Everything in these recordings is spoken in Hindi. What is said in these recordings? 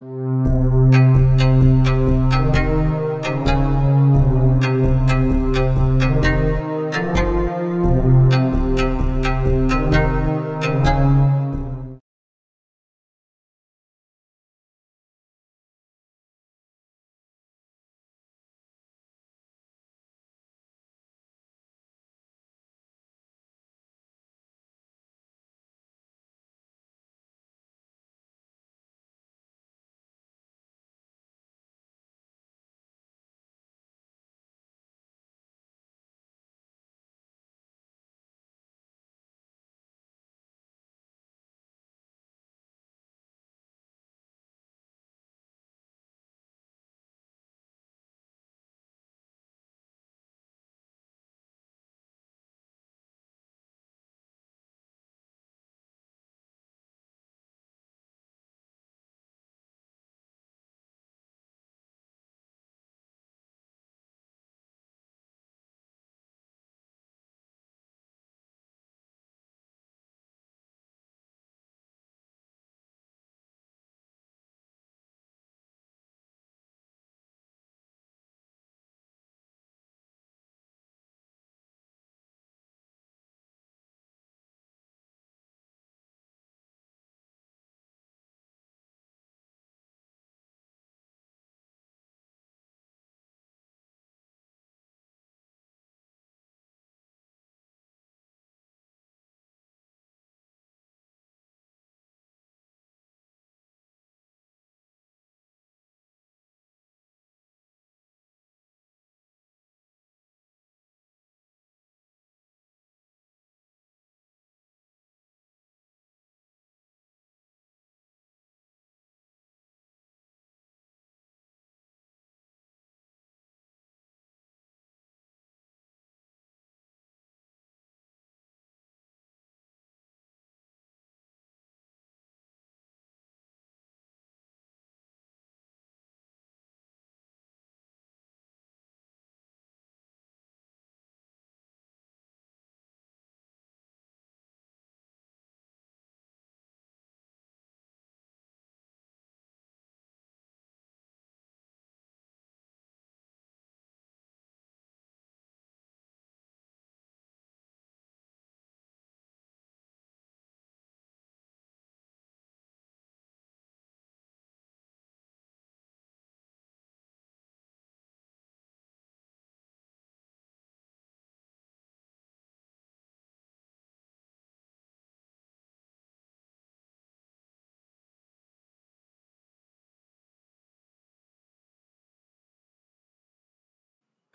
you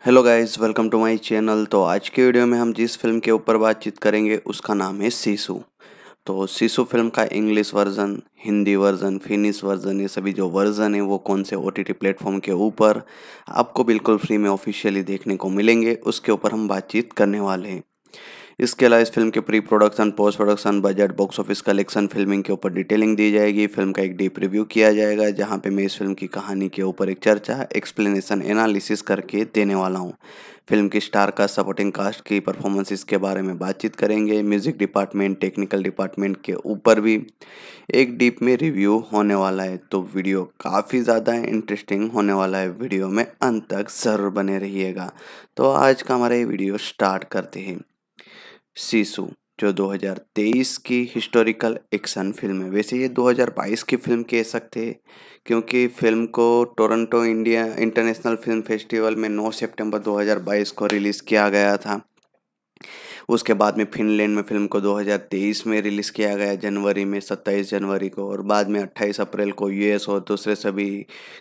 hello guys welcome to my channel तो आज के वीडियो में हम जिस फिल्म के ऊपर बातचीत करेंगे उसका नाम है सीसू तो सीसू फिल्म का English version Hindi version Finnish version ये सभी जो वर्जन है वो कौन से ओ टी प्लेटफॉर्म के ऊपर आपको बिल्कुल फ्री में ऑफिशियली देखने को मिलेंगे उसके ऊपर हम बातचीत करने वाले हैं इसके अलावा इस फिल्म के pre production post production budget box office collection filming के ऊपर डिटेलिंग दी जाएगी फिल्म का एक डीप रिव्यू किया जाएगा जहाँ पे मैं इस फिल्म की कहानी के ऊपर एक चर्चा एक्सप्लेनेशन एनालिसिस करके देने वाला हूँ फिल्म की स्टार का सपोर्टिंग कास्ट की परफॉर्मेंस के बारे में बातचीत करेंगे म्यूज़िक डिपार्टमेंट टेक्निकल डिपार्टमेंट के ऊपर भी एक डीप में रिव्यू होने वाला है तो वीडियो काफ़ी ज़्यादा इंटरेस्टिंग होने वाला है वीडियो में अंत तक ज़रूर बने रहिएगा तो आज का हमारा ये वीडियो स्टार्ट करते हैं सीसु जो 2023 की हिस्टोरिकल एक्शन फिल्म है वैसे ये 2022 की फिल्म कह सकते हैं क्योंकि फिल्म को Toronto India international film festival में 9 सितंबर 2022 को रिलीज़ किया गया था उसके बाद में फिनलैंड में फिल्म को 2023 में रिलीज़ किया गया जनवरी में 27 जनवरी को और बाद में 28 अप्रैल को यूएस और दूसरे सभी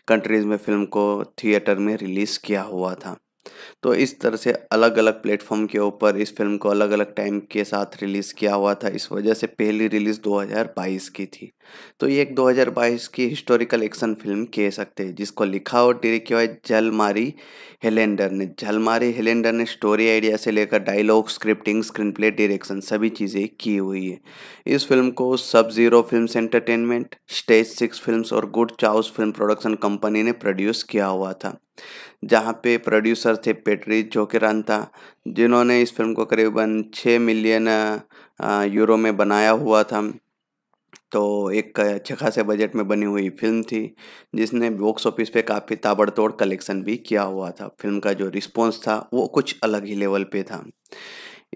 कंट्रीज़ में फिल्म को थिएटर में रिलीज़ किया हुआ था तो इस तरह से अलग अलग प्लेटफॉर्म के ऊपर इस फिल्म को अलग अलग टाइम के साथ रिलीज़ किया हुआ था इस वजह से पहली रिलीज़ 2022 की थी तो ये एक 2022 की हिस्टोरिकल एक्शन फिल्म कह सकते हैं जिसको लिखा और डायरेक्ट किया है जलमारी हेलेंडर ने जलमारी हेलेंडर ने स्टोरी आइडिया से लेकर dialogue scripting screenplay direction सभी चीज़ें की हुई है इस फिल्म को सब zero film entertainment stage six film और good chaos film production company ने प्रोड्यूस किया हुआ था जहाँ पे प्रोड्यूसर थे पेट्रिस जोकेरानता जिन्होंने इस फिल्म को करीबन छः मिलियन यूरो में बनाया हुआ था तो एक अच्छे खासे बजट में बनी हुई फिल्म थी जिसने बॉक्स ऑफिस पे काफ़ी ताबड़तोड़ कलेक्शन भी किया हुआ था फिल्म का जो रिस्पॉन्स था वो कुछ अलग ही लेवल पे था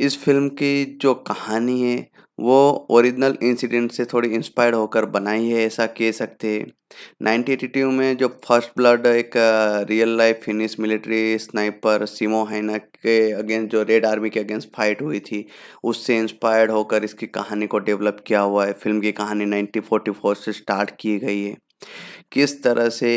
इस फिल्म की जो कहानी है वो ओरिजिनल इंसिडेंट से थोड़ी इंस्पायर होकर बनाई है ऐसा कह सकते हैं नाइनटीन में जो फर्स्ट ब्लड एक real life Finnish military sniper Simo Hayha के अगेंस्ट जो रेड आर्मी के अगेंस्ट फाइट हुई थी उससे इंस्पायर्ड होकर इसकी कहानी को डेवलप किया हुआ है फिल्म की कहानी 1944 से स्टार्ट की गई है किस तरह से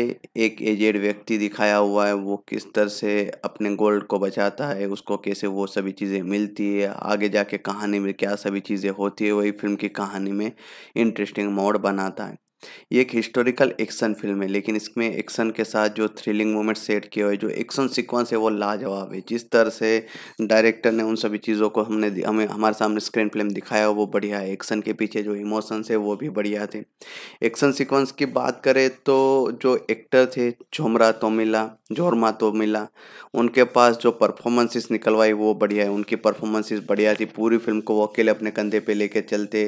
एक एजेड व्यक्ति दिखाया हुआ है वो किस तरह से अपने गोल्ड को बचाता है उसको कैसे वो सभी चीज़ें मिलती है आगे जाके कहानी में क्या सभी चीज़ें होती है वही फिल्म की कहानी में इंटरेस्टिंग मोड़ बनाता है ये एक हिस्टोरिकल एक्शन फिल्म है लेकिन इसमें एक्शन के साथ जो थ्रिलिंग मोमेंट सेट किए हुए जो एक्शन सीक्वेंस है वो लाजवाब है जिस तरह से डायरेक्टर ने उन सभी चीज़ों को हमने हमें हमारे सामने स्क्रीन प्ले में दिखाया वो बढ़िया है एक्शन के पीछे जो इमोशंस है वो भी बढ़िया थे एक्शन सिक्वेंस की बात करें तो जो एक्टर थे झोमरा तोमिला झोरमा तोमिला उनके पास जो परफॉर्मेंसेस निकलवाई वो बढ़िया है उनकी परफॉर्मेंसेस बढ़िया थी पूरी फिल्म को वो अकेले अपने कंधे पे लेके चलते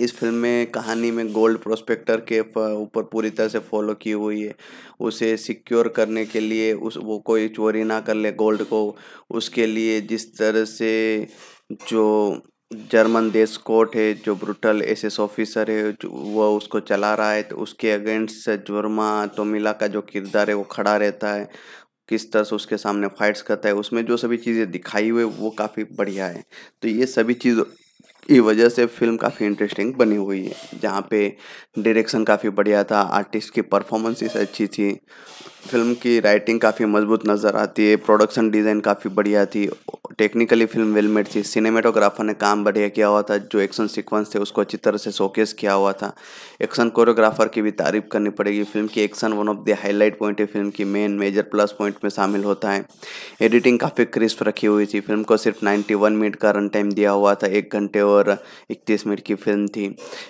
इस फिल्म में कहानी में गोल्ड प्रोस्पेक्टर के ऊपर पूरी तरह से फॉलो की हुई है उसे सिक्योर करने के लिए उस वो कोई चोरी ना कर ले गोल्ड को उसके लिए जिस तरह से जो जर्मन देश कोर्ट है जो ब्रूटल एस एस ऑफिसर है वह उसको चला रहा है तो उसके अगेंस्ट जुर्मा तोमिला का जो किरदार है वो खड़ा रहता है किस तरह से उसके सामने फाइट्स करता है उसमें जो सभी चीज़ें दिखाई हुई वो काफ़ी बढ़िया है तो ये सभी चीज़ों की वजह से फिल्म काफ़ी इंटरेस्टिंग बनी हुई है जहाँ पे डायरेक्शन काफ़ी बढ़िया था आर्टिस्ट की परफॉर्मेंसेस अच्छी थी फिल्म की राइटिंग काफ़ी मजबूत नज़र आती है प्रोडक्शन डिज़ाइन काफ़ी बढ़िया थी टेक्निकली फिल्म वेल मेड थी सिनेमेटोग्राफर ने काम बढ़िया किया हुआ था जो एक्शन सीक्वेंस थे उसको अच्छी तरह से शोकेस किया हुआ था एक्शन कोरियोग्राफर की भी तारीफ करनी पड़ेगी फिल्म की action one of the highlight point है फिल्म की मेन मेजर प्लस पॉइंट में शामिल होता है एडिटिंग काफ़ी क्रिस्प रखी हुई थी फिल्म को सिर्फ नाइन्टी वन मिनट का रन टाइम दिया हुआ था एक घंटे और इकतीस मिनट की फिल्म थी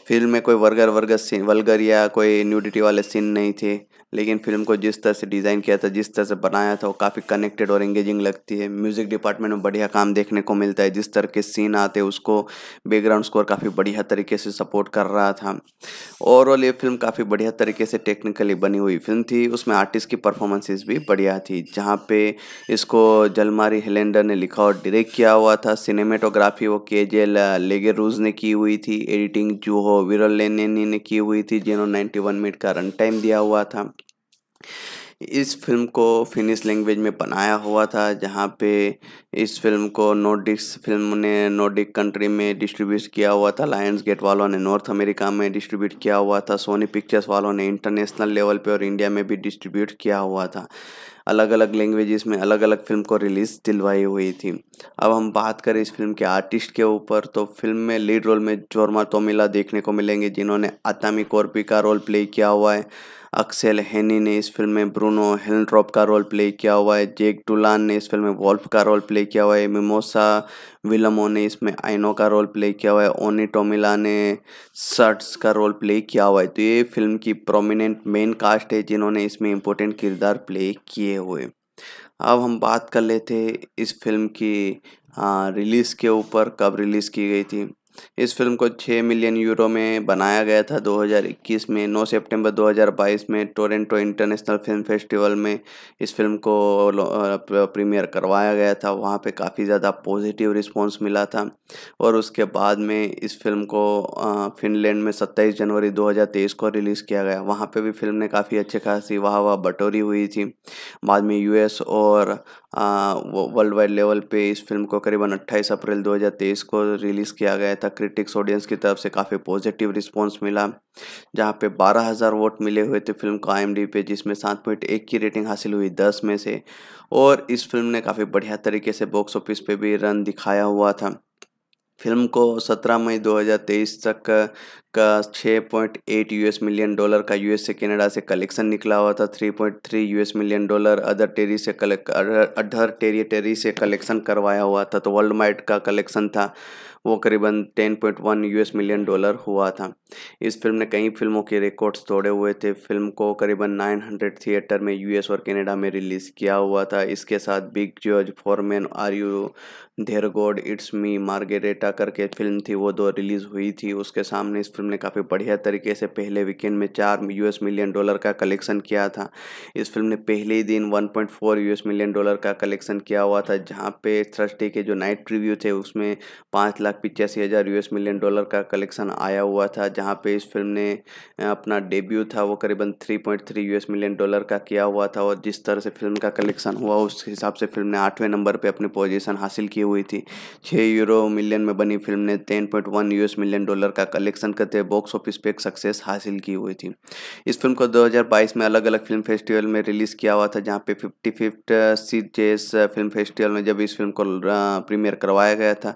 फिल्म में कोई वर्गर वर्गर सीन वर्गर या कोई न्यूडिटी वाले सीन नहीं थे लेकिन फिल्म को जिस तरह से डिज़ाइन किया था जिस तरह से बनाया था वो काफ़ी कनेक्टेड और एंगेजिंग लगती है म्यूज़िक डिपार्टमेंट में बढ़िया काम देखने को मिलता है जिस तरह के सीन आते हैं उसको बैकग्राउंड स्कोर काफ़ी बढ़िया तरीके से सपोर्ट कर रहा था ओवरऑल ये फिल्म काफ़ी बढ़िया तरीके से टेक्निकली बनी हुई फिल्म थी उसमें आर्टिस्ट की परफॉर्मेंसेज भी बढ़िया थी जहाँ पे इसको जलमारी हेलेंडर ने लिखा और डायरेक्ट किया हुआ था सिनेमेटोग्राफी वो के जे लेगे रूज ने की हुई थी एडिटिंग जूहो विरल लेन ने की हुई थी जिन्होंने नाइन्टी मिनट का रन टाइम दिया हुआ था इस फिल्म को फिनिश लैंग्वेज में बनाया हुआ था जहाँ पे इस फिल्म को नोडिक्स फिल्म ने नोडिक कंट्री में डिस्ट्रीब्यूट किया हुआ था लायंस गेट वालों ने नॉर्थ अमेरिका में डिस्ट्रीब्यूट किया हुआ था सोनी पिक्चर्स वालों ने इंटरनेशनल लेवल पे और इंडिया में भी डिस्ट्रीब्यूट किया हुआ था अलग अलग लैंग्वेजेस में अलग अलग फिल्म को रिलीज़ दिलवाई हुई थी अब हम बात करें इस फिल्म के आर्टिस्ट के ऊपर तो फिल्म में लीड रोल में जोरमा तोमिला देखने को मिलेंगे जिन्होंने आतामी कोरपी का रोल प्ले किया हुआ है अक्सेल हैनी ने इस फिल्म में ब्रूनो हेलड्रॉप का रोल प्ले किया हुआ है जेक टुलान ने इस फिल्म में वॉल्फ का रोल प्ले किया हुआ है मिमोसा विलमो ने इसमें आइनो का रोल प्ले किया हुआ है ओनी टोमिला ने सर्ट्स का रोल प्ले किया हुआ है तो ये फिल्म की प्रोमिनेंट मेन कास्ट है जिन्होंने इसमें इम्पोर्टेंट किरदार प्ले किए हुए अब हम बात कर लेते इस फिल्म की रिलीज़ के ऊपर कब रिलीज़ की गई थी इस फिल्म को 6 मिलियन यूरो में बनाया गया था 2021 में 9 सितंबर 2022 में टोरंटो इंटरनेशनल फिल्म फेस्टिवल में इस फिल्म को प्रीमियर करवाया गया था वहाँ पे काफ़ी ज़्यादा पॉजिटिव रिस्पांस मिला था और उसके बाद में इस फिल्म को फिनलैंड में 27 जनवरी 2023 को रिलीज़ किया गया वहाँ पे भी फिल्म ने काफ़ी अच्छे खासी वाह वाह बटोरी हुई थी बाद में यूएस और वर्ल्ड वाइड लेवल पे इस फिल्म को करीबन 28 अप्रैल 2023 को रिलीज़ किया गया था क्रिटिक्स ऑडियंस की तरफ से काफ़ी पॉजिटिव रिस्पांस मिला जहाँ पे 12000 वोट मिले हुए थे फिल्म को आई पे जिसमें सात पॉइंट एक की रेटिंग हासिल हुई दस में से और इस फिल्म ने काफ़ी बढ़िया तरीके से बॉक्स ऑफिस पे भी रन दिखाया हुआ था फिल्म को 17 मई 2023 तक का 6.8 यूएस मिलियन डॉलर का यूएस से कनाडा से कलेक्शन निकला हुआ था 3.3 यूएस मिलियन डॉलर अदर टेरी से कलेक्ट अदर टेरी से कलेक्शन करवाया हुआ था तो वर्ल्ड माइड का कलेक्शन था वो करीबन 10.1 यूएस मिलियन डॉलर हुआ था इस फिल्म ने कई फिल्मों के रिकॉर्ड्स तोड़े हुए थे फिल्म को करीबन 900 थिएटर में यूएस और कनाडा में रिलीज़ किया हुआ था इसके साथ big George Foreman are you there God it's me मार्गेरेटा करके फिल्म थी वो दो रिलीज़ हुई थी उसके सामने इस फिल्म ने काफ़ी बढ़िया तरीके से पहले वीकेंड में चार यूएस मिलियन डॉलर का कलेक्शन किया था इस फिल्म ने पहले ही दिन 1.4 यूएस मिलियन डॉलर का कलेक्शन किया हुआ था जहाँ पे थर्सडे के जो नाइट रिव्यू थे उसमें पाँच लाख पिचासी हज़ार यू मिलियन डॉलर का कलेक्शन आया हुआ था जहाँ पे इस फिल्म ने अपना डेब्यू था वो करीबन three point three US million dollar का किया हुआ था और जिस तरह से फिल्म का कलेक्शन हुआ उस हिसाब से फिल्म ने आठवें नंबर पर अपनी पोजिशन हासिल की की हुई थी छः यूरो मिलियन में बनी फिल्म ने ten point one US million dollar का कलेक्शन करते बॉक्स ऑफिस पे एक सक्सेस हासिल की हुई थी इस फिल्म को 2022 में अलग अलग फिल्म फेस्टिवल में रिलीज़ किया हुआ था जहाँ पे फिफ्टी फिफ्थ सी फिल्म फेस्टिवल में जब इस फिल्म को प्रीमियर करवाया गया था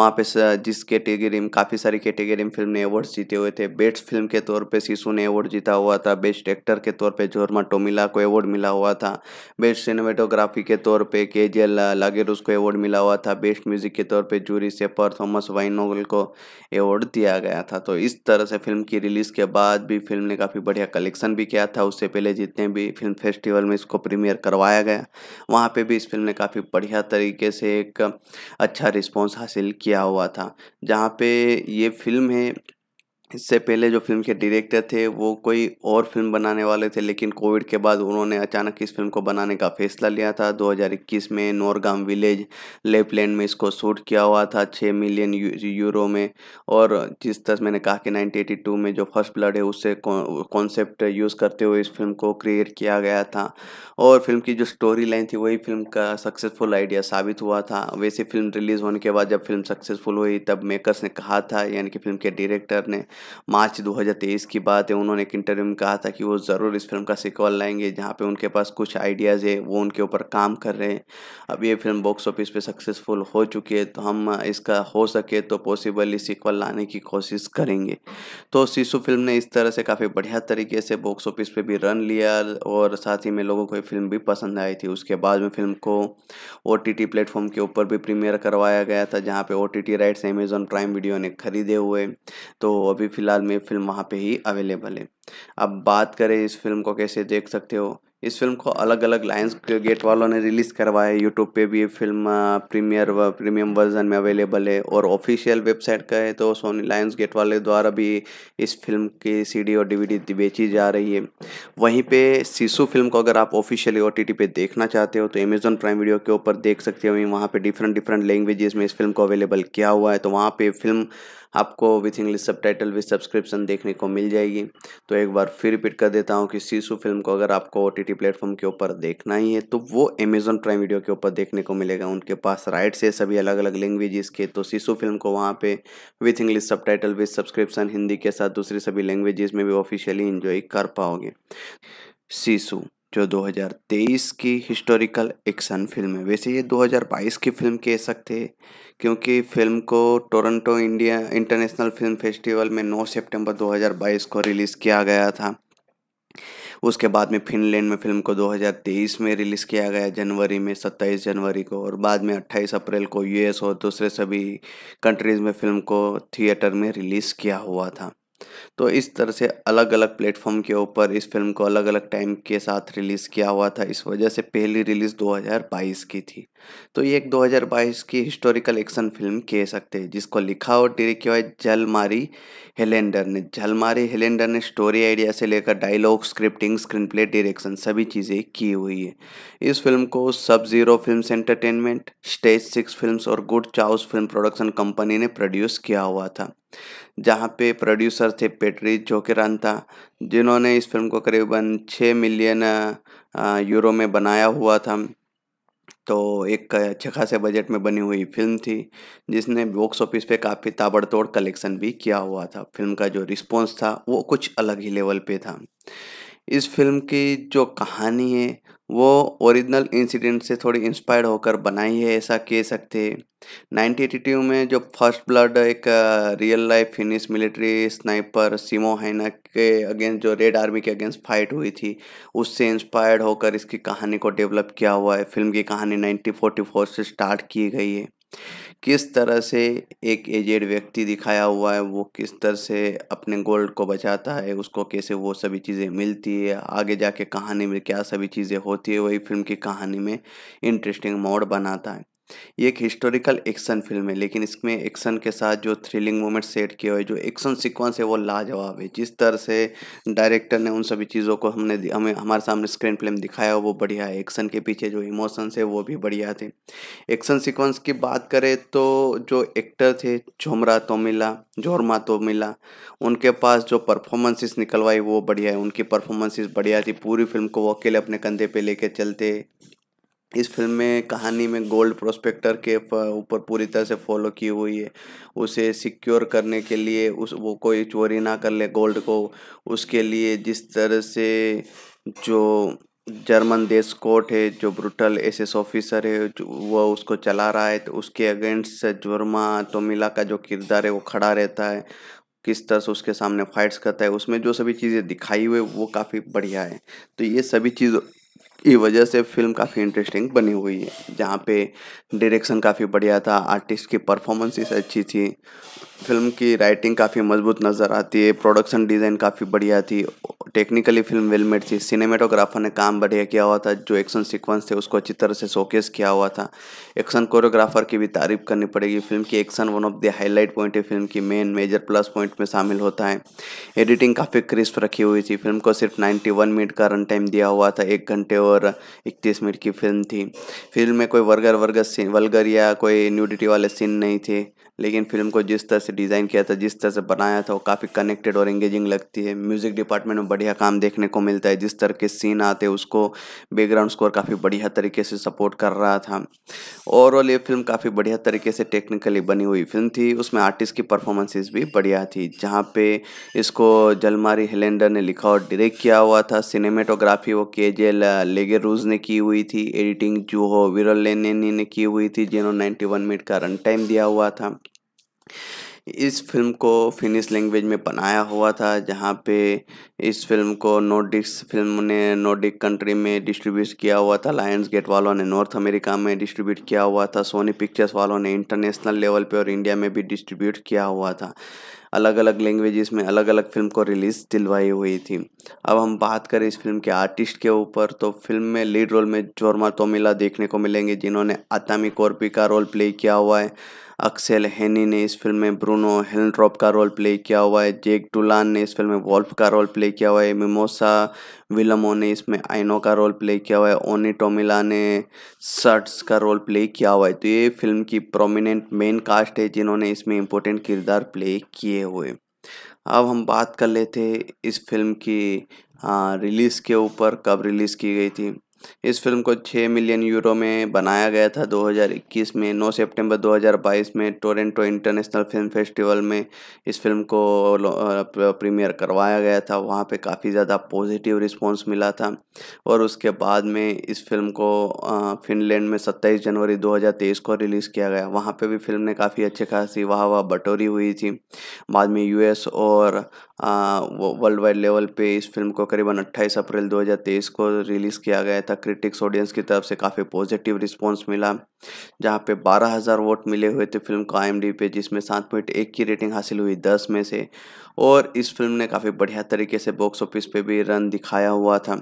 वहाँ पे जिस कैटेगरी में काफ़ी सारी कैटेगरी में फिल्म ने अवार्ड्स जीते हुए थे बेस्ट फिल्म के तौर पर शिशु ने अवार्ड जीता हुआ था बेस्ट एक्टर के तौर पर जोरमा टोमिला को अवार्ड मिला हुआ था बेस्ट सिनेमेटोग्राफी के तौर पर के जे लागेरूस को अवार्ड मिला हुआ था था बेस्ट म्यूज़िक के तौर पे जूरी से पर थॉमस वाइनोगल को अवॉर्ड दिया गया था तो इस तरह से फिल्म की रिलीज़ के बाद भी फिल्म ने काफ़ी बढ़िया कलेक्शन भी किया था उससे पहले जितने भी फिल्म फेस्टिवल में इसको प्रीमियर करवाया गया वहाँ पर भी इस फिल्म ने काफ़ी बढ़िया तरीके से एक अच्छा रिस्पॉन्स हासिल किया हुआ था जहाँ पर ये फिल्म है इससे पहले जो फिल्म के डायरेक्टर थे वो कोई और फिल्म बनाने वाले थे लेकिन कोविड के बाद उन्होंने अचानक इस फिल्म को बनाने का फैसला लिया था 2021 में नोरगाम विलेज लेपलैंड में इसको शूट किया हुआ था 6 मिलियन यू, यूरो में और जिस तरह मैंने कहा कि 1982 में जो फर्स्ट ब्लड है उससे कॉन्सेप्ट यूज़ करते हुए इस फिल्म को क्रिएट किया गया था और फिल्म की जो स्टोरी लाइन थी वही फिल्म का सक्सेसफुल आइडिया साबित हुआ था वैसे फिल्म रिलीज़ होने के बाद जब फिल्म सक्सेसफुल हुई तब मेकर्स ने कहा था यानी कि फिल्म के डायरेक्टर ने मार्च 2023 की बात है उन्होंने एक इंटरव्यू में कहा था कि वो ज़रूर इस फिल्म का सिक्वल लाएंगे जहाँ पे उनके पास कुछ आइडियाज़ है वो उनके ऊपर काम कर रहे हैं अब ये फिल्म बॉक्स ऑफिस पे सक्सेसफुल हो चुकी है तो हम इसका हो सके तो पॉसिबली सिक्वल लाने की कोशिश करेंगे तो शीशु फिल्म ने इस तरह से काफ़ी बढ़िया तरीके से बॉक्स ऑफिस पर भी रन लिया और साथ ही में लोगों को ये फिल्म भी पसंद आई थी उसके बाद में फिल्म को ओ टी प्लेटफॉर्म के ऊपर भी प्रीमियर करवाया गया था जहाँ पे O T T rights Amazon prime video ने खरीदे हुए तो अभी अभी फ़िलहाल में फिल्म वहाँ पे ही अवेलेबल है अब बात करें इस फिल्म को कैसे देख सकते हो इस फिल्म को अलग अलग लाइन्स गेट वालों ने रिलीज़ करवाया है यूट्यूब पे भी फिल्म प्रीमियर व प्रीमियम वर्जन में अवेलेबल है और ऑफिशियल वेबसाइट का है तो सोनी लाइन्स गेट वाले द्वारा भी इस फिल्म की सीडी और डीवीडी बेची जा रही है वहीं पे सीसू फिल्म को अगर आप ऑफिशियली ओ टी पे देखना चाहते हो तो अमेजोन प्राइम वीडियो के ऊपर देख सकते हो वहीं वहाँ पर डिफरेंट डिफरेंट लैंग्वेजेस में इस फिल्म को अवेलेबल किया हुआ है तो वहाँ पर फिल्म आपको with English subtitle with subscription देखने को मिल जाएगी तो एक बार फिर रिपीट कर देता हूँ कि सीसु फिल्म को अगर आपको ओ टी प्लेटफॉर्म के ऊपर देखना ही है तो वो अमेजोन प्राइम वीडियो के ऊपर देखने को मिलेगा उनके पास राइट्स है सभी अलग अलग लैंग्वेजेस के तो सीसु फिल्म को वहाँ पे with English subtitle with subscription Hindi के साथ दूसरी सभी लैंग्वेजेस में भी ऑफिशियली इंजॉय कर पाओगे सीसू जो 2023 की हिस्टोरिकल एक्शन फिल्म है वैसे ये 2022 की फिल्म कह सकते हैं क्योंकि फिल्म को Toronto India international film festival में 9 सितंबर 2022 को रिलीज़ किया गया था उसके बाद में फिनलैंड में फिल्म को 2023 में रिलीज़ किया गया जनवरी में 27 जनवरी को और बाद में 28 अप्रैल को यूएस और दूसरे सभी कंट्रीज़ में फिल्म को थिएटर में रिलीज़ किया हुआ था तो इस तरह से अलग अलग प्लेटफॉर्म के ऊपर इस फिल्म को अलग अलग टाइम के साथ रिलीज़ किया हुआ था इस वजह से पहली रिलीज़ 2022 की थी तो ये एक 2022 की हिस्टोरिकल एक्शन फिल्म कह सकते हैं जिसको लिखा और डायरेक्ट किया है जलमारी हेलेंडर ने जलमारी हेलेंडर ने स्टोरी आइडिया से लेकर dialogue scripting screenplay direction सभी चीज़ें की हुई है इस फिल्म को सब zero film entertainment stage six film और good chaos film production company ने प्रोड्यूस किया हुआ था जहाँ पे प्रोड्यूसर थे पेट्री था जिन्होंने इस फिल्म को करीबन छः मिलियन यूरो में बनाया हुआ था तो एक अच्छे खासे बजट में बनी हुई फिल्म थी जिसने बॉक्स ऑफिस पे काफ़ी ताबड़तोड़ कलेक्शन भी किया हुआ था फिल्म का जो रिस्पॉन्स था वो कुछ अलग ही लेवल पे था इस फिल्म की जो कहानी है वो ओरिजिनल इंसिडेंट से थोड़ी इंस्पायर होकर बनाई है ऐसा कह सकते हैं नाइनटीन में जो फर्स्ट ब्लड एक real life Finnish military sniper Simo Hayha के अगेंस्ट जो रेड आर्मी के अगेंस्ट फाइट हुई थी उससे इंस्पायर्ड होकर इसकी कहानी को डेवलप किया हुआ है फिल्म की कहानी 1944 से स्टार्ट की गई है किस तरह से एक एजेड व्यक्ति दिखाया हुआ है वो किस तरह से अपने गोल्ड को बचाता है उसको कैसे वो सभी चीज़ें मिलती है आगे जाके कहानी में क्या सभी चीज़ें होती है वही फिल्म की कहानी में इंटरेस्टिंग मोड़ बनाता है ये एक हिस्टोरिकल एक्शन फिल्म है लेकिन इसमें एक्शन के साथ जो थ्रिलिंग मोमेंट सेट किए हुए जो एक्शन सीक्वेंस है वो लाजवाब है जिस तरह से डायरेक्टर ने उन सभी चीज़ों को हमने हमें हमारे सामने स्क्रीन प्ले में दिखाया वो बढ़िया है एक्शन के पीछे जो इमोशंस है वो भी बढ़िया थे एक्शन सिक्वेंस की बात करें तो जो एक्टर थे झोमरा तोमिला जोरमा तोमिला उनके पास जो परफॉर्मेंसेस निकलवाई वो बढ़िया है उनकी परफॉर्मेंसेस बढ़िया थी पूरी फिल्म को वो अकेले अपने कंधे पे लेके चलते इस फिल्म में कहानी में गोल्ड प्रोस्पेक्टर के ऊपर पूरी तरह से फॉलो की हुई है उसे सिक्योर करने के लिए उस वो कोई चोरी ना कर ले गोल्ड को उसके लिए जिस तरह से जो जर्मन देश कोर्ट है जो ब्रूटल एस एस ऑफिसर है वह उसको चला रहा है तो उसके अगेंस्ट जुर्मा तोमिला का जो किरदार है वो खड़ा रहता है किस तरह से उसके सामने फाइट्स करता है उसमें जो सभी चीज़ें दिखाई हुई वो काफ़ी बढ़िया है तो ये सभी चीज़ों की वजह से फिल्म काफ़ी इंटरेस्टिंग बनी हुई है जहाँ पे डायरेक्शन काफ़ी बढ़िया था आर्टिस्ट की परफॉर्मेंसेस अच्छी थी फिल्म की राइटिंग काफ़ी मजबूत नज़र आती है प्रोडक्शन डिज़ाइन काफ़ी बढ़िया थी टेक्निकली फिल्म वेल मेड थी सिनेमेटोग्राफर ने काम बढ़िया किया हुआ था जो एक्शन सीक्वेंस थे उसको अच्छी तरह से शोकेस किया हुआ था एक्शन कोरियोग्राफर की भी तारीफ करनी पड़ेगी फिल्म की action one of the highlight point है फिल्म की मेन मेजर प्लस पॉइंट में शामिल होता है एडिटिंग काफ़ी क्रिस्प रखी हुई थी फिल्म को सिर्फ नाइन्टी मिनट का रन टाइम दिया हुआ था एक घंटे और और इकतीस मिनट की फिल्म थी फिल्म में कोई वर्गर वर्गर सीन वर्गर या कोई न्यूडिटी वाले सीन नहीं थे लेकिन फिल्म को जिस तरह से डिज़ाइन किया था जिस तरह से बनाया था वो काफ़ी कनेक्टेड और एंगेजिंग लगती है म्यूज़िक डिपार्टमेंट में बढ़िया काम देखने को मिलता है जिस तरह के सीन आते हैं उसको बैकग्राउंड स्कोर काफ़ी बढ़िया तरीके से सपोर्ट कर रहा था ओवरऑल ये फिल्म काफ़ी बढ़िया तरीके से टेक्निकली बनी हुई फिल्म थी उसमें आर्टिस्ट की परफॉर्मेंसेज भी बढ़िया थी जहाँ पे इसको जलमारी हेलेंडर ने लिखा और डायरेक्ट किया हुआ था सिनेमेटोग्राफी वो के जे लेगे रूज ने की हुई थी एडिटिंग जूहो विरल लेनेनी ने की हुई थी जिन्होंने नाइन्टी मिनट का रन टाइम दिया हुआ था इस फिल्म को फिनिश लैंग्वेज में बनाया हुआ था जहाँ पे इस फिल्म को नोडिक्स फिल्म ने नोडिक कंट्री में डिस्ट्रीब्यूट किया हुआ था लायंस गेट वालों ने नॉर्थ अमेरिका में डिस्ट्रीब्यूट किया हुआ था सोनी पिक्चर्स वालों ने इंटरनेशनल लेवल पे और इंडिया में भी डिस्ट्रीब्यूट किया हुआ था अलग अलग लैंग्वेजेस में अलग अलग फिल्म को रिलीज़ दिलवाई हुई थी अब हम बात करें इस फिल्म के आर्टिस्ट के ऊपर तो फिल्म में लीड रोल में जोरमा तोमिला देखने को मिलेंगे जिन्होंने आतामी कोरपी का रोल प्ले किया हुआ है अक्सेल हैनी ने इस फिल्म में ब्रूनो हेलड्रॉप का रोल प्ले किया हुआ है जेक टुलान ने इस फिल्म में वॉल्फ का रोल प्ले किया हुआ है मिमोसा विलमो ने इसमें आइनो का रोल प्ले किया हुआ है ओनी टोमिला ने सर्ट्स का रोल प्ले किया हुआ है तो ये फिल्म की प्रोमिनेंट मेन कास्ट है जिन्होंने इसमें इम्पोर्टेंट किरदार प्ले किए हुए अब हम बात कर लेते इस फिल्म की रिलीज़ के ऊपर कब रिलीज़ की गई थी इस फिल्म को 6 मिलियन यूरो में बनाया गया था 2021 में 9 सितंबर 2022 में टोरंटो इंटरनेशनल फिल्म फेस्टिवल में इस फिल्म को प्रीमियर करवाया गया था वहाँ पे काफ़ी ज़्यादा पॉजिटिव रिस्पांस मिला था और उसके बाद में इस फिल्म को फिनलैंड में 27 जनवरी 2023 को रिलीज़ किया गया वहाँ पर भी फिल्म ने काफ़ी अच्छी खासी वाह वाह बटोरी हुई थी बाद में यूएस और वर्ल्ड वाइड लेवल पे इस फिल्म को करीबन 28 अप्रैल 2023 को रिलीज़ किया गया था क्रिटिक्स ऑडियंस की तरफ से काफ़ी पॉजिटिव रिस्पांस मिला जहाँ पे 12000 वोट मिले हुए थे फिल्म को आई पे जिसमें सात पॉइंट एक की रेटिंग हासिल हुई दस में से और इस फिल्म ने काफ़ी बढ़िया तरीके से बॉक्स ऑफिस पे भी रन दिखाया हुआ था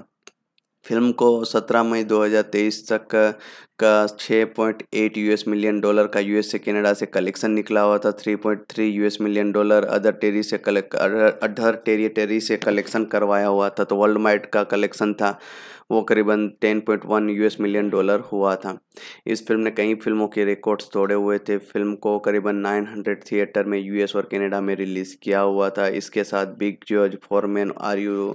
फिल्म को 17 मई 2023 तक का 6.8 यूएस मिलियन डॉलर का यूएस से कनाडा से कलेक्शन निकला हुआ था 3.3 यूएस मिलियन डॉलर अदर टेरी से कलेक्ट अदर टेरी से कलेक्शन करवाया हुआ था तो वर्ल्ड माइड का कलेक्शन था वो करीबन 10.1 यूएस मिलियन डॉलर हुआ था इस फिल्म ने कई फिल्मों के रिकॉर्ड्स तोड़े हुए थे फिल्म को करीबन 900 थिएटर में यूएस और कनाडा में रिलीज़ किया हुआ था इसके साथ big George Foreman are you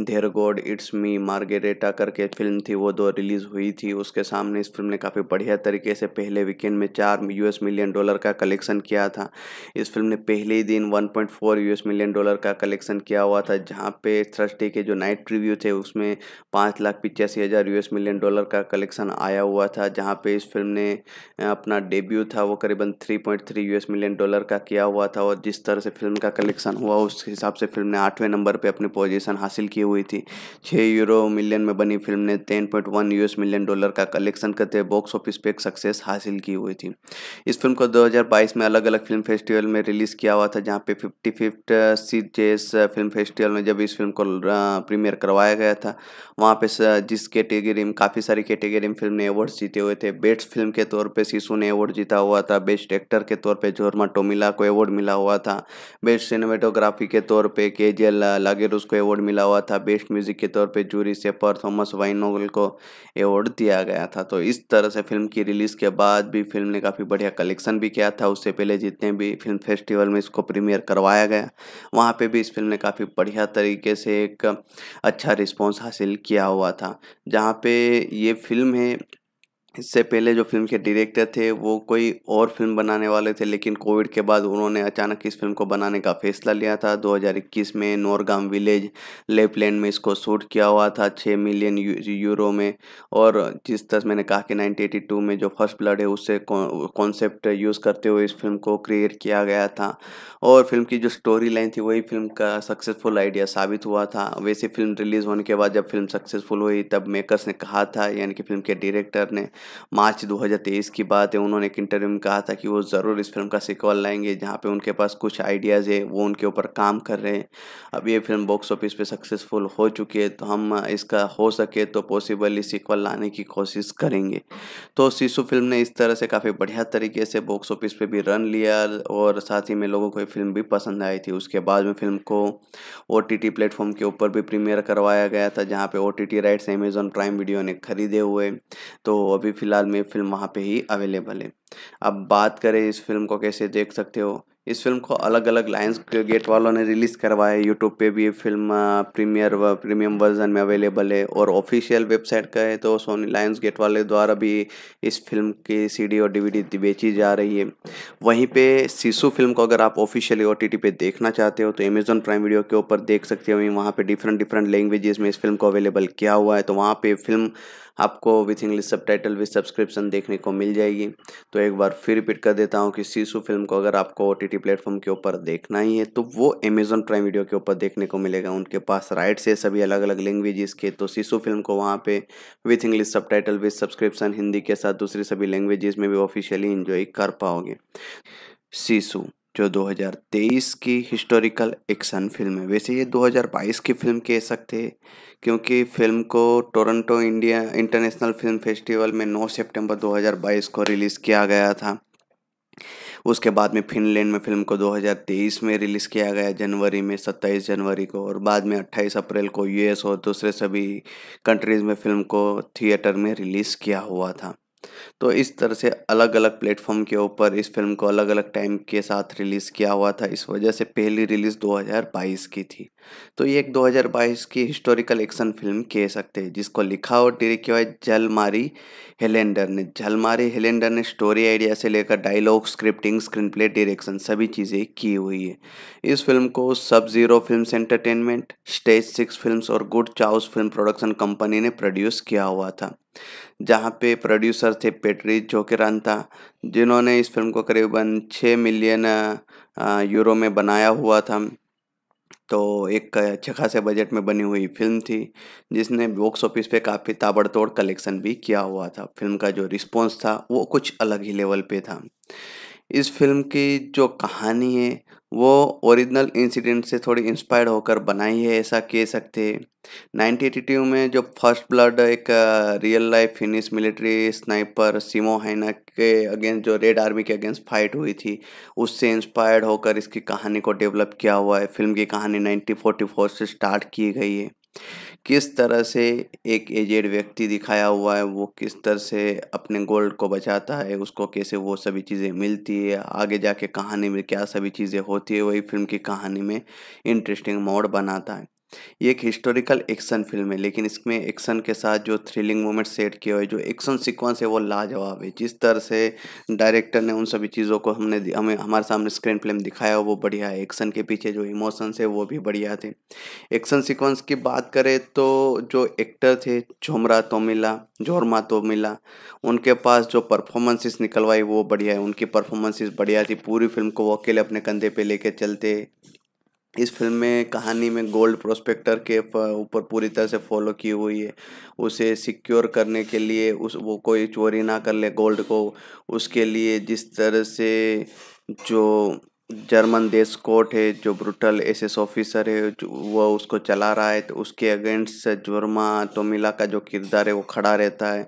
धेर गॉड इट्स मी मार्गेरेटा करके फिल्म थी वो दो रिलीज़ हुई थी उसके सामने इस फिल्म ने काफ़ी बढ़िया तरीके से पहले वीकेंड में चार यूएस मिलियन डॉलर का कलेक्शन किया था इस फिल्म ने पहले ही दिन 1.4 यूएस मिलियन डॉलर का कलेक्शन किया हुआ था जहाँ पे थर्सडे के जो नाइट रिव्यू थे उसमें पाँच लाख लाख पिचासी हज़ार यूएस मिलियन डॉलर का कलेक्शन आया हुआ था जहां पे इस फिल्म ने अपना डेब्यू था वो करीबन 3.3 यूएस मिलियन डॉलर का किया हुआ था और जिस तरह से फिल्म का कलेक्शन हुआ उस हिसाब से फिल्म ने आठवें नंबर पे अपनी पोजीशन हासिल की हुई थी छः यूरो मिलियन में बनी फिल्म ने टेन पॉइंट मिलियन डॉलर का कलेक्शन करते बॉक्स ऑफिस पर एक सक्सेस हासिल की हुई थी इस फिल्म को दो में अलग अलग फिल्म फेस्टिवल में रिलीज़ किया हुआ था जहाँ पे फिफ्टी फिफ्थ फिल्म फेस्टिवल में जब इस फिल्म को प्रीमियर uh, करवाया गया था वहाँ पे Uh, जिस कैटेगरी में काफ़ी सारी कैटेगरी में फिल्म ने अवार्ड्स जीते हुए थे बेस्ट फिल्म के तौर पे शीशु ने अवार्ड जीता हुआ था बेस्ट एक्टर के तौर पे जोरमा टोमिला को अवार्ड मिला हुआ था बेस्ट सिनेमेटोग्राफी के तौर पे के जे लागेरूस को अवार्ड मिला हुआ था बेस्ट म्यूजिक के तौर पर जूरी सेपर थॉमस वाइनोगल को अवार्ड दिया गया था तो इस तरह से फिल्म की रिलीज़ के बाद भी फिल्म ने काफ़ी बढ़िया कलेक्शन भी किया था उससे पहले जितने भी फिल्म फेस्टिवल में इसको प्रीमियर करवाया गया वहाँ पर भी इस फिल्म ने काफ़ी बढ़िया तरीके से एक अच्छा रिस्पॉन्स हासिल किया हुआ था जहाँ पे ये फिल्म है इससे पहले जो फिल्म के डायरेक्टर थे वो कोई और फिल्म बनाने वाले थे लेकिन कोविड के बाद उन्होंने अचानक इस फिल्म को बनाने का फैसला लिया था 2021 में नोरगाम विलेज लेपलैंड में इसको शूट किया हुआ था 6 मिलियन यू, यूरो में और जिस तरह मैंने कहा कि 1982 में जो फर्स्ट ब्लड है उससे कॉन्सेप्ट यूज़ करते हुए इस फिल्म को क्रिएट किया गया था और फिल्म की जो स्टोरी लाइन थी वही फिल्म का सक्सेसफुल आइडिया साबित हुआ था वैसे फिल्म रिलीज़ होने के बाद जब फिल्म सक्सेसफुल हुई तब मेकर्स ने कहा था यानी कि फिल्म के डायरेक्टर ने मार्च 2023 की बात है उन्होंने एक इंटरव्यू में कहा था कि वो ज़रूर इस फिल्म का सिक्वल लाएंगे जहाँ पे उनके पास कुछ आइडियाज़ है वो उनके ऊपर काम कर रहे हैं अब ये फिल्म बॉक्स ऑफिस पे सक्सेसफुल हो चुकी है तो हम इसका हो सके तो पॉसिबली सिक्वल लाने की कोशिश करेंगे तो शीशु फिल्म ने इस तरह से काफ़ी बढ़िया तरीके से बॉक्स ऑफिस पर भी रन लिया और साथ ही में लोगों को ये फिल्म भी पसंद आई थी उसके बाद में फिल्म को ओ टी टी प्लेटफॉर्म के ऊपर भी प्रीमियर करवाया गया था जहाँ पे O T rights Amazon prime video ने खरीदे हुए तो अभी अभी फ़िलहाल में फिल्म वहाँ पे ही अवेलेबल है अब बात करें इस फिल्म को कैसे देख सकते हो इस फिल्म को अलग अलग लाइन्स गेट वालों ने रिलीज़ करवाया है यूट्यूब पे भी फिल्म प्रीमियर व प्रीमियम वर्जन में अवेलेबल है और ऑफिशियल वेबसाइट का है तो सोनी लाइन्स गेट वाले द्वारा भी इस फिल्म की सीडी और डीवीडी बेची जा रही है वहीं पे सीसू फिल्म को अगर आप ऑफिशियली ओ टी पे देखना चाहते हो तो अमेजोन प्राइम वीडियो के ऊपर देख सकते हो वहीं वहाँ पर डिफरेंट डिफरेंट लैंग्वेजेस में इस फिल्म को अवेलेबल किया हुआ है तो वहाँ पर फिल्म आपको with English subtitle with subscription देखने को मिल जाएगी तो एक बार फिर रिपीट कर देता हूँ कि सीसु फिल्म को अगर आपको ओ टी प्लेटफॉर्म के ऊपर देखना ही है तो वो अमेजोन प्राइम वीडियो के ऊपर देखने को मिलेगा उनके पास राइट्स है सभी अलग अलग लैंग्वेजेस के तो सीसु फिल्म को वहाँ पे with English subtitle with subscription Hindi के साथ दूसरी सभी लैंग्वेजेस में भी ऑफिशियली इन्जॉय कर पाओगे सीसु जो 2023 की हिस्टोरिकल एक्शन फिल्म है वैसे ये 2022 की फिल्म कह सकते क्योंकि फिल्म को Toronto India international film festival में 9 सितंबर 2022 को रिलीज़ किया गया था उसके बाद में फिनलैंड में फिल्म को 2023 में रिलीज़ किया गया जनवरी में 27 जनवरी को और बाद में 28 अप्रैल को यूएस और दूसरे सभी कंट्रीज़ में फिल्म को थिएटर में रिलीज़ किया हुआ था तो इस तरह से अलग अलग प्लेटफॉर्म के ऊपर इस फिल्म को अलग अलग टाइम के साथ रिलीज़ किया हुआ था इस वजह से पहली रिलीज़ 2022 की थी तो ये एक 2022 की हिस्टोरिकल एक्शन फिल्म कह सकते हैं जिसको लिखा और डायरेक्ट किया है जलमारी हेलेंडर ने जलमारी हेलेंडर ने स्टोरी आइडिया से लेकर dialogue scripting screenplay direction सभी चीज़ें की हुई है इस फिल्म को सब zero film entertainment stage six film और good chaos film production company ने प्रोड्यूस किया हुआ था जहाँ पे प्रोड्यूसर थे पेट्रीज जोकेरांता जिन्होंने इस फिल्म को करीबन छः मिलियन यूरो में बनाया हुआ था तो एक अच्छे खासे बजट में बनी हुई फिल्म थी जिसने बॉक्स ऑफिस पे काफ़ी ताबड़तोड़ कलेक्शन भी किया हुआ था फिल्म का जो रिस्पॉन्स था वो कुछ अलग ही लेवल पे था इस फिल्म की जो कहानी है वो ओरिजिनल इंसिडेंट से थोड़ी इंस्पायर होकर बनाई है ऐसा कह सकते हैं नाइनटीन में जो फर्स्ट ब्लड एक real life Finnish military sniper Simo Hayha के अगेंस्ट जो रेड आर्मी के अगेंस्ट फाइट हुई थी उससे इंस्पायर्ड होकर इसकी कहानी को डेवलप किया हुआ है फिल्म की कहानी 1944 से स्टार्ट की गई है किस तरह से एक एजेड व्यक्ति दिखाया हुआ है वो किस तरह से अपने गोल्ड को बचाता है उसको कैसे वो सभी चीज़ें मिलती है आगे जाके कहानी में क्या सभी चीज़ें होती है वही फिल्म की कहानी में इंटरेस्टिंग मोड बनाता है ये एक हिस्टोरिकल एक्शन फिल्म है लेकिन इसमें एक्शन के साथ जो थ्रिलिंग मोमेंट सेट किए हुए जो एक्शन सीक्वेंस है वो लाजवाब है जिस तरह से डायरेक्टर ने उन सभी चीज़ों को हमने हमें हमारे सामने स्क्रीन फिल्म दिखाया वो बढ़िया है एक्शन के पीछे जो इमोशंस है वो भी बढ़िया थे एक्शन सिक्वेंस की बात करें तो जो एक्टर थे झोमरा तोमिला जोरमा तोमिला उनके पास जो परफॉर्मेंसेस निकलवाई वो बढ़िया है उनकी परफॉर्मेंसेस बढ़िया थी पूरी फिल्म को वो अकेले अपने कंधे पे लेके चलते इस फिल्म में कहानी में गोल्ड प्रोस्पेक्टर के ऊपर पूरी तरह से फॉलो की हुई है उसे सिक्योर करने के लिए उस वो कोई चोरी ना कर ले गोल्ड को उसके लिए जिस तरह से जो जर्मन देश कोर्ट है जो ब्रूटल एस एस ऑफिसर है वह उसको चला रहा है तो उसके अगेंस्ट जुर्मा तोमिला का जो किरदार है वो खड़ा रहता है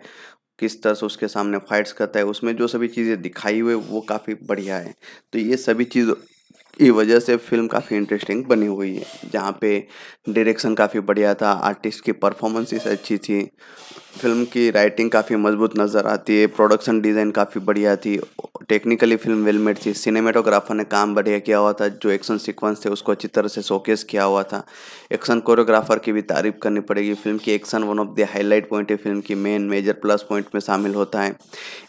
किस तरह से उसके सामने फाइट्स करता है उसमें जो सभी चीज़ें दिखाई हुई वो काफ़ी बढ़िया है तो ये सभी चीज़ की वजह से फिल्म काफ़ी इंटरेस्टिंग बनी हुई है जहाँ पे डायरेक्शन काफ़ी बढ़िया था आर्टिस्ट की परफॉर्मेंसेस अच्छी थी फिल्म की राइटिंग काफ़ी मजबूत नज़र आती है प्रोडक्शन डिज़ाइन काफ़ी बढ़िया थी टेक्निकली फिल्म वेल मेड थी सिनेमेटोग्राफर ने काम बढ़िया किया हुआ था जो एक्शन सीक्वेंस थे उसको अच्छी तरह से शोकेस किया हुआ था एक्शन कोरियोग्राफर की भी तारीफ करनी पड़ेगी फिल्म की action one of the highlight point है फिल्म की मेन मेजर प्लस पॉइंट में शामिल होता है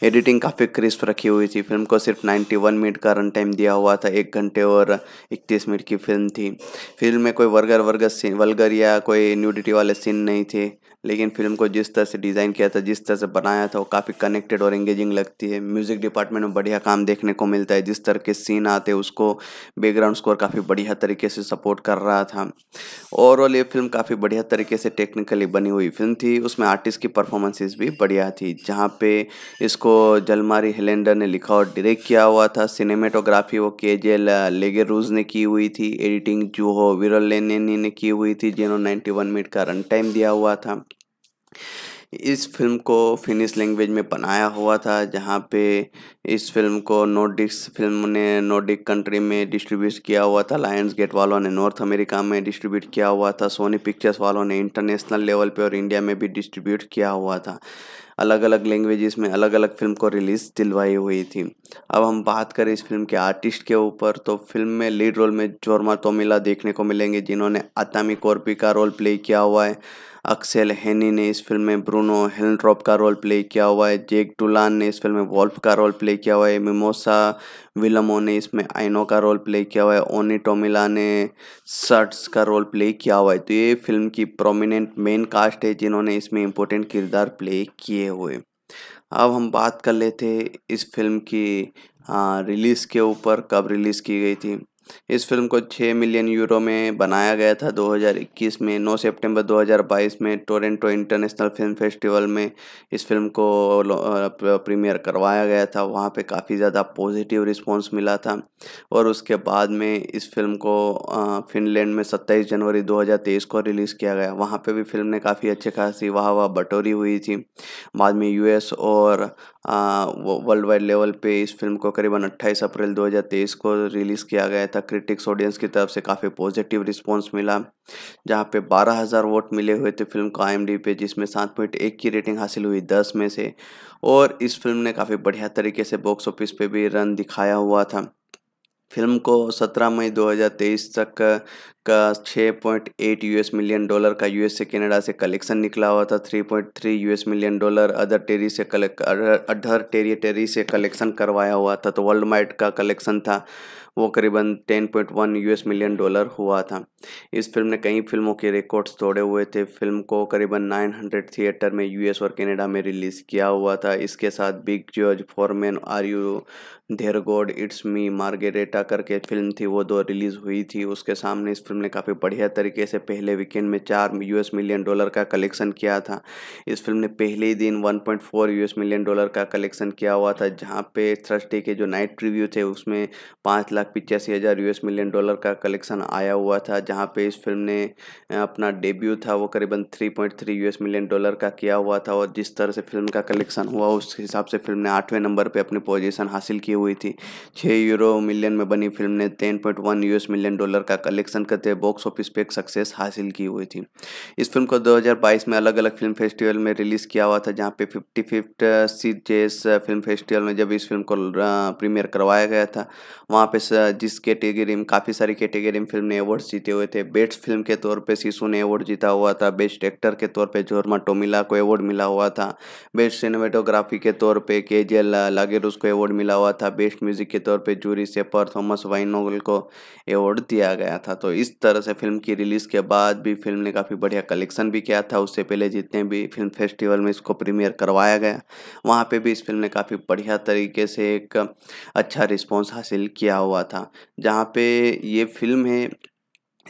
एडिटिंग काफ़ी क्रिस्प रखी हुई थी फिल्म को सिर्फ नाइन्टी वन मिनट का रन टाइम दिया हुआ था एक घंटे और इकतीस मिनट की फिल्म थी फिल्म में कोई वर्गर वर्गर सीन वर्गर या कोई न्यूडिटी वाले सीन नहीं थे लेकिन फिल्म को जिस तरह से डिज़ाइन किया था जिस तरह से बनाया था वो काफ़ी कनेक्टेड और एंगेजिंग लगती है म्यूज़िक डिपार्टमेंट में बढ़िया काम देखने को मिलता है जिस तरह के सीन आते हैं उसको बैकग्राउंड स्कोर काफ़ी बढ़िया तरीके से सपोर्ट कर रहा था ओवरऑल ये फिल्म काफ़ी बढ़िया तरीके से टेक्निकली बनी हुई फिल्म थी उसमें आर्टिस्ट की परफॉर्मेंसेज भी बढ़िया थी जहाँ पे इसको जलमारी हेलेंडर ने लिखा और डायरेक्ट किया हुआ था सिनेमेटोग्राफी वो के जे लेगे रूज ने की हुई थी एडिटिंग जो हो वीरल लेनी ने की हुई थी जिन्होंने वन मिनट का रन टाइम दिया हुआ था इस फिल्म को फिनिश लैंग्वेज में बनाया हुआ था जहाँ पे इस फिल्म को नोडिक्स फिल्म ने नोडिक कंट्री में डिस्ट्रीब्यूट किया हुआ था लायंस गेट वालों ने नॉर्थ अमेरिका में डिस्ट्रीब्यूट किया हुआ था सोनी पिक्चर्स वालों ने इंटरनेशनल लेवल पे और इंडिया में भी डिस्ट्रीब्यूट किया हुआ था अलग अलग लैंग्वेजेस में अलग अलग फिल्म को रिलीज़ दिलवाई हुई थी अब हम बात करें इस फिल्म के आर्टिस्ट के ऊपर तो फिल्म में लीड रोल में जोरमा तोमिला देखने को मिलेंगे जिन्होंने आतामी कॉर्पी का रोल प्ले किया हुआ है अक्सेल हैनी ने इस फिल्म में ब्रूनो हेलड्रॉप का रोल प्ले किया हुआ है जेक टुलान ने इस फिल्म में वॉल्फ का रोल प्ले किया हुआ है मिमोसा विलमो ने इसमें आइनो का रोल प्ले किया हुआ है ओनी टोमिला ने सर्ट्स का रोल प्ले किया हुआ है तो ये फिल्म की प्रोमिनेंट मेन कास्ट है जिन्होंने इसमें इम्पोर्टेंट किरदार प्ले किए हुए अब हम बात कर लेते इस फिल्म की रिलीज़ के ऊपर कब रिलीज़ की गई थी इस फिल्म को 6 मिलियन यूरो में बनाया गया था 2021 में 9 सितंबर 2022 में टोरंटो इंटरनेशनल फिल्म फेस्टिवल में इस फिल्म को प्रीमियर करवाया गया था वहाँ पे काफ़ी ज़्यादा पॉजिटिव रिस्पांस मिला था और उसके बाद में इस फिल्म को फिनलैंड में 27 जनवरी 2023 को रिलीज़ किया गया वहाँ पर भी फिल्म ने काफ़ी अच्छे खासी वाह वाह बटोरी हुई थी बाद में यूएस और वर्ल्ड वाइड लेवल पे इस फिल्म को करीबन अट्ठाईस अप्रैल दो को रिलीज़ किया गया था क्रिटिक्स ऑडियंस की तरफ से काफ़ी पॉजिटिव रिस्पांस मिला जहां पे 12000 वोट मिले हुए थे फिल्म को आई पे जिसमें सात पॉइंट एक की रेटिंग हासिल हुई दस में से और इस फिल्म ने काफ़ी बढ़िया तरीके से बॉक्स ऑफिस पे भी रन दिखाया हुआ था फिल्म को 17 मई 2023 तक का 6.8 यूएस मिलियन डॉलर का यूएस से कनाडा से कलेक्शन निकला हुआ था 3.3 यूएस मिलियन डॉलर अदर टेरी से कलेक् अदर टेरिटरी से कलेक्शन करवाया हुआ था तो वर्ल्ड माइड का कलेक्शन था वो करीबन 10.1 यूएस मिलियन डॉलर हुआ था इस फिल्म ने कई फिल्मों के रिकॉर्ड्स तोड़े हुए थे फिल्म को करीबन 900 थिएटर में यूएस और कनाडा में रिलीज़ किया हुआ था इसके साथ big George Foreman are you धेर गॉड इट्स मी मार्गेरेटा करके फिल्म थी वो दो रिलीज़ हुई थी उसके सामने इस फिल्म ने काफ़ी बढ़िया तरीके से पहले वीकेंड में चार यूएस मिलियन डॉलर का कलेक्शन किया था इस फिल्म ने पहले ही दिन 1.4 यूएस मिलियन डॉलर का कलेक्शन किया हुआ था जहाँ पे थर्सडे के जो नाइट रिव्यू थे उसमें पाँच लाख लाख पिचासी हज़ार यूएस मिलियन डॉलर का कलेक्शन आया हुआ था जहां पे इस फिल्म ने अपना डेब्यू था वो करीबन three point three US million dollar का किया हुआ था और जिस तरह से फिल्म का कलेक्शन हुआ उस हिसाब से फिल्म ने आठवें नंबर पर अपनी पोजीशन हासिल की हुई थी छः यूरो मिलियन में बनी फिल्म ने ten point one US million dollar का कलेक्शन करते बॉक्स ऑफिस पर एक सक्सेस हासिल की हुई थी इस फिल्म को 2022 में अलग अलग फिल्म फेस्टिवल में रिलीज़ किया हुआ था जहाँ पे फिफ्टी फिफ्थ सी फिल्म फेस्टिवल में जब इस फिल्म को प्रीमियर uh, करवाया गया था वहाँ पे uh, जिस कैटेगरी में काफ़ी सारी कैटेगरी में फिल्म ने अवार्ड्स जीते हुए थे बेस्ट फिल्म के तौर पे शीशु ने अवार्ड जीता हुआ था बेस्ट एक्टर के तौर पे जोरमा टोमिला को अवार्ड मिला हुआ था बेस्ट सिनेमेटोग्राफी के तौर पे के जे लागेरूस को अवार्ड मिला हुआ था बेस्ट म्यूजिक के तौर पर जूरी सेपर थॉमस वाइनोगल को अवार्ड दिया गया था तो इस तरह से फिल्म की रिलीज़ के बाद भी फिल्म ने काफ़ी बढ़िया कलेक्शन भी किया था उससे पहले जितने भी फिल्म फेस्टिवल में इसको प्रीमियर करवाया गया वहाँ पर भी इस फिल्म ने काफ़ी बढ़िया तरीके से एक अच्छा रिस्पॉन्स हासिल किया हुआ था जहाँ पे ये फिल्म है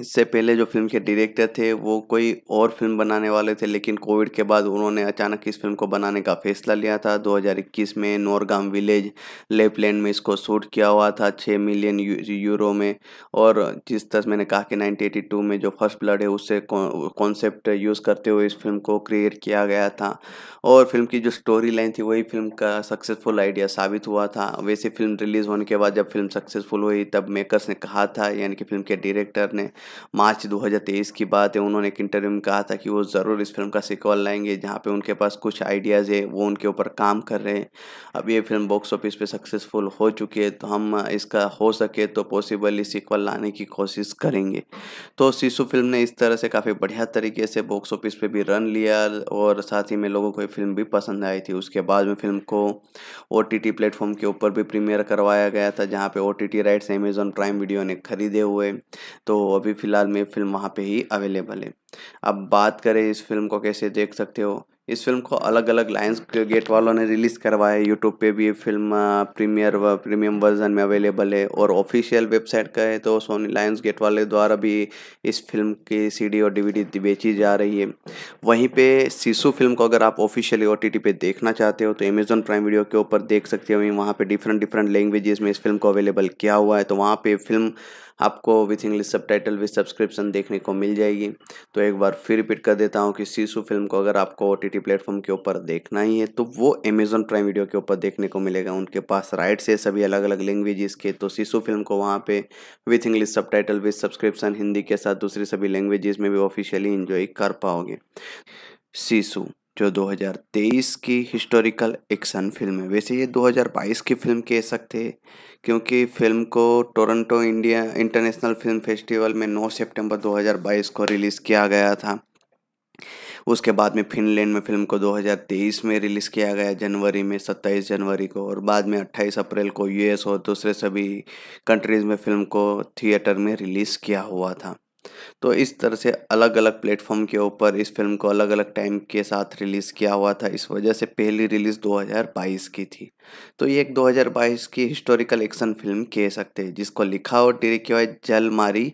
इससे पहले जो फिल्म के डायरेक्टर थे वो कोई और फिल्म बनाने वाले थे लेकिन कोविड के बाद उन्होंने अचानक इस फिल्म को बनाने का फैसला लिया था 2021 में नोरगाम विलेज लेपलैंड में इसको शूट किया हुआ था 6 मिलियन यू, यूरो में और जिस तरह मैंने कहा कि 1982 में जो फर्स्ट ब्लड है उससे कॉन्सेप्ट यूज़ करते हुए इस फिल्म को क्रिएट किया गया था और फिल्म की जो स्टोरी लाइन थी वही फिल्म का सक्सेसफुल आइडिया साबित हुआ था वैसे फिल्म रिलीज़ होने के बाद जब फिल्म सक्सेसफुल हुई तब मेकर्स ने कहा था यानी कि फिल्म के डायरेक्टर ने मार्च 2023 की बात है उन्होंने एक इंटरव्यू में कहा था कि वो ज़रूर इस फिल्म का सिक्वल लाएंगे जहाँ पे उनके पास कुछ आइडियाज़ है वो उनके ऊपर काम कर रहे हैं अब ये फिल्म बॉक्स ऑफिस पे सक्सेसफुल हो चुकी है तो हम इसका हो सके तो पॉसिबली सिक्वल लाने की कोशिश करेंगे तो शीशु फिल्म ने इस तरह से काफ़ी बढ़िया तरीके से बॉक्स ऑफिस पर भी रन लिया और साथ ही में लोगों को ये फिल्म भी पसंद आई थी उसके बाद में फिल्म को ओ टी प्लेटफॉर्म के ऊपर भी प्रीमियर करवाया गया था जहाँ पे O T rights Amazon prime video ने खरीदे हुए तो अभी फ़िलहाल में फिल्म वहाँ पे ही अवेलेबल है अब बात करें इस फिल्म को कैसे देख सकते हो इस फिल्म को अलग अलग लाइन्स गेट वालों ने रिलीज़ करवाया है यूट्यूब पे भी ये फिल्म प्रीमियर व प्रीमियम वर्जन में अवेलेबल है और ऑफिशियल वेबसाइट का है तो सोनी लाइन्स गेट वाले द्वारा भी इस फिल्म की सीडी और डीवीडी बेची जा रही है वहीं पे सीसू फिल्म को अगर आप ऑफिशियली ओ टी पे देखना चाहते हो तो अमेजोन प्राइम वीडियो के ऊपर देख सकते हो वहीं वहाँ पर डिफरेंट डिफरेंट लैंग्वेजेस में इस फिल्म को अवेलेबल किया हुआ है तो वहाँ पर फिल्म आपको with English subtitle with subscription देखने को मिल जाएगी तो एक बार फिर रिपीट कर देता हूँ कि सीसू फिल्म को अगर आपको ओ टी टी प्लेटफॉर्म के ऊपर देखना ही है तो वो अमेजोन प्राइम वीडियो के ऊपर देखने को मिलेगा उनके पास राइट्स है सभी अलग अलग लैंग्वेजेस के तो सीसू फिल्म को वहाँ पे with English subtitle with subscription Hindi के साथ दूसरी सभी लैंग्वेजेस में भी ऑफिशियली इंजॉय कर पाओगे सीसू जो 2023 की हिस्टोरिकल एक्शन फिल्म है वैसे ये 2022 की फिल्म कह सकते हैं क्योंकि फिल्म को Toronto India international film festival में 9 सितंबर 2022 को रिलीज़ किया गया था उसके बाद में फिनलैंड में फिल्म को 2023 में रिलीज़ किया गया जनवरी में 27 जनवरी को और बाद में 28 अप्रैल को यूएस और दूसरे सभी कंट्रीज़ में फिल्म को थिएटर में रिलीज़ किया हुआ था तो इस तरह से अलग अलग प्लेटफॉर्म के ऊपर इस फिल्म को अलग अलग टाइम के साथ रिलीज़ किया हुआ था इस वजह से पहली रिलीज़ 2022 की थी तो ये एक 2022 की हिस्टोरिकल एक्शन फिल्म कह सकते हैं जिसको लिखा और डायरेक्ट किया है जलमारी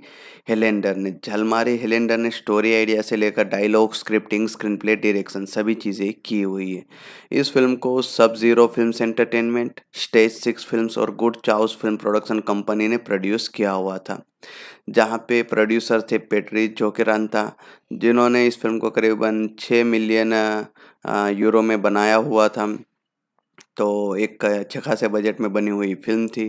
हेलेंडर ने जलमारी हेलेंडर ने स्टोरी आइडिया से लेकर dialogue scripting screenplay direction सभी चीज़ें की हुई है इस फिल्म को सब zero film entertainment stage six film और good chaos film production company ने प्रोड्यूस किया हुआ था जहाँ पे प्रोड्यूसर थे पेट्रीज जोकेरांता जिन्होंने इस फिल्म को करीबन छः मिलियन यूरो में बनाया हुआ था तो एक अच्छे खासे बजट में बनी हुई फिल्म थी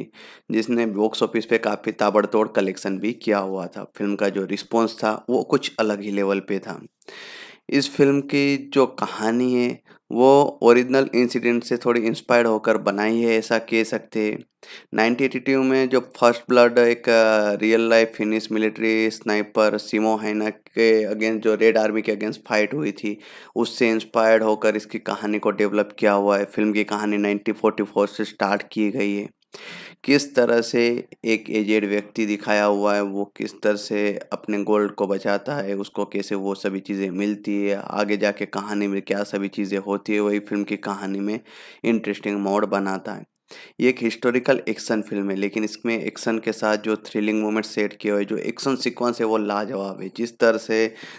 जिसने बॉक्स ऑफिस पे काफ़ी ताबड़तोड़ कलेक्शन भी किया हुआ था फिल्म का जो रिस्पॉन्स था वो कुछ अलग ही लेवल पे था इस फिल्म की जो कहानी है वो ओरिजिनल इंसिडेंट से थोड़ी इंस्पायर होकर बनाई है ऐसा कह सकते हैं नाइनटीन में जो फर्स्ट ब्लड एक real life Finnish military sniper Simo Hayha के अगेंस्ट जो रेड आर्मी के अगेंस्ट फाइट हुई थी उससे इंस्पायर्ड होकर इसकी कहानी को डेवलप किया हुआ है फिल्म की कहानी 1944 से स्टार्ट की गई है किस तरह से एक एजेड व्यक्ति दिखाया हुआ है वो किस तरह से अपने गोल्ड को बचाता है उसको कैसे वो सभी चीज़ें मिलती है आगे जाके कहानी में क्या सभी चीज़ें होती है वही फिल्म की कहानी में इंटरेस्टिंग मोड़ बनाता है ये एक हिस्टोरिकल एक्शन फिल्म है लेकिन इसमें एक्शन के साथ जो थ्रिलिंग मोमेंट सेट किए हुए जो एक्शन सीक्वेंस है वो लाजवाब है जिस तरह से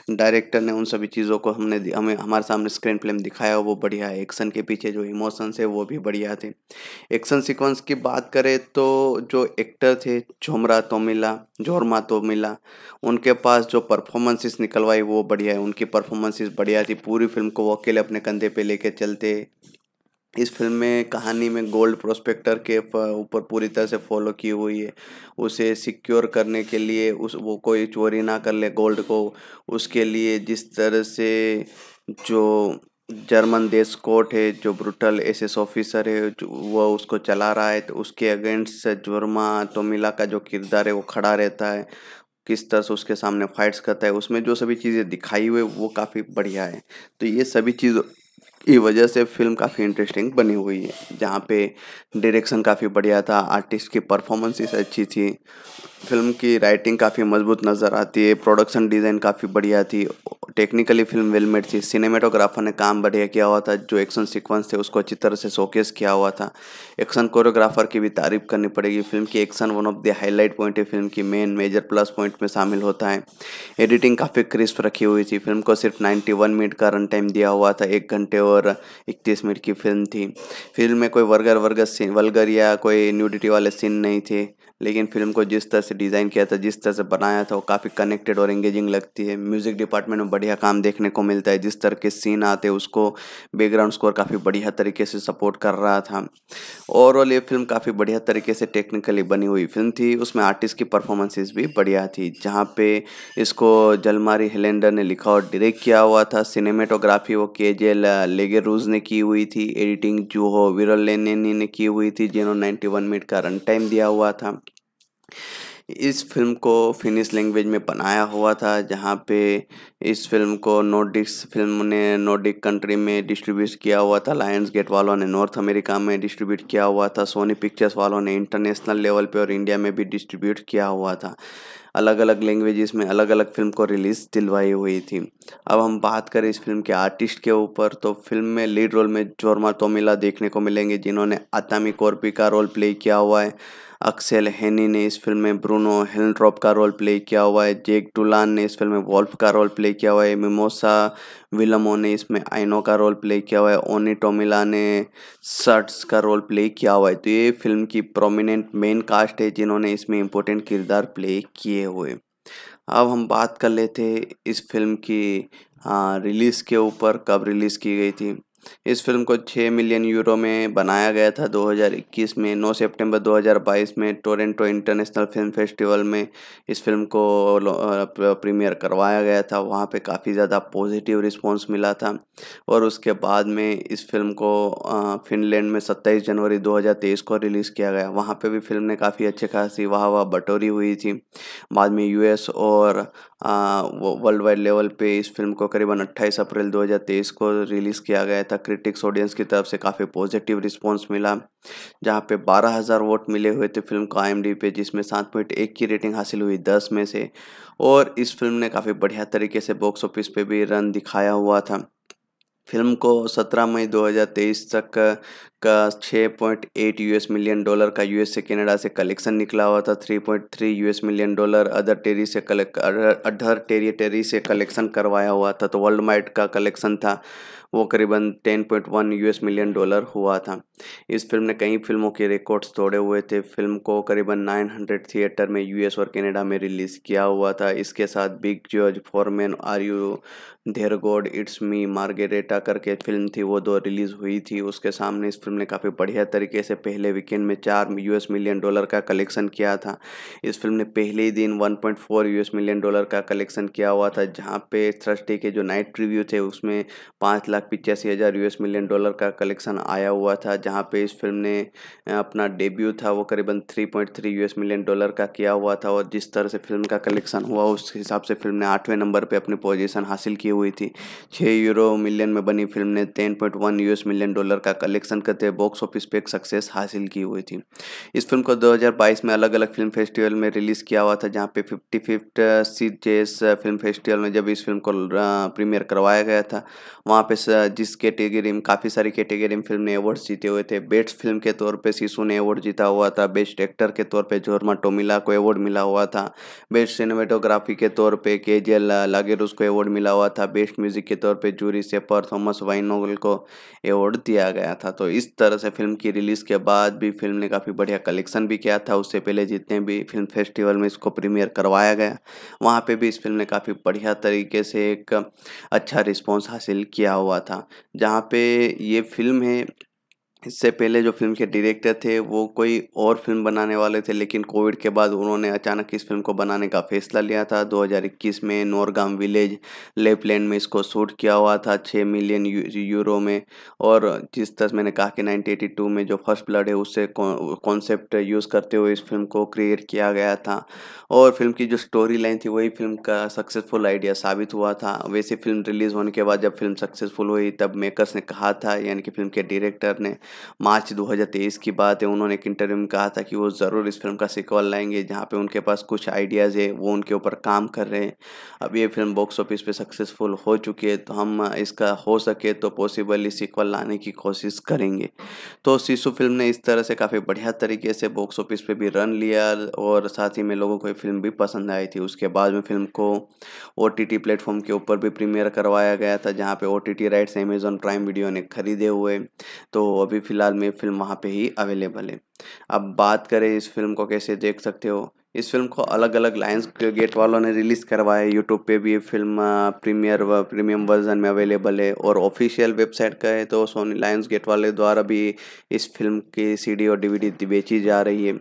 डायरेक्टर ने उन सभी चीज़ों को हमने हमें हमारे सामने स्क्रीन फिल्म दिखाया वो बढ़िया है एक्शन के पीछे जो इमोशंस है वो भी बढ़िया थे एक्शन सिक्वेंस की बात करें तो जो एक्टर थे झोमरा तोमिला जोरमा तोमिला उनके पास जो परफॉर्मेंसेस निकलवाई वो बढ़िया है उनकी परफॉर्मेंसेस बढ़िया थी पूरी फिल्म को वो अकेले अपने कंधे पे लेके चलते इस फिल्म में कहानी में गोल्ड प्रोस्पेक्टर के ऊपर पूरी तरह से फॉलो की हुई है उसे सिक्योर करने के लिए उस वो कोई चोरी ना कर ले गोल्ड को उसके लिए जिस तरह से जो जर्मन देश कोर्ट है जो ब्रूटल एस ऑफिसर है वह उसको चला रहा है तो उसके अगेंस्ट जुर्मा तोमिला का जो किरदार है वो खड़ा रहता है किस तरह से उसके सामने फाइट्स करता है उसमें जो सभी चीज़ें दिखाई हुई वो काफ़ी बढ़िया है तो ये सभी चीज़ों की वजह से फिल्म काफ़ी इंटरेस्टिंग बनी हुई है जहाँ पे डायरेक्शन काफ़ी बढ़िया था आर्टिस्ट की परफॉर्मेंसेस अच्छी थी फिल्म की राइटिंग काफ़ी मजबूत नज़र आती है प्रोडक्शन डिज़ाइन काफ़ी बढ़िया थी टेक्निकली फिल्म वेलमेड थी सिनेमेटोग्राफर ने काम बढ़िया किया हुआ था जो एक्शन सीक्वेंस थे उसको अच्छी तरह से शोकेस किया हुआ था एक्शन कोरियोग्राफर की भी तारीफ करनी पड़ेगी फिल्म की action one of the highlight point है फिल्म की मेन मेजर प्लस पॉइंट में शामिल होता है एडिटिंग काफ़ी क्रिस्प रखी हुई थी फिल्म को सिर्फ नाइन्टी मिनट का रन टाइम दिया हुआ था एक घंटे और और इकतीस मिनट की फिल्म थी फिल्म में कोई वर्गर वर्गर सीन वर्गर या कोई न्यूडिटी वाले सीन नहीं थे लेकिन फिल्म को जिस तरह से डिज़ाइन किया था जिस तरह से बनाया था वो काफ़ी कनेक्टेड और एंगेजिंग लगती है म्यूज़िक डिपार्टमेंट में बढ़िया काम देखने को मिलता है जिस तरह के सीन आते हैं उसको बैकग्राउंड स्कोर काफ़ी बढ़िया तरीके से सपोर्ट कर रहा था ओवरऑल ये फिल्म काफ़ी बढ़िया तरीके से टेक्निकली बनी हुई फिल्म थी उसमें आर्टिस्ट की परफॉर्मेंसेस भी बढ़िया थी जहाँ पे इसको जलमारी हेलेंडर ने लिखा और डायरेक्ट किया हुआ था सिनेमेटोग्राफी वो के जे लेगे रूज ने की हुई थी एडिटिंग जो हो विरल लेनेनी ने की हुई थी जिन्होंने 91 मिनट का रन टाइम दिया हुआ था इस फिल्म को फिनिश लैंग्वेज में बनाया हुआ था जहाँ पे इस फिल्म को नोडिक्स फिल्म ने नोडिक कंट्री में डिस्ट्रीब्यूट किया हुआ था लायंस गेट वालों ने नॉर्थ अमेरिका में डिस्ट्रीब्यूट किया हुआ था सोनी पिक्चर्स वालों ने इंटरनेशनल लेवल पे और इंडिया में भी डिस्ट्रीब्यूट किया हुआ था अलग अलग लैंग्वेजेस में अलग अलग फिल्म को रिलीज़ दिलवाई हुई थी अब हम बात करें इस फिल्म के आर्टिस्ट के ऊपर तो फिल्म में लीड रोल में जोरमा तोमिला देखने को मिलेंगे जिन्होंने अतामी कॉर्पी का रोल प्ले किया हुआ है अक्सेल हैनी ने इस फिल्म में ब्रूनो हेलड्रॉप का रोल प्ले किया हुआ है जेक टुलान ने इस फिल्म में वॉल्फ का रोल प्ले किया हुआ है मिमोसा विलमो ने इसमें आइनो का रोल प्ले किया हुआ है ओनी टोमिला ने सर्ट्स का रोल प्ले किया हुआ है तो ये फिल्म की प्रोमिनेंट मेन कास्ट है जिन्होंने इसमें इम्पोर्टेंट किरदार प्ले किए हुए अब हम बात कर लेते इस फिल्म की रिलीज़ के ऊपर कब रिलीज़ की गई थी इस फिल्म को 6 मिलियन यूरो में बनाया गया था 2021 में 9 सितंबर 2022 में टोरेंटो इंटरनेशनल फिल्म फेस्टिवल में इस फिल्म को प्रीमियर करवाया गया था वहाँ पे काफ़ी ज़्यादा पॉजिटिव रिस्पांस मिला था और उसके बाद में इस फिल्म को फिनलैंड में 27 जनवरी 2023 को रिलीज़ किया गया वहाँ पे भी फिल्म ने काफ़ी अच्छी खासी वाह वाह बटोरी हुई थी बाद में यूएस और वर्ल्ड वाइड लेवल पे इस फिल्म को करीबन 28 अप्रैल 2023 को रिलीज़ किया गया था क्रिटिक्स ऑडियंस की तरफ से काफ़ी पॉजिटिव रिस्पांस मिला जहाँ पे 12000 वोट मिले हुए थे फिल्म को आई पे जिसमें सात पॉइंट एक की रेटिंग हासिल हुई दस में से और इस फिल्म ने काफ़ी बढ़िया तरीके से बॉक्स ऑफिस पे भी रन दिखाया हुआ था फिल्म को 17 मई 2023 तक का 6.8 यूएस मिलियन डॉलर का यूएस से कनाडा से कलेक्शन निकला हुआ था 3.3 यूएस मिलियन डॉलर अदर टेरी से कलेक्ट अदर टेरी से कलेक्शन करवाया हुआ था तो वर्ल्ड माइट का कलेक्शन था वो करीबन 10.1 यूएस मिलियन डॉलर हुआ था इस फिल्म ने कई फिल्मों के रिकॉर्ड्स तोड़े हुए थे फिल्म को करीबन 900 थिएटर में यूएस और कनाडा में रिलीज़ किया हुआ था इसके साथ big George Foreman are you धेर गॉड इट्स मी मार्गेरेटा करके फिल्म थी वो दो रिलीज़ हुई थी उसके सामने इस फिल्म ने काफ़ी बढ़िया तरीके से पहले वीकेंड में चार यूएस मिलियन डॉलर का कलेक्शन किया था इस फिल्म ने पहले ही दिन 1.4 यूएस मिलियन डॉलर का कलेक्शन किया हुआ था जहाँ पे थर्सडे के जो नाइट रिव्यू थे उसमें पाँच लाख पिचासी हज़ार यू मिलियन डॉलर का कलेक्शन आया हुआ था जहाँ पे इस फिल्म ने अपना डेब्यू था वो करीबन थ्री यूएस मिलियन डॉलर का किया हुआ था और जिस तरह से फिल्म का कलेक्शन हुआ उस हिसाब से फिल्म ने आठवें नंबर पर अपनी पोजिशन हासिल की हुई थी छः यूरो मिलियन में बनी फिल्म ने ten point one US million dollar का कलेक्शन करते बॉक्स ऑफिस पर एक सक्सेस हासिल की हुई थी इस फिल्म को 2022 में अलग अलग फिल्म फेस्टिवल में रिलीज़ किया हुआ था जहाँ पे फिफ्टी फिफ्थ सी फिल्म फेस्टिवल में जब इस फिल्म को प्रीमियर करवाया गया था वहाँ पे जिस कैटेगरी में काफ़ी सारी कैटेगरी में फिल्म ने अवार्ड्स जीते हुए थे बेस्ट फिल्म के तौर पर शीशु ने अवार्ड जीता हुआ था बेस्ट एक्टर के तौर पर जोरमा टोमिला को अवार्ड मिला हुआ था बेस्ट सिनेमेटोग्राफी के तौर पर के जे लागेरूस को अवार्ड मिला हुआ था था बेस्ट म्यूज़िक के तौर पे जूरी से पर थॉमस वाइनोगल को अवार्ड दिया गया था तो इस तरह से फिल्म की रिलीज़ के बाद भी फिल्म ने काफ़ी बढ़िया कलेक्शन भी किया था उससे पहले जितने भी फिल्म फेस्टिवल में इसको प्रीमियर करवाया गया वहाँ पर भी इस फिल्म ने काफ़ी बढ़िया तरीके से एक अच्छा रिस्पॉन्स हासिल किया हुआ था जहाँ पर ये फिल्म है इससे पहले जो फिल्म के डायरेक्टर थे वो कोई और फिल्म बनाने वाले थे लेकिन कोविड के बाद उन्होंने अचानक इस फिल्म को बनाने का फैसला लिया था 2021 में नोरगाम विलेज लेपलैंड में इसको शूट किया हुआ था 6 मिलियन यू, यूरो में और जिस तरह मैंने कहा कि 1982 में जो फर्स्ट ब्लड है उससे कॉन्सेप्ट यूज़ करते हुए इस फिल्म को क्रिएट किया गया था और फिल्म की जो स्टोरी लाइन थी वही फिल्म का सक्सेसफुल आइडिया साबित हुआ था वैसे फिल्म रिलीज़ होने के बाद जब फिल्म सक्सेसफुल हुई तब मेकर्स ने कहा था यानी कि फिल्म के डायरेक्टर ने मार्च 2023 की बात है उन्होंने एक इंटरव्यू में कहा था कि वो ज़रूर इस फिल्म का सिक्वल लाएंगे जहाँ पे उनके पास कुछ आइडियाज़ है वो उनके ऊपर काम कर रहे हैं अब ये फिल्म बॉक्स ऑफिस पे सक्सेसफुल हो चुकी है तो हम इसका हो सके तो पॉसिबली सिक्वल लाने की कोशिश करेंगे तो शीशु फिल्म ने इस तरह से काफ़ी बढ़िया तरीके से बॉक्स ऑफिस पर भी रन लिया और साथ ही में लोगों को ये फिल्म भी पसंद आई थी उसके बाद में फिल्म को ओ टी प्लेटफॉर्म के ऊपर भी प्रीमियर करवाया गया था जहाँ पे O T T rights Amazon prime video ने खरीदे हुए तो अभी फ़िलहाल में फ़िल्म वहाँ पे ही अवेलेबल है अब बात करें इस फिल्म को कैसे देख सकते हो इस फिल्म को अलग अलग लाइन्स गेट वालों ने रिलीज़ करवाया यूट्यूब पे भी ये फिल्म प्रीमियर व प्रीमियम वर्जन में अवेलेबल है और ऑफिशियल वेबसाइट का है तो सोनी लाइन्स गेट वाले द्वारा भी इस फिल्म की सीडी और डीवीडी बेची जा रही है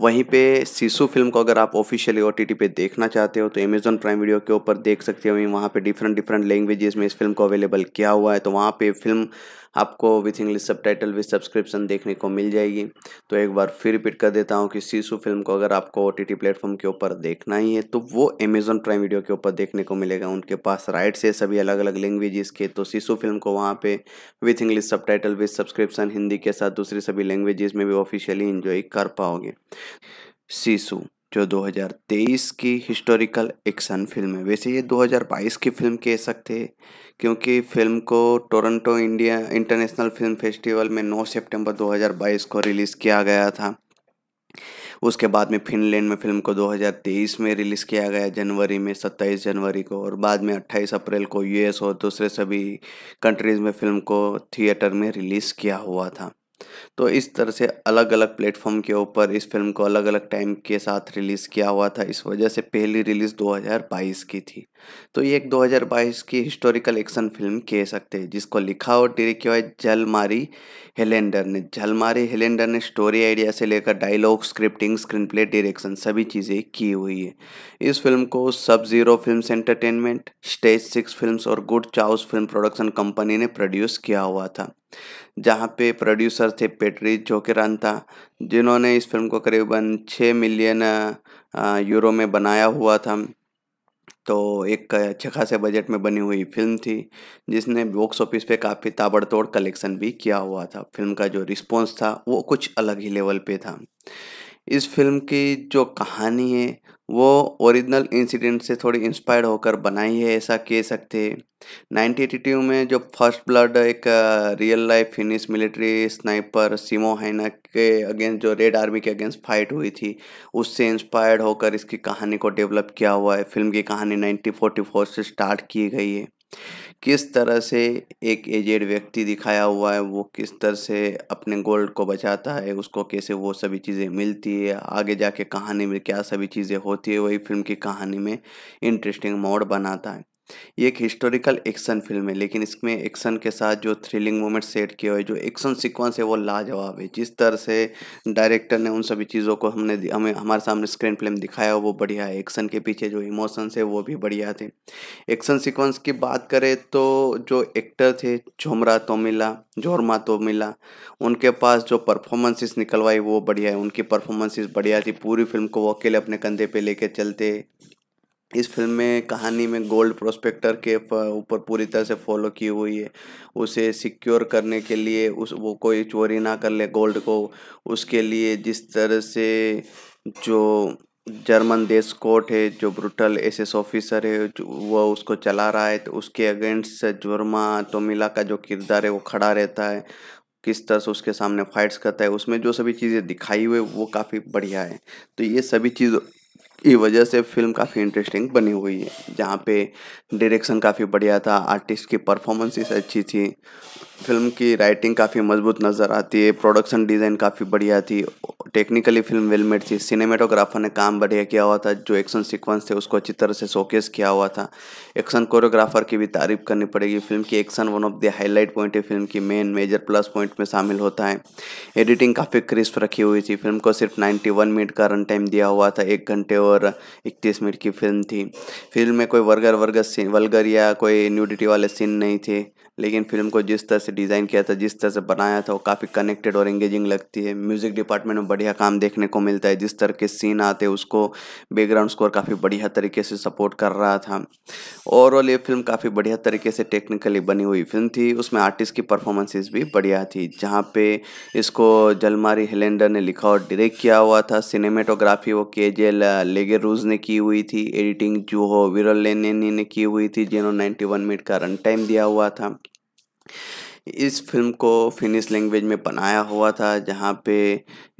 वहीं पे सीसू फिल्म को अगर आप ऑफिशियली ओ टी पे देखना चाहते हो तो अमेजोन प्राइम वीडियो के ऊपर देख सकते हो वहाँ पर डिफरेंट डिफरेंट लैंग्वेजेस में इस फिल्म को अवेलेबल किया हुआ है तो वहाँ पर फिल्म आपको with English subtitle with subscription देखने को मिल जाएगी तो एक बार फिर रिपीट कर देता हूँ कि सीसू फिल्म को अगर आपको ओ टी टी प्लेटफॉर्म के ऊपर देखना ही है तो वो अमेजोन प्राइम वीडियो के ऊपर देखने को मिलेगा उनके पास राइट्स है सभी अलग अलग लैंग्वेजेस के तो शीशु फिल्म को वहाँ पे with English subtitle with subscription Hindi के साथ दूसरी सभी लैंग्वेजेस में भी ऑफिशियली इंजॉय कर पाओगे सीसू जो 2023 की हिस्टोरिकल एक्शन फिल्म है वैसे ये 2022 की फिल्म कह सकते हैं क्योंकि फिल्म को Toronto India international film festival में 9 सितंबर 2022 को रिलीज़ किया गया था उसके बाद में फिनलैंड में फिल्म को 2023 में रिलीज़ किया गया जनवरी में 27 जनवरी को और बाद में 28 अप्रैल को यूएस और दूसरे सभी कंट्रीज़ में फिल्म को थिएटर में रिलीज़ किया हुआ था तो इस तरह से अलग अलग प्लेटफॉर्म के ऊपर इस फिल्म को अलग अलग टाइम के साथ रिलीज़ किया हुआ था इस वजह से पहली रिलीज़ 2022 की थी तो ये एक 2022 की हिस्टोरिकल एक्शन फिल्म कह सकते हैं जिसको लिखा और डायरेक्ट किया है जलमारी हेलेंडर ने जलमारी हेलेंडर ने स्टोरी आइडिया से लेकर dialogue scripting screenplay direction सभी चीज़ें की हुई है इस फिल्म को सब zero film entertainment stage six film और good chaos film production company ने प्रोड्यूस किया हुआ था जहाँ पे प्रोड्यूसर थे पेटरी था जिन्होंने इस फिल्म को करीबन छः मिलियन यूरो में बनाया हुआ था तो एक अच्छे खासे बजट में बनी हुई फिल्म थी जिसने बॉक्स ऑफिस पे काफ़ी ताबड़तोड़ कलेक्शन भी किया हुआ था फिल्म का जो रिस्पॉन्स था वो कुछ अलग ही लेवल पे था इस फिल्म की जो कहानी है वो ओरिजिनल इंसिडेंट से थोड़ी इंस्पायर होकर बनाई है ऐसा कह सकते हैं नाइनटीन में जो फर्स्ट ब्लड एक real life Finnish military sniper Simo Hayha के अगेंस्ट जो रेड आर्मी के अगेंस्ट फाइट हुई थी उससे इंस्पायर्ड होकर इसकी कहानी को डेवलप किया हुआ है फिल्म की कहानी 1944 से स्टार्ट की गई है किस तरह से एक एजेड व्यक्ति दिखाया हुआ है वो किस तरह से अपने गोल्ड को बचाता है उसको कैसे वो सभी चीज़ें मिलती है आगे जाके कहानी में क्या सभी चीज़ें होती है वही फिल्म की कहानी में इंटरेस्टिंग मोड़ बनाता है ये एक हिस्टोरिकल एक्शन फिल्म है लेकिन इसमें एक्शन के साथ जो थ्रिलिंग मोमेंट सेट किए हुए जो एक्शन सीक्वेंस है वो लाजवाब है जिस तरह से डायरेक्टर ने उन सभी चीज़ों को हमने हमें हमारे सामने स्क्रीन फिल्म दिखाया वो बढ़िया है एक्शन के पीछे जो इमोशंस है वो भी बढ़िया थे एक्शन सिक्वेंस की बात करें तो जो एक्टर थे झोमरा तोमिला जोरमा तोमिला उनके पास जो परफॉर्मेंसेस निकलवाई वो बढ़िया है उनकी परफॉर्मेंसेस बढ़िया थी पूरी फिल्म को वो अकेले अपने कंधे पे लेके चलते इस फिल्म में कहानी में गोल्ड प्रोस्पेक्टर के ऊपर पूरी तरह से फॉलो की हुई है उसे सिक्योर करने के लिए उस वो कोई चोरी ना कर ले गोल्ड को उसके लिए जिस तरह से जो जर्मन देश कोर्ट है जो ब्रूटल एसएस ऑफिसर है वह उसको चला रहा है तो उसके अगेंस्ट जुर्मा तोमिला का जो किरदार है वो खड़ा रहता है किस तरह से उसके सामने फाइट्स करता है उसमें जो सभी चीज़ें दिखाई हुई वो काफ़ी बढ़िया है तो ये सभी चीज़ की वजह से फिल्म काफ़ी इंटरेस्टिंग बनी हुई है जहाँ पे डायरेक्शन काफ़ी बढ़िया था आर्टिस्ट की परफॉर्मेंसेस अच्छी थी फिल्म की राइटिंग काफ़ी मजबूत नज़र आती है प्रोडक्शन डिज़ाइन काफ़ी बढ़िया थी टेक्निकली फिल्म वेलमेड थी सिनेमेटोग्राफर ने काम बढ़िया किया हुआ था जो एक्शन सीक्वेंस थे उसको अच्छी तरह से शोकेस किया हुआ था एक्शन कोरियोग्राफर की भी तारीफ करनी पड़ेगी फिल्म की action one of the highlight point है फिल्म की मेन मेजर प्लस पॉइंट में शामिल होता है एडिटिंग काफ़ी क्रिस्प रखी हुई थी फिल्म को सिर्फ नाइन्टी मिनट का रन टाइम दिया हुआ था एक घंटे और इकतीस मिनट की फिल्म थी फिल्म में कोई वर्गर वर्गर सीन वर्गर या कोई न्यूडिटी वाले सीन नहीं थे लेकिन फिल्म को जिस तरह से डिज़ाइन किया था जिस तरह से बनाया था वो काफ़ी कनेक्टेड और एंगेजिंग लगती है म्यूज़िक डिपार्टमेंट में बढ़िया काम देखने को मिलता है जिस तरह के सीन आते हैं उसको बैकग्राउंड स्कोर काफ़ी बढ़िया तरीके से सपोर्ट कर रहा था ओवरऑल ये फिल्म काफ़ी बढ़िया तरीके से टेक्निकली बनी हुई फिल्म थी उसमें आर्टिस्ट की परफॉर्मेंसेज भी बढ़िया थी जहाँ पे इसको जलमारी हेलेंडर ने लिखा और डायरेक्ट किया हुआ था सिनेमेटोग्राफी वो के जे रूज ने की हुई थी एडिटिंग हो विरल लेनेनी ने की हुई थी जिन्होंने वन मिनट का रन टाइम दिया हुआ था इस फिल्म को फिनिश लैंग्वेज में बनाया हुआ था जहाँ पे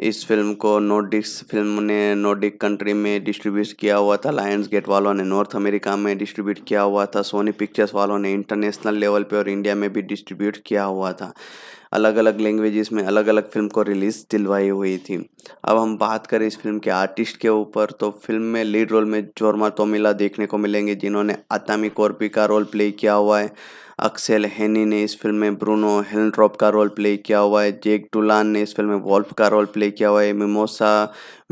इस फिल्म को नोडिक्स फिल्म ने नोडिक कंट्री में डिस्ट्रीब्यूट किया हुआ था लायंस गेट वालों ने नॉर्थ अमेरिका में डिस्ट्रीब्यूट किया हुआ था सोनी पिक्चर्स वालों ने इंटरनेशनल लेवल पे और इंडिया में भी डिस्ट्रीब्यूट किया हुआ था अलग अलग लैंग्वेजेस में अलग अलग फिल्म को रिलीज़ दिलवाई हुई थी अब हम बात करें इस फिल्म के आर्टिस्ट के ऊपर तो फिल्म में लीड रोल में जोरमा तोमिला देखने को मिलेंगे जिन्होंने आतामी कोर्पी का रोल प्ले किया हुआ है अक्सेल हैनी ने इस फिल्म में ब्रूनो हेलड्रॉप का रोल प्ले किया हुआ है जेक टुलान ने इस फिल्म में वॉल्फ का रोल प्ले किया हुआ है मिमोसा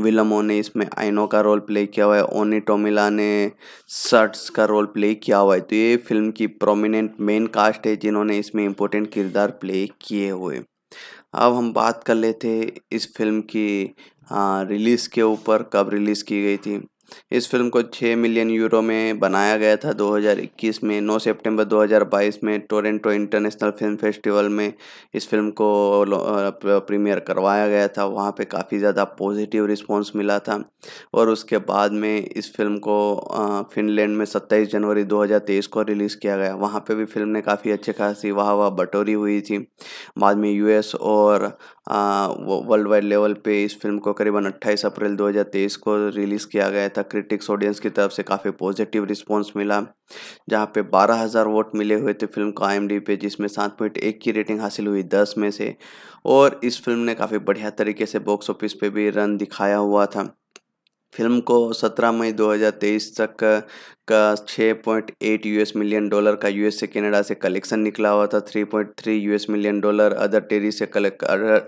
विलमो ने इसमें आइनो का रोल प्ले किया हुआ है ओनी टोमिला ने सर्ट्स का रोल प्ले किया हुआ है तो ये फिल्म की प्रोमिनेंट मेन कास्ट है जिन्होंने इसमें इम्पोर्टेंट किरदार प्ले किए हुए अब हम बात कर लेते हैं इस फिल्म की रिलीज़ के ऊपर कब रिलीज़ की गई थी इस फिल्म को 6 मिलियन यूरो में बनाया गया था 2021 में 9 सितंबर 2022 में टोरेंटो इंटरनेशनल फिल्म फेस्टिवल में इस फिल्म को प्रीमियर करवाया गया था वहाँ पे काफ़ी ज़्यादा पॉजिटिव रिस्पांस मिला था और उसके बाद में इस फिल्म को फिनलैंड में 27 जनवरी 2023 को रिलीज़ किया गया वहाँ पे भी फिल्म ने काफ़ी अच्छे खासी वाह वाह बटोरी हुई थी बाद में यूएस और वर्ल्ड वाइड लेवल पे इस फिल्म को करीबन 28 अप्रैल 2023 को रिलीज़ किया गया था क्रिटिक्स ऑडियंस की तरफ से काफ़ी पॉजिटिव रिस्पांस मिला जहां पे 12000 वोट मिले हुए थे फिल्म को आई पे जिसमें सात पॉइंट एक की रेटिंग हासिल हुई दस में से और इस फिल्म ने काफ़ी बढ़िया तरीके से बॉक्स ऑफिस पे भी रन दिखाया हुआ था फिल्म को 17 मई 2023 तक का 6.8 यूएस मिलियन डॉलर का यूएस से कनाडा से कलेक्शन निकला हुआ था 3.3 यूएस मिलियन डॉलर अदर टेरी से कलेक्ट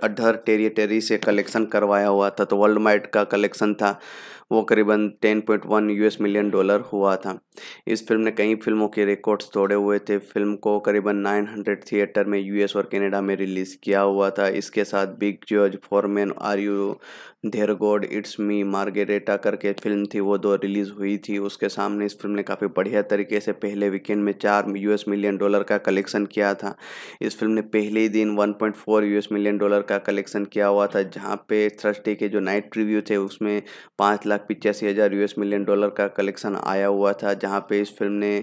अदर टेरी से कलेक्शन करवाया हुआ था तो वर्ल्ड माइड का कलेक्शन था वो करीबन 10.1 यूएस मिलियन डॉलर हुआ था इस फिल्म ने कई फिल्मों के रिकॉर्ड्स तोड़े हुए थे फिल्म को करीबन 900 थिएटर में यूएस और कनाडा में रिलीज़ किया हुआ था इसके साथ big George Foreman are you धेर गॉड इट्स मी मार्गेरेटा करके फिल्म थी वो दो रिलीज़ हुई थी उसके सामने इस फिल्म फिल्म ने काफ़ी बढ़िया तरीके से पहले वीकेंड में चार यूएस मिलियन डॉलर का कलेक्शन किया था इस फिल्म ने पहले ही दिन 1.4 यूएस मिलियन डॉलर का कलेक्शन किया हुआ था जहाँ पे थर्सडे के जो नाइट रिव्यू थे उसमें पाँच लाख पिचासी हज़ार यूएस मिलियन डॉलर का कलेक्शन आया हुआ था जहाँ पे इस फिल्म ने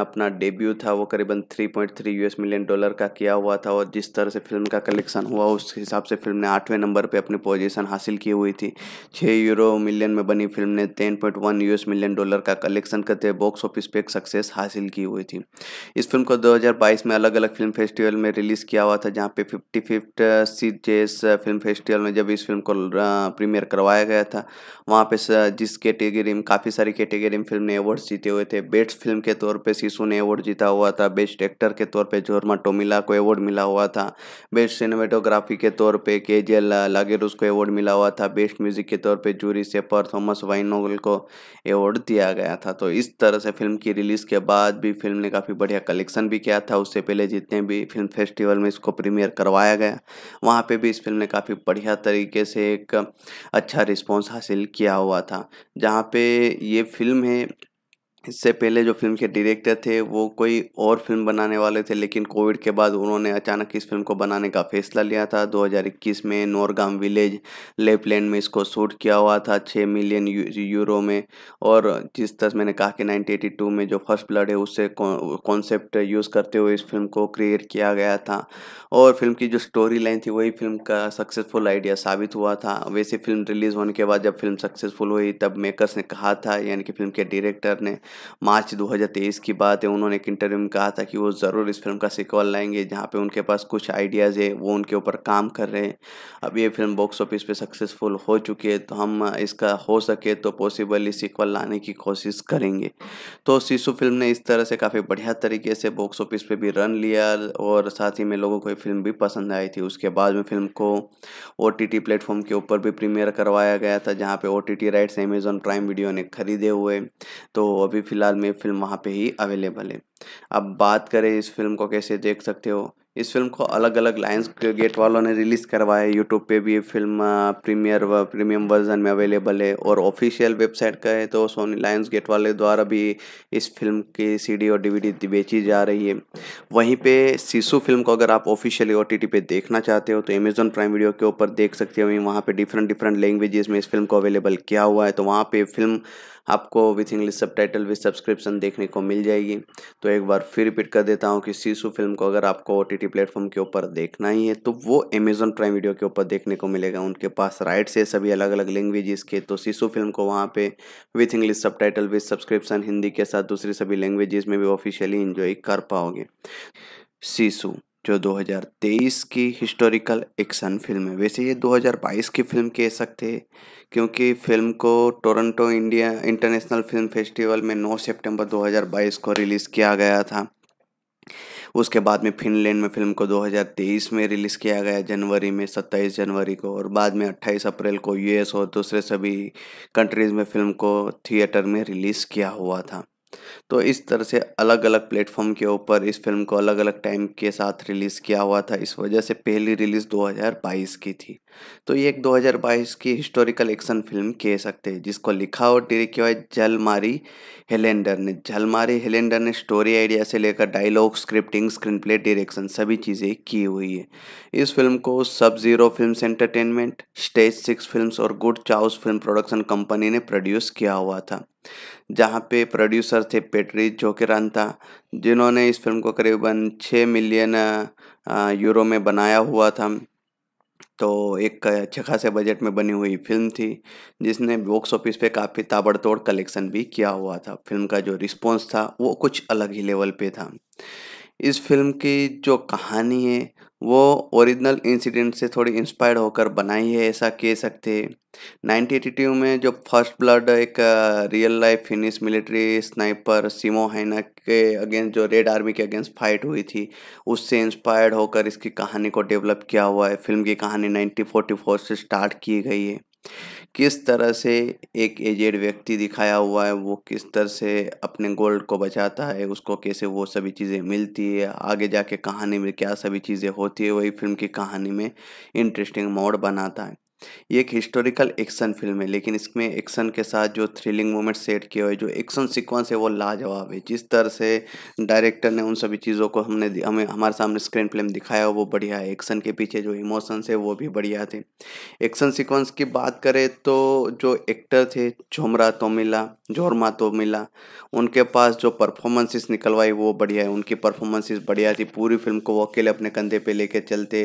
अपना डेब्यू था वो करीबन 3.3 यूएस मिलियन डॉलर का किया हुआ था और जिस तरह से फिल्म का कलेक्शन हुआ उस हिसाब से फिल्म ने आठवें नंबर पर अपनी पोजीशन हासिल की हुई थी छः यूरो मिलियन में बनी फिल्म ने ten point one US million dollar का कलेक्शन कर थे बॉक्स ऑफिस पे एक सक्सेस हासिल की हुई थी इस फिल्म को 2022 में अलग अलग फिल्म फेस्टिवल में रिलीज़ किया हुआ था जहाँ पे फिफ्टी फिफ्थ सी फिल्म फेस्टिवल में जब इस फिल्म को प्रीमियर uh, करवाया गया था वहाँ पे uh, जिस कैटेगरी में काफ़ी सारी कैटेगरी में फिल्म ने अवार्ड जीते हुए थे बेस्ट फिल्म के तौर पर शीशु ने अवार्ड जीता हुआ था बेस्ट एक्टर के तौर पर जोरमा टोमिला को अवार्ड मिला हुआ था बेस्ट सिनेमेटोग्राफी के तौर पर के जे लागेरूस को अवार्ड मिला हुआ था बेस्ट म्यूजिक के तौर पर जूरी सेपर थॉमस वाइनोगल को अवार्ड दिया गया था तो इस इस तरह से फिल्म की रिलीज़ के बाद भी फिल्म ने काफ़ी बढ़िया कलेक्शन भी किया था उससे पहले जितने भी फिल्म फेस्टिवल में इसको प्रीमियर करवाया गया वहाँ पे भी इस फिल्म ने काफ़ी बढ़िया तरीके से एक अच्छा रिस्पॉन्स हासिल किया हुआ था जहाँ पे ये फिल्म है इससे पहले जो फिल्म के डायरेक्टर थे वो कोई और फिल्म बनाने वाले थे लेकिन कोविड के बाद उन्होंने अचानक इस फिल्म को बनाने का फैसला लिया था 2021 में नोरगाम विलेज लेपलैंड में इसको शूट किया हुआ था 6 मिलियन यू, यूरो में और जिस तरह मैंने कहा कि 1982 में जो फर्स्ट ब्लड है उससे कॉन्सेप्ट यूज़ करते हुए इस फिल्म को क्रिएट किया गया था और फिल्म की जो स्टोरी लाइन थी वही फिल्म का सक्सेसफुल आइडिया साबित हुआ था वैसे फिल्म रिलीज़ होने के बाद जब फिल्म सक्सेसफुल हुई तब मेकर्स ने कहा था यानी कि फिल्म के डायरेक्टर ने मार्च 2023 की बात है उन्होंने एक इंटरव्यू में कहा था कि वो ज़रूर इस फिल्म का सिक्वल लाएंगे जहाँ पे उनके पास कुछ आइडियाज़ है वो उनके ऊपर काम कर रहे हैं अब ये फिल्म बॉक्स ऑफिस पे सक्सेसफुल हो चुकी है तो हम इसका हो सके तो पॉसिबली सिक्वल लाने की कोशिश करेंगे तो शिशु फिल्म ने इस तरह से काफ़ी बढ़िया तरीके से बॉक्स ऑफिस पर भी रन लिया और साथ ही में लोगों को ये फिल्म भी पसंद आई थी उसके बाद में फिल्म को ओ टी प्लेटफॉर्म के ऊपर भी प्रीमियर करवाया गया था जहाँ पे O T rights Amazon prime video ने खरीदे हुए तो अभी फ़िलहाल में फिल्म वहाँ पे ही अवेलेबल है अब बात करें इस फिल्म को कैसे देख सकते हो इस फिल्म को अलग अलग लाइन्स गेट वालों ने रिलीज़ करवाया है यूट्यूब पे भी ये फिल्म प्रीमियर प्रीमियम वर्जन में अवेलेबल है और ऑफिशियल वेबसाइट का है तो सोनी लाइन्स गेट वाले द्वारा भी इस फिल्म की सीडी और डीवीडी बेची जा रही है वहीं पे सीसू फिल्म को अगर आप ऑफिशियली ओ टी पे देखना चाहते हो तो अमेजोन प्राइम वीडियो के ऊपर देख सकते हो वहीं वहाँ पर डिफरेंट डिफरेंट लैंग्वेजेस में इस फिल्म को अवेलेबल किया हुआ है तो वहाँ पर फिल्म आपको with English subtitle with subscription देखने को मिल जाएगी तो एक बार फिर रिपीट कर देता हूँ कि सीसू फिल्म को अगर आपको ओ टी प्लेटफॉर्म के ऊपर देखना ही है तो वो अमेजोन प्राइम वीडियो के ऊपर देखने को मिलेगा उनके पास राइट्स है सभी अलग अलग लैंग्वेजेस के तो सीसू फिल्म को वहाँ पे with English subtitle with subscription Hindi के साथ दूसरी सभी लैंग्वेजेस में भी ऑफिशियली इंजॉय कर पाओगे सीसू जो 2023 की हिस्टोरिकल एक्शन फिल्म है वैसे ये 2022 की फिल्म कह सकते हैं क्योंकि फिल्म को Toronto India international film festival में 9 सितंबर 2022 को रिलीज़ किया गया था उसके बाद में फिनलैंड में फिल्म को 2023 में रिलीज़ किया गया जनवरी में 27 जनवरी को और बाद में 28 अप्रैल को यूएस और दूसरे सभी कंट्रीज़ में फिल्म को थिएटर में रिलीज़ किया हुआ था तो इस तरह से अलग अलग प्लेटफॉर्म के ऊपर इस फिल्म को अलग अलग टाइम के साथ रिलीज़ किया हुआ था इस वजह से पहली रिलीज़ 2022 की थी तो ये एक 2022 की हिस्टोरिकल एक्शन फिल्म कह सकते हैं जिसको लिखा और डिरेक्ट किया है जलमारी हेलेंडर ने जलमारी हेलेंडर ने स्टोरी आइडिया से लेकर dialogue scripting screenplay direction सभी चीज़ें की हुई है इस फिल्म को सब zero film entertainment stage six film और good chaos film production company ने प्रोड्यूस किया हुआ था जहाँ पे प्रोड्यूसर थे पेटरी जोकेरांता जिन्होंने इस फिल्म को करीबन छः मिलियन यूरो में बनाया हुआ था तो एक अच्छे खासे बजट में बनी हुई फिल्म थी जिसने बॉक्स ऑफिस पे काफ़ी ताबड़तोड़ कलेक्शन भी किया हुआ था फिल्म का जो रिस्पॉन्स था वो कुछ अलग ही लेवल पे था इस फिल्म की जो कहानी है वो ओरिजिनल इंसिडेंट से थोड़ी इंस्पायर होकर बनाई है ऐसा कह सकते हैं नाइनटीन में जो फर्स्ट ब्लड एक real life Finnish military sniper Simo Hayha के अगेंस्ट जो रेड आर्मी के अगेंस्ट फाइट हुई थी उससे इंस्पायर्ड होकर इसकी कहानी को डेवलप किया हुआ है फिल्म की कहानी 1944 से स्टार्ट की गई है किस तरह से एक एजेड व्यक्ति दिखाया हुआ है वो किस तरह से अपने गोल्ड को बचाता है उसको कैसे वो सभी चीज़ें मिलती है आगे जाके कहानी में क्या सभी चीज़ें होती है वही फिल्म की कहानी में इंटरेस्टिंग मोड़ बनाता है ये एक हिस्टोरिकल एक्शन फिल्म है लेकिन इसमें एक्शन के साथ जो थ्रिलिंग मोमेंट सेट किए हुए जो एक्शन सीक्वेंस है वो लाजवाब है जिस तरह से डायरेक्टर ने उन सभी चीज़ों को हमने हमें हमारे सामने स्क्रीन फिल्म दिखाया वो बढ़िया है एक्शन के पीछे जो इमोशंस है वो भी बढ़िया थे एक्शन सिक्वेंस की बात करें तो जो एक्टर थे झोमरा तोमिला जोरमा तोमिला उनके पास जो परफॉर्मेंसेस निकलवाई वो बढ़िया है उनकी परफॉर्मेंसेस बढ़िया थी पूरी फिल्म को वो अकेले अपने कंधे पर लेके चलते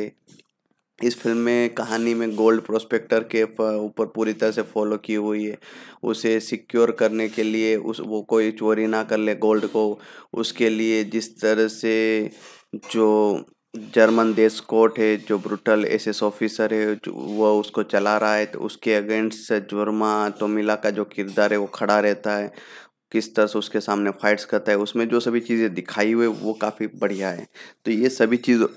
इस फिल्म में कहानी में गोल्ड प्रोस्पेक्टर के ऊपर पूरी तरह से फॉलो की हुई है उसे सिक्योर करने के लिए उस वो कोई चोरी ना कर ले गोल्ड को उसके लिए जिस तरह से जो जर्मन देश कोर्ट है जो ब्रूटल एसएस ऑफिसर है वह उसको चला रहा है तो उसके अगेंस्ट जुर्मा तोमिला का जो किरदार है वो खड़ा रहता है किस तरह से उसके सामने फाइट्स करता है उसमें जो सभी चीज़ें दिखाई हुई वो काफ़ी बढ़िया है तो ये सभी चीज़ों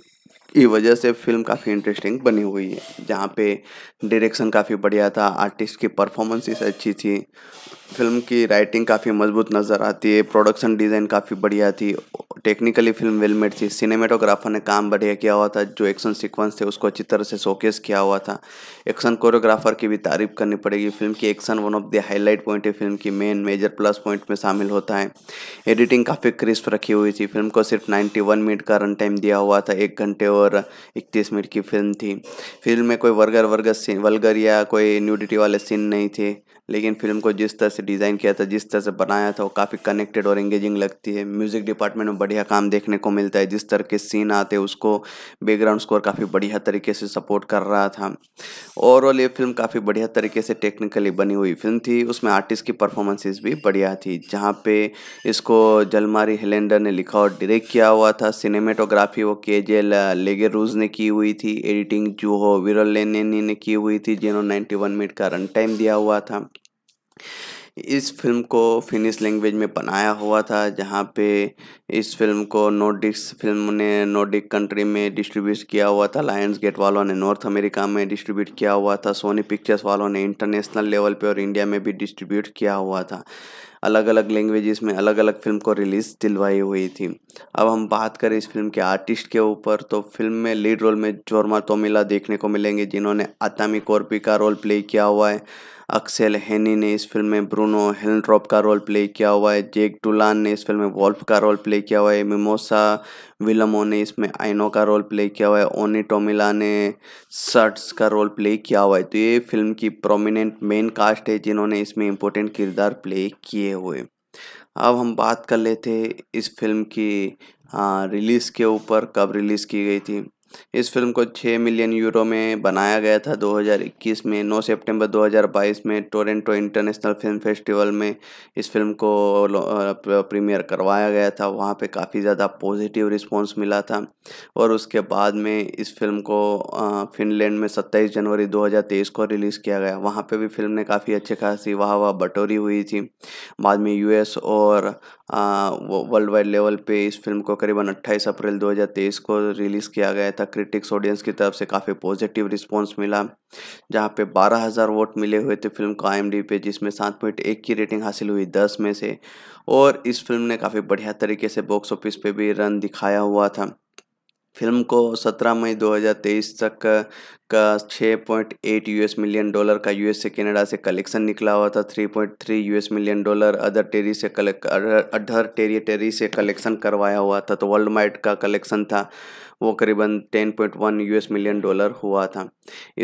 की वजह से फिल्म काफ़ी इंटरेस्टिंग बनी हुई है जहाँ पे डायरेक्शन काफ़ी बढ़िया था आर्टिस्ट की परफॉर्मेंसेस अच्छी थी फिल्म की राइटिंग काफ़ी मजबूत नज़र आती है प्रोडक्शन डिज़ाइन काफ़ी बढ़िया थी टेक्निकली फिल्म वेल मेड थी सिनेमेटोग्राफर ने काम बढ़िया किया हुआ था जो एक्शन सीक्वेंस थे उसको अच्छी तरह से शोकेस किया हुआ था एक्शन कोरियोग्राफर की भी तारीफ करनी पड़ेगी फिल्म की action one of the highlight point है फिल्म की मेन मेजर प्लस पॉइंट में शामिल होता है एडिटिंग काफ़ी क्रिस्प रखी हुई थी फिल्म को सिर्फ नाइन्टी मिनट का रन टाइम दिया हुआ था एक घंटे और इकतीस मिनट की फिल्म थी फिल्म में कोई वर्गर वर्गर सीन वर्गर या कोई न्यूडिटी वाले सीन नहीं थे लेकिन फिल्म को जिस तरह से डिज़ाइन किया था जिस तरह से बनाया था वो काफ़ी कनेक्टेड और एंगेजिंग लगती है म्यूज़िक डिपार्टमेंट में बढ़िया काम देखने को मिलता है जिस तरह के सीन आते हैं उसको बैकग्राउंड स्कोर काफ़ी बढ़िया तरीके से सपोर्ट कर रहा था ओवरऑल ये फिल्म काफ़ी बढ़िया तरीके से टेक्निकली बनी हुई फिल्म थी उसमें आर्टिस्ट की परफॉर्मेंसेज भी बढ़िया थी जहाँ पे इसको जलमारी हेलेंडर ने लिखा और डायरेक्ट किया हुआ था सिनेमेटोग्राफी वो के जे लेगे रूज ने की हुई थी एडिटिंग जूहो विरल लेनेनी ने की हुई थी जिन्होंने नाइन्टी मिनट का रन टाइम दिया हुआ था इस फिल्म को फिनिश लैंग्वेज में बनाया हुआ था जहाँ पे इस फिल्म को नोडिक्स फिल्म ने नोडिक कंट्री में डिस्ट्रीब्यूट किया हुआ था लायंस गेट वालों ने नॉर्थ अमेरिका में डिस्ट्रीब्यूट किया हुआ था सोनी पिक्चर्स वालों ने इंटरनेशनल लेवल पे और इंडिया में भी डिस्ट्रीब्यूट किया हुआ था अलग अलग लैंग्वेजेस में अलग अलग फिल्म को रिलीज़ दिलवाई हुई थी अब हम बात करें इस फिल्म के आर्टिस्ट के ऊपर तो फिल्म में लीड रोल में जोरमा तोमिला देखने को मिलेंगे जिन्होंने आतामी कोर्पी का रोल प्ले किया हुआ है अक्सेल हैनी ने इस फिल्म में ब्रूनो हेलड्रॉप का रोल प्ले किया हुआ है जेक टुलान ने इस फिल्म में वॉल्फ का रोल प्ले किया हुआ है मिमोसा विलमो ने इसमें आइनो का रोल प्ले किया हुआ है ओनी टोमिला ने सर्ट्स का रोल प्ले किया हुआ है तो ये फिल्म की प्रोमिनेंट मेन कास्ट है जिन्होंने इसमें इम्पोर्टेंट किरदार प्ले किए हुए अब हम बात कर लेते इस फिल्म की रिलीज़ के ऊपर कब रिलीज़ की गई थी इस फिल्म को 6 मिलियन यूरो में बनाया गया था 2021 में 9 सितंबर 2022 में टोरेंटो इंटरनेशनल फिल्म फेस्टिवल में इस फिल्म को प्रीमियर करवाया गया था वहाँ पे काफ़ी ज़्यादा पॉजिटिव रिस्पांस मिला था और उसके बाद में इस फिल्म को फिनलैंड में 27 जनवरी 2023 को रिलीज़ किया गया वहाँ पे भी फिल्म ने काफ़ी अच्छी खासी वाह वाह बटोरी हुई थी बाद में यूएस और वर्ल्ड वाइड लेवल पे इस फिल्म को करीबन 28 अप्रैल 2023 को रिलीज़ किया गया था क्रिटिक्स ऑडियंस की तरफ से काफ़ी पॉजिटिव रिस्पांस मिला जहां पे 12000 वोट मिले हुए थे फिल्म को आई पे जिसमें सात पॉइंट एक की रेटिंग हासिल हुई दस में से और इस फिल्म ने काफ़ी बढ़िया तरीके से बॉक्स ऑफिस पे भी रन दिखाया हुआ था फिल्म को 17 मई 2023 तक का 6.8 यूएस मिलियन डॉलर का यूएस से कनाडा से कलेक्शन निकला हुआ था 3.3 यूएस मिलियन डॉलर अदर टेरी से कलेक् अदर टेरी से कलेक्शन करवाया हुआ था तो वर्ल्ड माइड का कलेक्शन था वो करीबन 10.1 यूएस मिलियन डॉलर हुआ था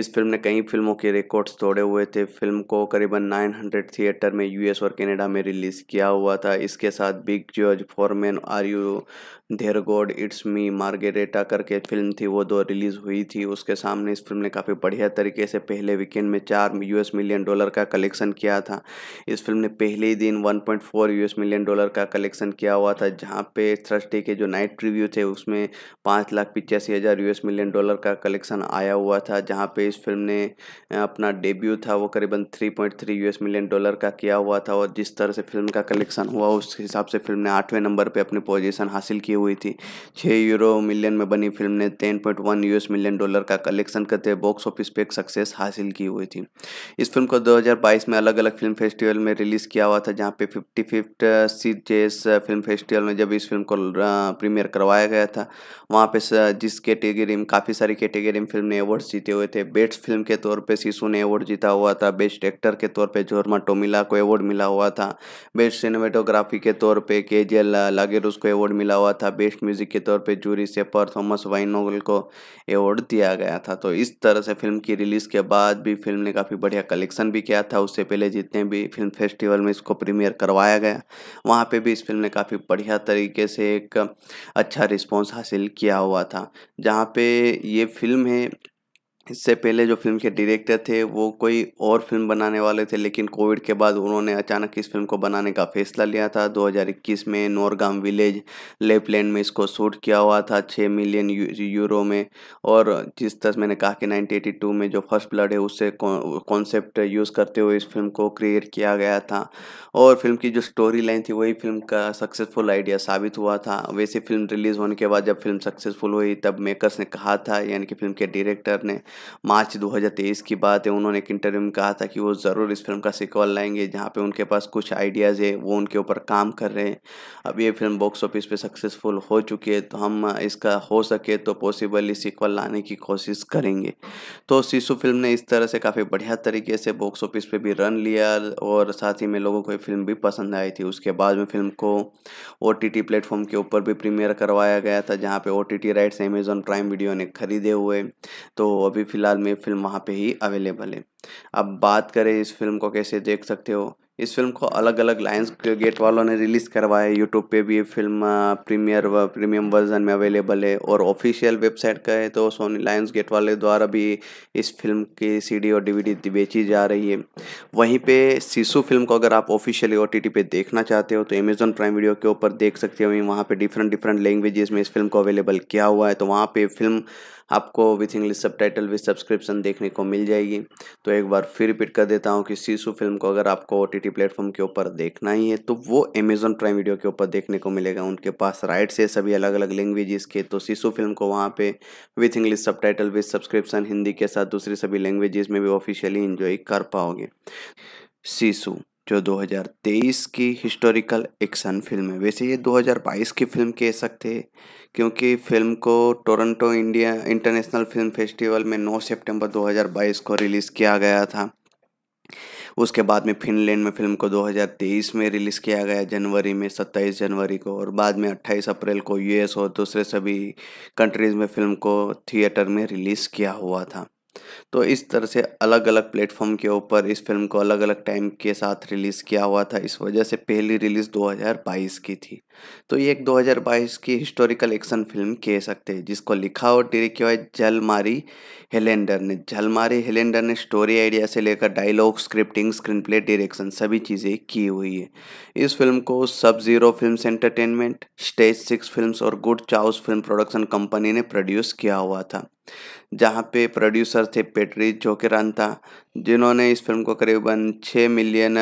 इस फिल्म ने कई फिल्मों के रिकॉर्ड्स तोड़े हुए थे फिल्म को करीबन 900 थिएटर में यूएस और कनाडा में रिलीज़ किया हुआ था इसके साथ big George Foreman are you धेर गॉड इट्स मी मार्गेरेटा करके फिल्म थी वो दो रिलीज़ हुई थी उसके सामने इस फिल्म ने काफ़ी बढ़िया तरीके से पहले वीकेंड में चार यूएस मिलियन डॉलर का कलेक्शन किया था इस फिल्म ने पहले ही दिन 1.4 यूएस मिलियन डॉलर का कलेक्शन किया हुआ था जहाँ पे थर्सडे के जो नाइट रिव्यू थे उसमें पाँच लाख पिचासी हज़ार यू मिलियन डॉलर का कलेक्शन आया हुआ था जहाँ पर इस फिल्म ने अपना डेब्यू था वो करीबन थ्री पॉइंट मिलियन डॉलर का किया हुआ था और जिस तरह से फिल्म का कलेक्शन हुआ उस हिसाब से फिल्म ने आठवें नंबर पर अपनी पोजिशन हासिल की हुई थी छः यूरो मिलियन में बनी फिल्म ने ten point one US million dollar का कलेक्शन करते बॉक्स ऑफिस पे एक सक्सेस हासिल की हुई थी इस फिल्म को 2022 में अलग अलग फिल्म फेस्टिवल में रिलीज़ किया हुआ था जहाँ पे फिफ्टी फिफ्थ सी फिल्म फेस्टिवल में जब इस फिल्म को प्रीमियर करवाया गया था वहाँ पे जिस कैटेगरी में काफ़ी सारी कैटेगरी में फिल्म ने अवार्ड जीते हुए थे बेस्ट फिल्म के तौर पर शिशु ने अवार्ड जीता हुआ था बेस्ट एक्टर के तौर पर जोरमा टोमिला को अवार्ड मिला हुआ था बेस्ट सिनेमेटोग्राफी के तौर पर के जे लागेरूस को अवार्ड मिला हुआ था था बेस्ट म्यूज़िक के तौर पे जूरी से पर थॉमस वाइनोगल को अवार्ड दिया गया था तो इस तरह से फिल्म की रिलीज़ के बाद भी फिल्म ने काफ़ी बढ़िया कलेक्शन भी किया था उससे पहले जितने भी फिल्म फेस्टिवल में इसको प्रीमियर करवाया गया वहाँ पर भी इस फिल्म ने काफ़ी बढ़िया तरीके से एक अच्छा रिस्पॉन्स हासिल किया हुआ था जहाँ पर ये फिल्म है इससे पहले जो फिल्म के डायरेक्टर थे वो कोई और फिल्म बनाने वाले थे लेकिन कोविड के बाद उन्होंने अचानक इस फिल्म को बनाने का फैसला लिया था 2021 में नोरगाम विलेज लेपलैंड में इसको शूट किया हुआ था 6 मिलियन यू, यूरो में और जिस तरह मैंने कहा कि 1982 में जो फर्स्ट ब्लड है उससे कॉन्सेप्ट यूज़ करते हुए इस फिल्म को क्रिएट किया गया था और फिल्म की जो स्टोरी लाइन थी वही फिल्म का सक्सेसफुल आइडिया साबित हुआ था वैसे फिल्म रिलीज़ होने के बाद जब फिल्म सक्सेसफुल हुई तब मेकर्स ने कहा था यानी कि फिल्म के डायरेक्टर ने मार्च 2023 की बात है उन्होंने एक इंटरव्यू में कहा था कि वो ज़रूर इस फिल्म का सिक्वल लाएंगे जहाँ पर उनके पास कुछ आइडियाज़ है वो उनके ऊपर काम कर रहे हैं अब ये फिल्म बॉक्स ऑफिस पर सक्सेसफुल हो चुकी है तो हम इसका हो सके तो पॉसिबली सिक्वल लाने की कोशिश करेंगे तो शिशु फिल्म ने इस तरह से काफ़ी बढ़िया तरीके से बॉक्स ऑफिस पे भी रन लिया और साथ ही में लोगों को फिल्म भी पसंद आई थी उसके बाद में फिल्म को ओ टी टी प्लेटफॉर्म के ऊपर भी प्रीमियर करवाया गया था जहाँ पे O T T rights Amazon prime video ने खरीदे हुए तो अभी फ़िलहाल में फिल्म वहाँ पे ही अवेलेबल है अब बात करें इस फिल्म को कैसे देख सकते हो इस फिल्म को अलग अलग लाइन्स गेट वालों ने रिलीज़ करवाया यूट्यूब पे भी फिल्म प्रीमियर प्रीमियम वर्जन में अवेलेबल है और ऑफिशियल वेबसाइट का है तो सोनी लाइन्स गेट वाले द्वारा भी इस फिल्म की सीडी और डीवीडी बेची जा रही है वहीं पे शीशु फिल्म को अगर आप ऑफिशियली ओ टी पे देखना चाहते हो तो अमेजोन प्राइम वीडियो के ऊपर देख सकते हो वहीं वहाँ पर डिफरेंट डिफरेंट लैंग्वेजेस में इस फिल्म को अवेलेबल किया हुआ है तो वहाँ पर फिल्म आपको with English subtitle with subscription देखने को मिल जाएगी तो एक बार फिर रिपीट कर देता हूँ कि सीसू फिल्म को अगर आपको ओ टी प्लेटफॉर्म के ऊपर देखना ही है तो वो अमेजोन प्राइम वीडियो के ऊपर देखने को मिलेगा उनके पास राइट्स है सभी अलग अलग लैंग्वेजेस के तो सीसू फिल्म को वहाँ पे with English subtitle with subscription Hindi के साथ दूसरी सभी लैंग्वेजेस में भी ऑफिशियली इंजॉय कर पाओगे सीसू जो 2023 की हिस्टोरिकल एक्शन फिल्म है वैसे ये 2022 की फिल्म कह सकते हैं क्योंकि फिल्म को Toronto India international film festival में 9 सितंबर 2022 को रिलीज़ किया गया था उसके बाद में फिनलैंड में फिल्म को 2023 में रिलीज़ किया गया जनवरी में 27 जनवरी को और बाद में 28 अप्रैल को यूएस और दूसरे सभी कंट्रीज़ में फिल्म को थिएटर में रिलीज़ किया हुआ था तो इस तरह से अलग अलग प्लेटफॉर्म के ऊपर इस फिल्म को अलग अलग टाइम के साथ रिलीज़ किया हुआ था इस वजह से पहली रिलीज़ 2022 की थी तो ये एक 2022 की हिस्टोरिकल एक्शन फिल्म कह सकते हैं जिसको लिखा और डायरेक्ट किया है जलमारी हेलेंडर ने जलमारी हेलेंडर ने स्टोरी आइडिया से लेकर dialogue scripting screenplay direction सभी चीज़ें की हुई है इस फिल्म को सब zero film entertainment stage six film और good chaos film production company ने प्रोड्यूस किया हुआ था जहाँ पे प्रोड्यूसर थे पेट्री जोकेरानता जिन्होंने इस फिल्म को करीबन छः मिलियन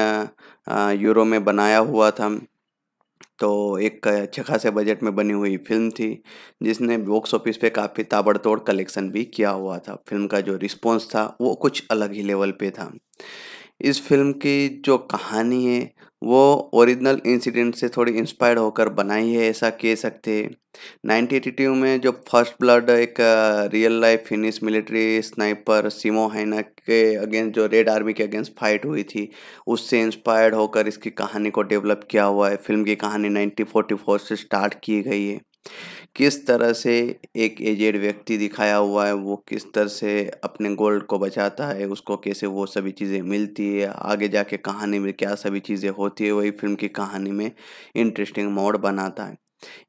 यूरो में बनाया हुआ था तो एक अच्छे खासे बजट में बनी हुई फिल्म थी जिसने बॉक्स ऑफिस पे काफ़ी ताबड़तोड़ कलेक्शन भी किया हुआ था फिल्म का जो रिस्पॉन्स था वो कुछ अलग ही लेवल पे था इस फिल्म की जो कहानी है वो ओरिजिनल इंसिडेंट से थोड़ी इंस्पायर होकर बनाई है ऐसा कह सकते नाइनटीन एटी टू में जो फर्स्ट ब्लड एक real life Finnish military sniper Simo Hayha के अगेंस्ट जो रेड आर्मी के अगेंस्ट फाइट हुई थी उससे इंस्पायर्ड होकर इसकी कहानी को डेवलप किया हुआ है फिल्म की कहानी 1944 से स्टार्ट की गई है किस तरह से एक एजेड व्यक्ति दिखाया हुआ है वो किस तरह से अपने गोल्ड को बचाता है उसको कैसे वो सभी चीज़ें मिलती है आगे जाके कहानी में क्या सभी चीज़ें होती है वही फिल्म की कहानी में इंटरेस्टिंग मोड़ बनाता है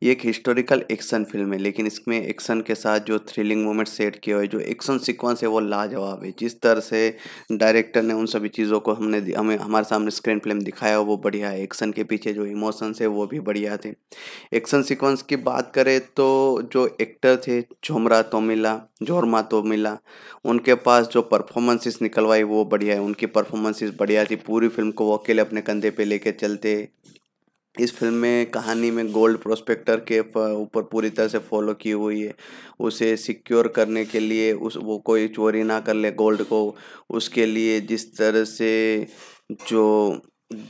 ये एक हिस्टोरिकल एक्शन फिल्म है लेकिन इसमें एक्शन के साथ जो थ्रिलिंग मोमेंट सेट किए हुए जो एक्शन सीक्वेंस है वो लाजवाब है जिस तरह से डायरेक्टर ने उन सभी चीज़ों को हमने हमें हमारे सामने स्क्रीन फिल्म दिखाया वो बढ़िया है एक्शन के पीछे जो इमोशंस है वो भी बढ़िया थे एक्शन सिक्वेंस की बात करें तो जो एक्टर थे झोमरा तोमिला जोरमा तोमिला उनके पास जो परफॉर्मेंसेस निकलवाई वो बढ़िया है उनकी परफॉर्मेंसेस बढ़िया थी पूरी फिल्म को वो अकेले अपने कंधे पे लेके चलते इस फिल्म में कहानी में गोल्ड प्रोस्पेक्टर के ऊपर पूरी तरह से फॉलो की हुई है उसे सिक्योर करने के लिए उस वो कोई चोरी ना कर ले गोल्ड को उसके लिए जिस तरह से जो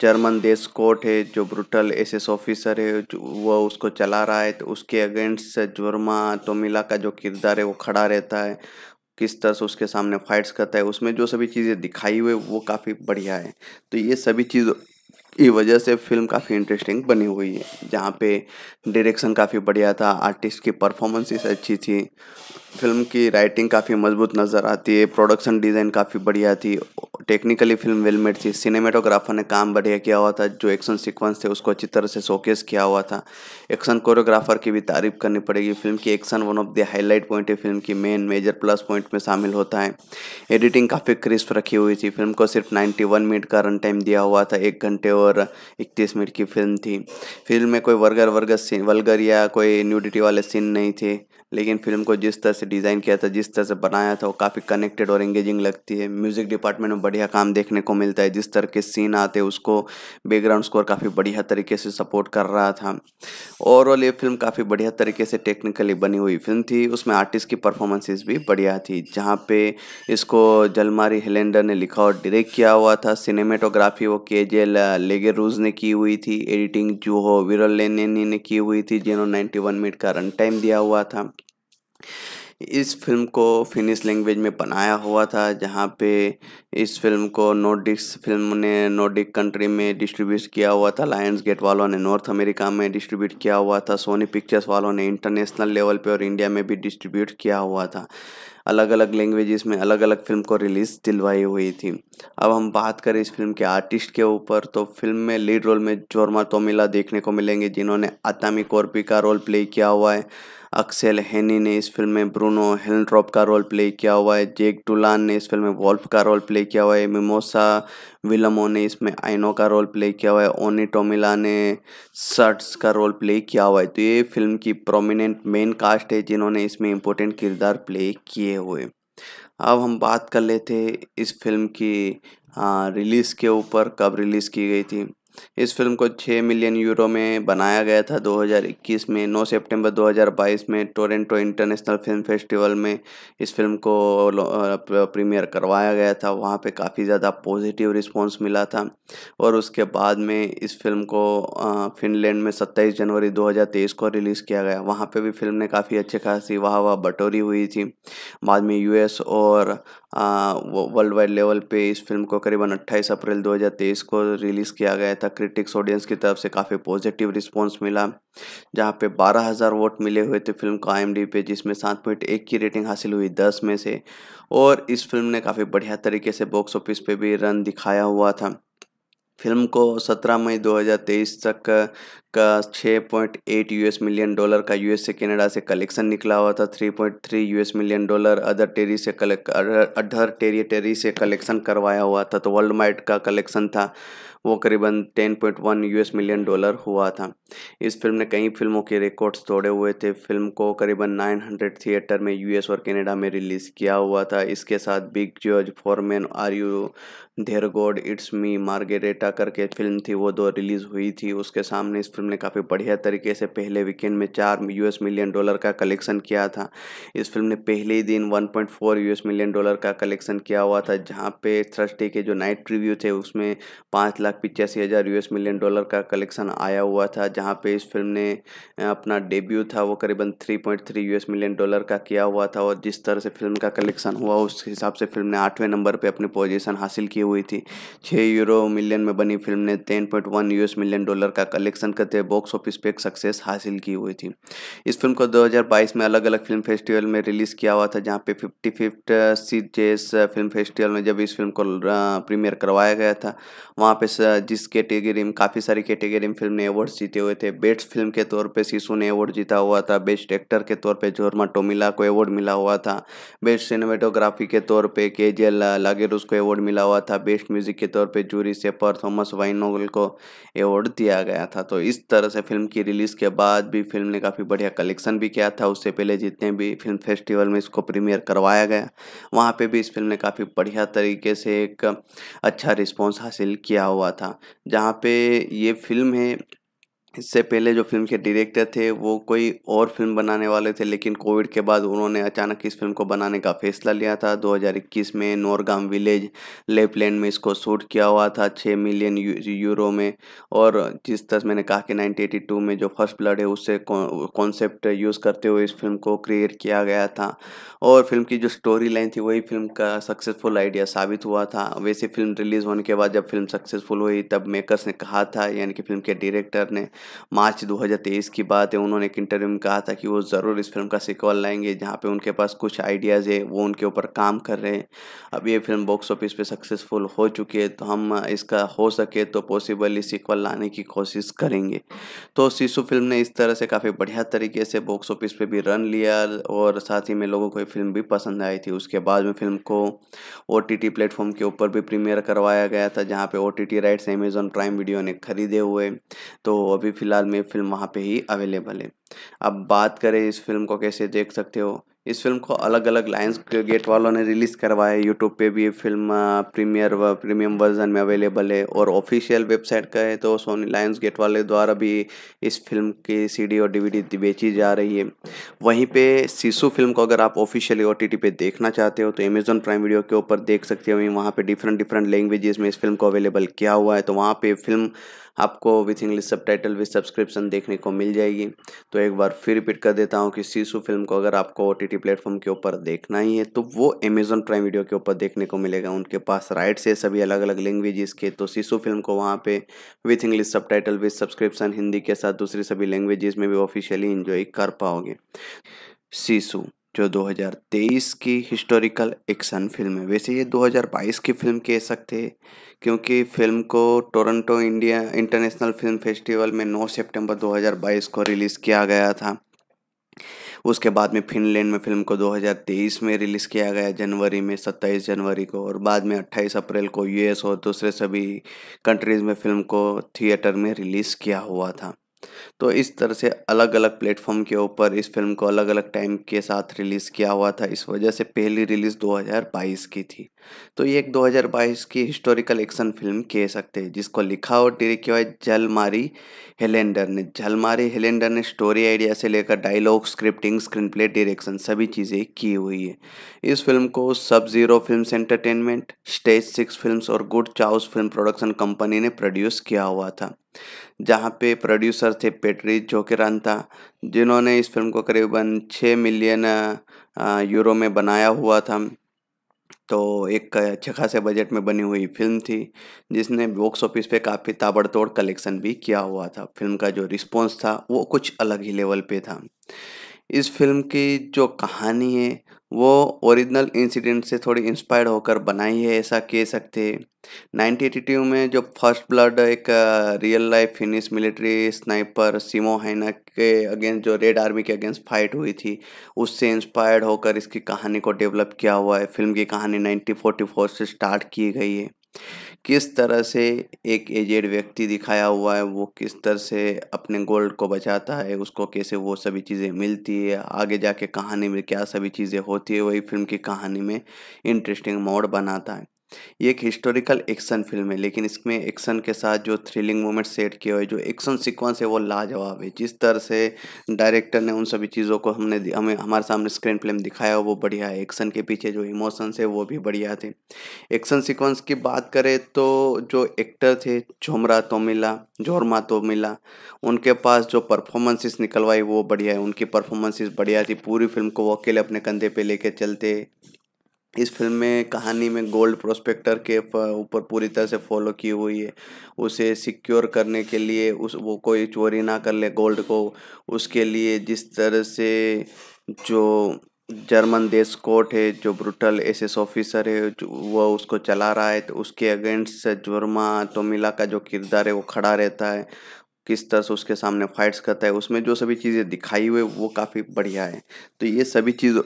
जर्मन देश कोर्ट है जो ब्रूटल एसएस ऑफिसर है वह उसको चला रहा है तो उसके अगेंस्ट जुर्मा तोमिला का जो किरदार है वो खड़ा रहता है किस तरह से उसके सामने फाइट्स करता है उसमें जो सभी चीज़ें दिखाई हुई वो काफ़ी बढ़िया है तो ये सभी चीज़ ये वजह से फिल्म काफ़ी इंटरेस्टिंग बनी हुई है जहाँ पे डायरेक्शन काफ़ी बढ़िया था आर्टिस्ट की परफॉर्मेंसेस अच्छी थी फिल्म की राइटिंग काफ़ी मजबूत नज़र आती है प्रोडक्शन डिज़ाइन काफ़ी बढ़िया थी टेक्निकली फिल्म वेल मेड थी सिनेमेटोग्राफर ने काम बढ़िया किया हुआ था जो एक्शन सीक्वेंस थे उसको अच्छी तरह से शोकेस किया हुआ था एक्शन कोरियोग्राफर की भी तारीफ करनी पड़ेगी फिल्म की action one of the highlight point है फिल्म की मेन मेजर प्लस पॉइंट में शामिल होता है एडिटिंग काफ़ी क्रिस्प रखी हुई थी फिल्म को सिर्फ नाइन्टी मिनट का रन टाइम दिया हुआ था एक घंटे और और इकतीस मिनट की फिल्म थी फिल्म में कोई वर्गर वर्गर सीन वर्गर या कोई न्यूडिटी वाले सीन नहीं थे लेकिन फिल्म को जिस तरह से डिज़ाइन किया था जिस तरह से बनाया था वो काफ़ी कनेक्टेड और एंगेजिंग लगती है म्यूज़िक डिपार्टमेंट में बढ़िया काम देखने को मिलता है जिस तरह के सीन आते उसको बैकग्राउंड स्कोर काफ़ी बढ़िया तरीके से सपोर्ट कर रहा था ओवरऑल ये फिल्म काफ़ी बढ़िया तरीके से टेक्निकली बनी हुई फिल्म थी उसमें आर्टिस्ट की परफॉर्मेंसेज भी बढ़िया थी जहाँ पे इसको जलमारी हेलेंडर ने लिखा और डायरेक्ट किया हुआ था सिनेमेटोग्राफी वो के जे लेगे रूज ने की हुई थी एडिटिंग जूहो विरल लेने ने की हुई थी जिन्होंने वन मिनट का रन टाइम दिया हुआ था इस फिल्म को फिनिश लैंग्वेज में बनाया हुआ था जहाँ पे इस फिल्म को नोडिक्स फिल्म ने नोडिक कंट्री में डिस्ट्रीब्यूट किया हुआ था लायंस गेट वालों ने नॉर्थ अमेरिका में डिस्ट्रीब्यूट किया हुआ था सोनी पिक्चर्स वालों ने इंटरनेशनल लेवल पे और इंडिया में भी डिस्ट्रीब्यूट किया हुआ था अलग अलग लैंग्वेजेस में अलग अलग फिल्म को रिलीज़ दिलवाई हुई थी अब हम बात करें इस फिल्म के आर्टिस्ट के ऊपर तो फिल्म में लीड रोल में जोरमा तोमिला देखने को मिलेंगे जिन्होंने अतामी कोर्पी का रोल प्ले किया हुआ है अक्सेल हैनी ने इस फिल्म में ब्रूनो हेलड्रॉप का रोल प्ले किया हुआ है जेक टुलान ने इस फिल्म में वॉल्फ का रोल प्ले किया हुआ है मिमोसा विलमो ने इसमें आइनो का रोल प्ले किया हुआ है ओनी टोमिला ने सर्ट्स का रोल प्ले किया हुआ है तो ये फिल्म की प्रोमिनेंट मेन कास्ट है जिन्होंने इसमें इम्पोर्टेंट किरदार प्ले किए हुए अब हम बात कर लेते इस फिल्म की रिलीज़ के ऊपर कब रिलीज़ की गई थी इस फिल्म को 6 मिलियन यूरो में बनाया गया था 2021 में 9 सितंबर 2022 में टोरंटो इंटरनेशनल फिल्म फेस्टिवल में इस फिल्म को प्रीमियर करवाया गया था वहाँ पे काफ़ी ज़्यादा पॉजिटिव रिस्पांस मिला था और उसके बाद में इस फिल्म को फिनलैंड में 27 जनवरी 2023 को रिलीज़ किया गया वहाँ पे भी फिल्म ने काफ़ी अच्छे खासी वाह वाह बटोरी हुई थी बाद में यूएस और वर्ल्ड वाइड लेवल पे इस फिल्म को करीबन 28 अप्रैल 2023 को रिलीज़ किया गया था क्रिटिक्स ऑडियंस की तरफ से काफ़ी पॉजिटिव रिस्पांस मिला जहां पे 12,000 वोट मिले हुए थे फिल्म को आई पे जिसमें सात पॉइंट एक की रेटिंग हासिल हुई दस में से और इस फिल्म ने काफ़ी बढ़िया तरीके से बॉक्स ऑफिस पे भी रन दिखाया हुआ था फिल्म को 17 मई 2023 तक का 6.8 यूएस मिलियन डॉलर का यूएस से कनाडा से कलेक्शन निकला हुआ था 3.3 यूएस मिलियन डॉलर अदर टेरी से कलेक्ट अदर टेरी से कलेक्शन करवाया हुआ था तो वर्ल्ड माइट का कलेक्शन था वो करीबन 10.1 यूएस मिलियन डॉलर हुआ था इस फिल्म ने कई फिल्मों के रिकॉर्ड्स तोड़े हुए थे फिल्म को करीबन 900 थिएटर में यूएस और कनाडा में रिलीज़ किया हुआ था इसके साथ big George Foreman are you धेर गॉड इट्स मी मार्गेरेटा करके फिल्म थी वो दो रिलीज़ हुई थी उसके सामने इस फिल्म ने काफ़ी बढ़िया तरीके से पहले वीकेंड में चार यूएस मिलियन डॉलर का कलेक्शन किया था इस फिल्म ने पहले ही दिन 1.4 यूएस मिलियन डॉलर का कलेक्शन किया हुआ था जहाँ पे थर्सडे के जो नाइट रिव्यू थे उसमें पाँच लाख पिचासी हज़ार यू मिलियन डॉलर का कलेक्शन आया हुआ था जहाँ पे इस फिल्म ने अपना डेब्यू था वो करीबन थ्री पॉइंट मिलियन डॉलर का किया हुआ था और जिस तरह से फिल्म का कलेक्शन हुआ उस हिसाब से फिल्म ने आठवें नंबर पर अपनी पोजिशन हासिल की हुई थी छः यूरो मिलियन में बनी फिल्म ने ten point one US million dollar का कलेक्शन कर करते हैं बॉक्स ऑफिस पे एक सक्सेस हासिल की हुई थी इस फिल्म को 2022 में अलग अलग फिल्म फेस्टिवल में रिलीज़ किया हुआ था जहाँ पे फिफ्टी फिफ्थ सी फिल्म फेस्टिवल में जब इस फिल्म को प्रीमियर uh, करवाया गया था वहाँ पे uh, जिस कैटेगरी में काफ़ी सारी कैटेगरी में फिल्म ने अवार्ड्स जीते हुए थे बेस्ट फिल्म के तौर पर शीशु ने अवार्ड जीता हुआ था बेस्ट एक्टर के तौर पर जोरमा टोमिला को अवार्ड मिला हुआ था बेस्ट सिनेमेटोग्राफी के तौर पर के जे लागेरूस को अवार्ड मिला हुआ था बेस्ट म्यूजिक के तौर पर जूरी सेपर थॉमस वाइनोगल को अवार्ड दिया गया था तो इस इस तरह से फिल्म की रिलीज़ के बाद भी फिल्म ने काफ़ी बढ़िया कलेक्शन भी किया था उससे पहले जितने भी फिल्म फेस्टिवल में इसको प्रीमियर करवाया गया वहाँ पे भी इस फिल्म ने काफ़ी बढ़िया तरीके से एक अच्छा रिस्पॉन्स हासिल किया हुआ था जहाँ पे ये फिल्म है इससे पहले जो फिल्म के डायरेक्टर थे वो कोई और फिल्म बनाने वाले थे लेकिन कोविड के बाद उन्होंने अचानक इस फिल्म को बनाने का फैसला लिया था 2021 में नोरगाम विलेज लेपलैंड में इसको शूट किया हुआ था 6 मिलियन यू, यूरो में और जिस तरह मैंने कहा कि 1982 में जो फर्स्ट ब्लड है उससे कॉन्सेप्ट यूज़ करते हुए इस फिल्म को क्रिएट किया गया था और फिल्म की जो स्टोरी लाइन थी वही फिल्म का सक्सेसफुल आइडिया साबित हुआ था वैसे फिल्म रिलीज़ होने के बाद जब फिल्म सक्सेसफुल हुई तब मेकर्स ने कहा था यानी कि फिल्म के डायरेक्टर ने मार्च 2023 की बात है उन्होंने एक इंटरव्यू में कहा था कि वो ज़रूर इस फिल्म का सिक्वल लाएंगे जहाँ पे उनके पास कुछ आइडियाज़ है वो उनके ऊपर काम कर रहे हैं अब ये फिल्म बॉक्स ऑफिस पे सक्सेसफुल हो चुकी है तो हम इसका हो सके तो पॉसिबली सिक्वल लाने की कोशिश करेंगे तो शिशु फिल्म ने इस तरह से काफ़ी बढ़िया तरीके से बॉक्स ऑफिस पर भी रन लिया और साथ ही में लोगों को ये फिल्म भी पसंद आई थी उसके बाद में फिल्म को ओ टी प्लेटफॉर्म के ऊपर भी प्रीमियर करवाया गया था जहाँ पे O T rights Amazon prime video ने खरीदे हुए तो अभी अभी फ़िलहाल में फिल्म वहाँ पे ही अवेलेबल है अब बात करें इस फिल्म को कैसे देख सकते हो इस फिल्म को अलग अलग लाइन्स गेट वालों ने रिलीज़ करवाया है यूट्यूब पे भी फिल्म प्रीमियर व प्रीमियम वर्जन में अवेलेबल है और ऑफिशियल वेबसाइट का है तो सोनी लाइन्स गेट वाले द्वारा भी इस फिल्म की सीडी और डीवीडी बेची जा रही है वहीं पे सीसू फिल्म को अगर आप ऑफिशियली ओ टी पे देखना चाहते हो तो अमेजोन प्राइम वीडियो के ऊपर देख सकते हो वहीं वहाँ पर डिफरेंट डिफरेंट लैंग्वेजेस में इस फिल्म को अवेलेबल किया हुआ है तो वहाँ पर फिल्म आपको with English subtitle with subscription देखने को मिल जाएगी तो एक बार फिर रिपीट कर देता हूँ कि सीसु फिल्म को अगर आपको ओ टी प्लेटफॉर्म के ऊपर देखना ही है तो वो अमेजोन प्राइम वीडियो के ऊपर देखने को मिलेगा उनके पास राइट्स है सभी अलग अलग लैंग्वेजेस के तो सीसु फिल्म को वहाँ पे with English subtitle with subscription Hindi के साथ दूसरी सभी लैंग्वेजेस में भी ऑफिशियली इंजॉय कर पाओगे सीसु जो 2023 की हिस्टोरिकल एक्शन फिल्म है वैसे ये 2022 की फिल्म कह सकते हैं क्योंकि फिल्म को Toronto India international film festival में 9 सितंबर 2022 को रिलीज़ किया गया था उसके बाद में फिनलैंड में फिल्म को 2023 में रिलीज़ किया गया जनवरी में 27 जनवरी को और बाद में 28 अप्रैल को यूएस और दूसरे सभी कंट्रीज़ में फिल्म को थिएटर में रिलीज़ किया हुआ था तो इस तरह से अलग अलग प्लेटफॉर्म के ऊपर इस फिल्म को अलग अलग टाइम के साथ रिलीज़ किया हुआ था इस वजह से पहली रिलीज़ 2022 की थी तो ये एक 2022 की हिस्टोरिकल एक्शन फिल्म कह सकते हैं जिसको लिखा और डिरेक्ट किया है जलमारी हेलेंडर ने जलमारी हेलेंडर ने स्टोरी आइडिया से लेकर dialogue scripting screenplay direction सभी चीज़ें की हुई है इस फिल्म को सब zero film entertainment stage six film और good chaos film production company ने प्रोड्यूस किया हुआ था जहाँ पे प्रोड्यूसर थे पेट्री जोकिरांता जिन्होंने इस फिल्म को करीबन छः मिलियन यूरो में बनाया हुआ था तो एक अच्छे खासे बजट में बनी हुई फिल्म थी जिसने बॉक्स ऑफिस पे काफ़ी ताबड़तोड़ कलेक्शन भी किया हुआ था फिल्म का जो रिस्पॉन्स था वो कुछ अलग ही लेवल पे था इस फिल्म की जो कहानी है वो ओरिजिनल इंसिडेंट से थोड़ी इंस्पायर्ड होकर बनाई है ऐसा कह सकते हैं 1982 में जो फर्स्ट ब्लड एक real life Finnish military sniper Simo Hayha के अगेंस्ट जो रेड आर्मी के अगेंस्ट फाइट हुई थी उससे इंस्पायर्ड होकर इसकी कहानी को डेवलप किया हुआ है फिल्म की कहानी 1944 से स्टार्ट की गई है किस तरह से एक एजेड व्यक्ति दिखाया हुआ है वो किस तरह से अपने गोल्ड को बचाता है उसको कैसे वो सभी चीज़ें मिलती है आगे जाके कहानी में क्या सभी चीज़ें होती है वही फिल्म की कहानी में इंटरेस्टिंग मोड़ बनाता है ये एक हिस्टोरिकल एक्शन फिल्म है लेकिन इसमें एक्शन के साथ जो थ्रिलिंग मोमेंट सेट किए हुए जो एक्शन सीक्वेंस है वो लाजवाब है जिस तरह से डायरेक्टर ने उन सभी चीज़ों को हमने हमें हमारे सामने स्क्रीन फिल्म दिखाया वो बढ़िया है एक्शन के पीछे जो इमोशंस है वो भी बढ़िया थे एक्शन सिक्वेंस की बात करें तो जो एक्टर थे झोमरा तोमिला जोरमा तोमिला उनके पास जो परफॉर्मेंसेस निकलवाई वो बढ़िया है उनकी परफॉर्मेंसेस बढ़िया थी पूरी फिल्म को वो अकेले अपने कंधे पे लेके चलते इस फिल्म में कहानी में गोल्ड प्रोस्पेक्टर के ऊपर पूरी तरह से फॉलो की हुई है उसे सिक्योर करने के लिए उस वो कोई चोरी ना कर ले गोल्ड को उसके लिए जिस तरह से जो जर्मन देश कोर्ट है जो ब्रूटल एस ऑफिसर है वह उसको चला रहा है तो उसके अगेंस्ट जुर्मा तोमिला का जो किरदार है वो खड़ा रहता है किस तरह से उसके सामने फाइट्स करता है उसमें जो सभी चीज़ें दिखाई हुई वो काफ़ी बढ़िया है तो ये सभी चीज़ों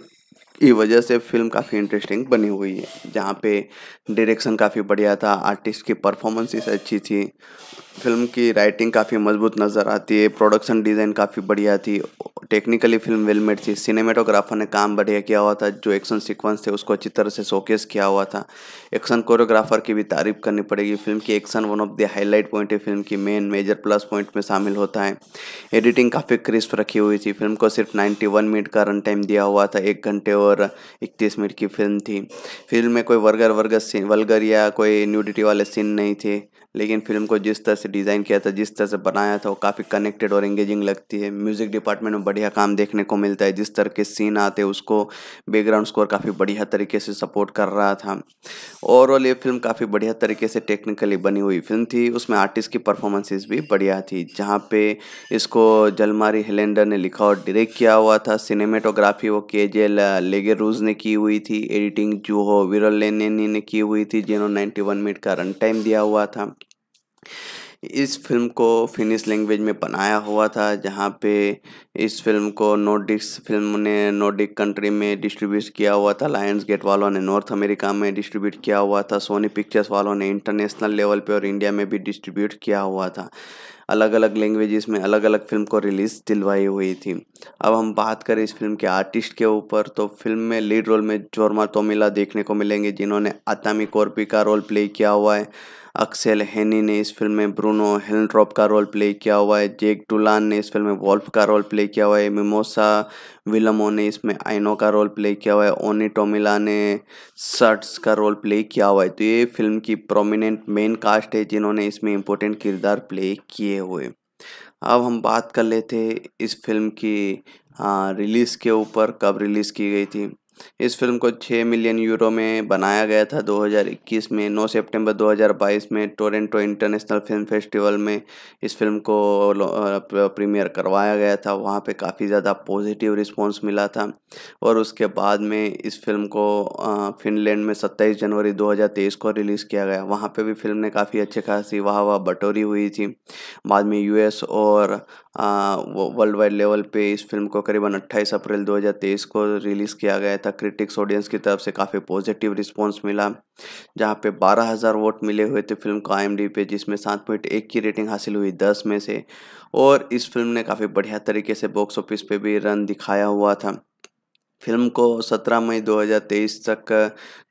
ये वजह से फिल्म काफ़ी इंटरेस्टिंग बनी हुई है जहाँ पे डायरेक्शन काफ़ी बढ़िया था आर्टिस्ट की परफॉर्मेंसेस अच्छी थी फिल्म की राइटिंग काफ़ी मजबूत नज़र आती है प्रोडक्शन डिज़ाइन काफ़ी बढ़िया थी टेक्निकली फिल्म वेल मेड थी सिनेमेटोग्राफर ने काम बढ़िया किया हुआ था जो एक्शन सीक्वेंस थे उसको अच्छी तरह से शोकेस किया हुआ था एक्शन कोरियोग्राफर की भी तारीफ करनी पड़ेगी फिल्म की action one of the highlight point है फिल्म की मेन मेजर प्लस पॉइंट में शामिल होता है एडिटिंग काफ़ी क्रिस्प रखी हुई थी फिल्म को सिर्फ नाइन्टी वन मिनट का रन टाइम दिया हुआ था एक घंटे और इकतीस मिनट की फिल्म थी फिल्म में कोई वर्गर वर्गर सीन वर्गर या कोई न्यूडिटी वाले सीन नहीं थे लेकिन फिल्म को जिस तरह से डिज़ाइन किया था जिस तरह से बनाया था वो काफ़ी कनेक्टेड और एंगेजिंग लगती है म्यूज़िक डिपार्टमेंट में बढ़िया काम देखने को मिलता है जिस तरह के सीन आते हैं उसको बैकग्राउंड स्कोर काफ़ी बढ़िया तरीके से सपोर्ट कर रहा था ओवरऑल ये फिल्म काफ़ी बढ़िया तरीके से टेक्निकली बनी हुई फिल्म थी उसमें आर्टिस्ट की परफॉर्मेंसेज भी बढ़िया थी जहाँ पे इसको जलमारी हेलेंडर ने लिखा और डायरेक्ट किया हुआ था सिनेमेटोग्राफी वो के जे लेगे रूज ने की हुई थी एडिटिंग जूहो विरल लेन ने की हुई थी जिन्होंने नाइन्टी मिनट का रन टाइम दिया हुआ था इस फिल्म को फिनिश लैंग्वेज में बनाया हुआ था जहाँ पे इस फिल्म को नोडिक्स फिल्म ने नोडिक कंट्री में डिस्ट्रीब्यूट किया हुआ था लायंस गेट वालों ने नॉर्थ अमेरिका में डिस्ट्रीब्यूट किया हुआ था सोनी पिक्चर्स वालों ने इंटरनेशनल लेवल पे और इंडिया में भी डिस्ट्रीब्यूट किया हुआ था अलग अलग लैंग्वेजेस में अलग अलग फिल्म को रिलीज़ दिलवाई हुई थी अब हम बात करें इस फिल्म के आर्टिस्ट के ऊपर तो फिल्म में लीड रोल में जोरमा तोमिला देखने को मिलेंगे जिन्होंने आतामी कोर्पी का रोल प्ले किया हुआ है अक्सेल हैनी ने इस फिल्म में ब्रूनो हेलड्रॉप का रोल प्ले किया हुआ है जेक टूलान ने इस फिल्म में वॉल्फ का रोल प्ले किया हुआ है मिमोसा विलमो ने इसमें आइनो का रोल प्ले किया हुआ है ओनी टोमिला ने सर्ट्स का रोल प्ले किया हुआ है तो ये फिल्म की प्रोमिनेंट मेन कास्ट है जिन्होंने इसमें इम्पोर्टेंट किरदार प्ले किए हुए अब हम बात कर लेते इस फिल्म की रिलीज़ के ऊपर कब रिलीज़ की गई थी इस फिल्म को 6 मिलियन यूरो में बनाया गया था 2021 में 9 सितंबर 2022 में टोरंटो इंटरनेशनल फिल्म फेस्टिवल में इस फिल्म को प्रीमियर करवाया गया था वहाँ पे काफ़ी ज़्यादा पॉजिटिव रिस्पांस मिला था और उसके बाद में इस फिल्म को फिनलैंड में 27 जनवरी 2023 को रिलीज़ किया गया वहाँ पे भी फिल्म ने काफ़ी अच्छी खासी वाह वाह बटोरी हुई थी बाद में यूएस और वर्ल्ड वाइड लेवल पर इस फिल्म को करीबन अट्ठाईस अप्रैल दो को रिलीज़ किया गया था क्रिटिक्स ऑडियंस की तरफ से काफ़ी पॉजिटिव रिस्पॉन्स मिला जहाँ पे 12000 वोट मिले हुए थे फिल्म को आई पे जिसमें सात पॉइंट एक की रेटिंग हासिल हुई दस में से और इस फिल्म ने काफ़ी बढ़िया तरीके से बॉक्स ऑफिस पे भी रन दिखाया हुआ था फिल्म को 17 मई 2023 तक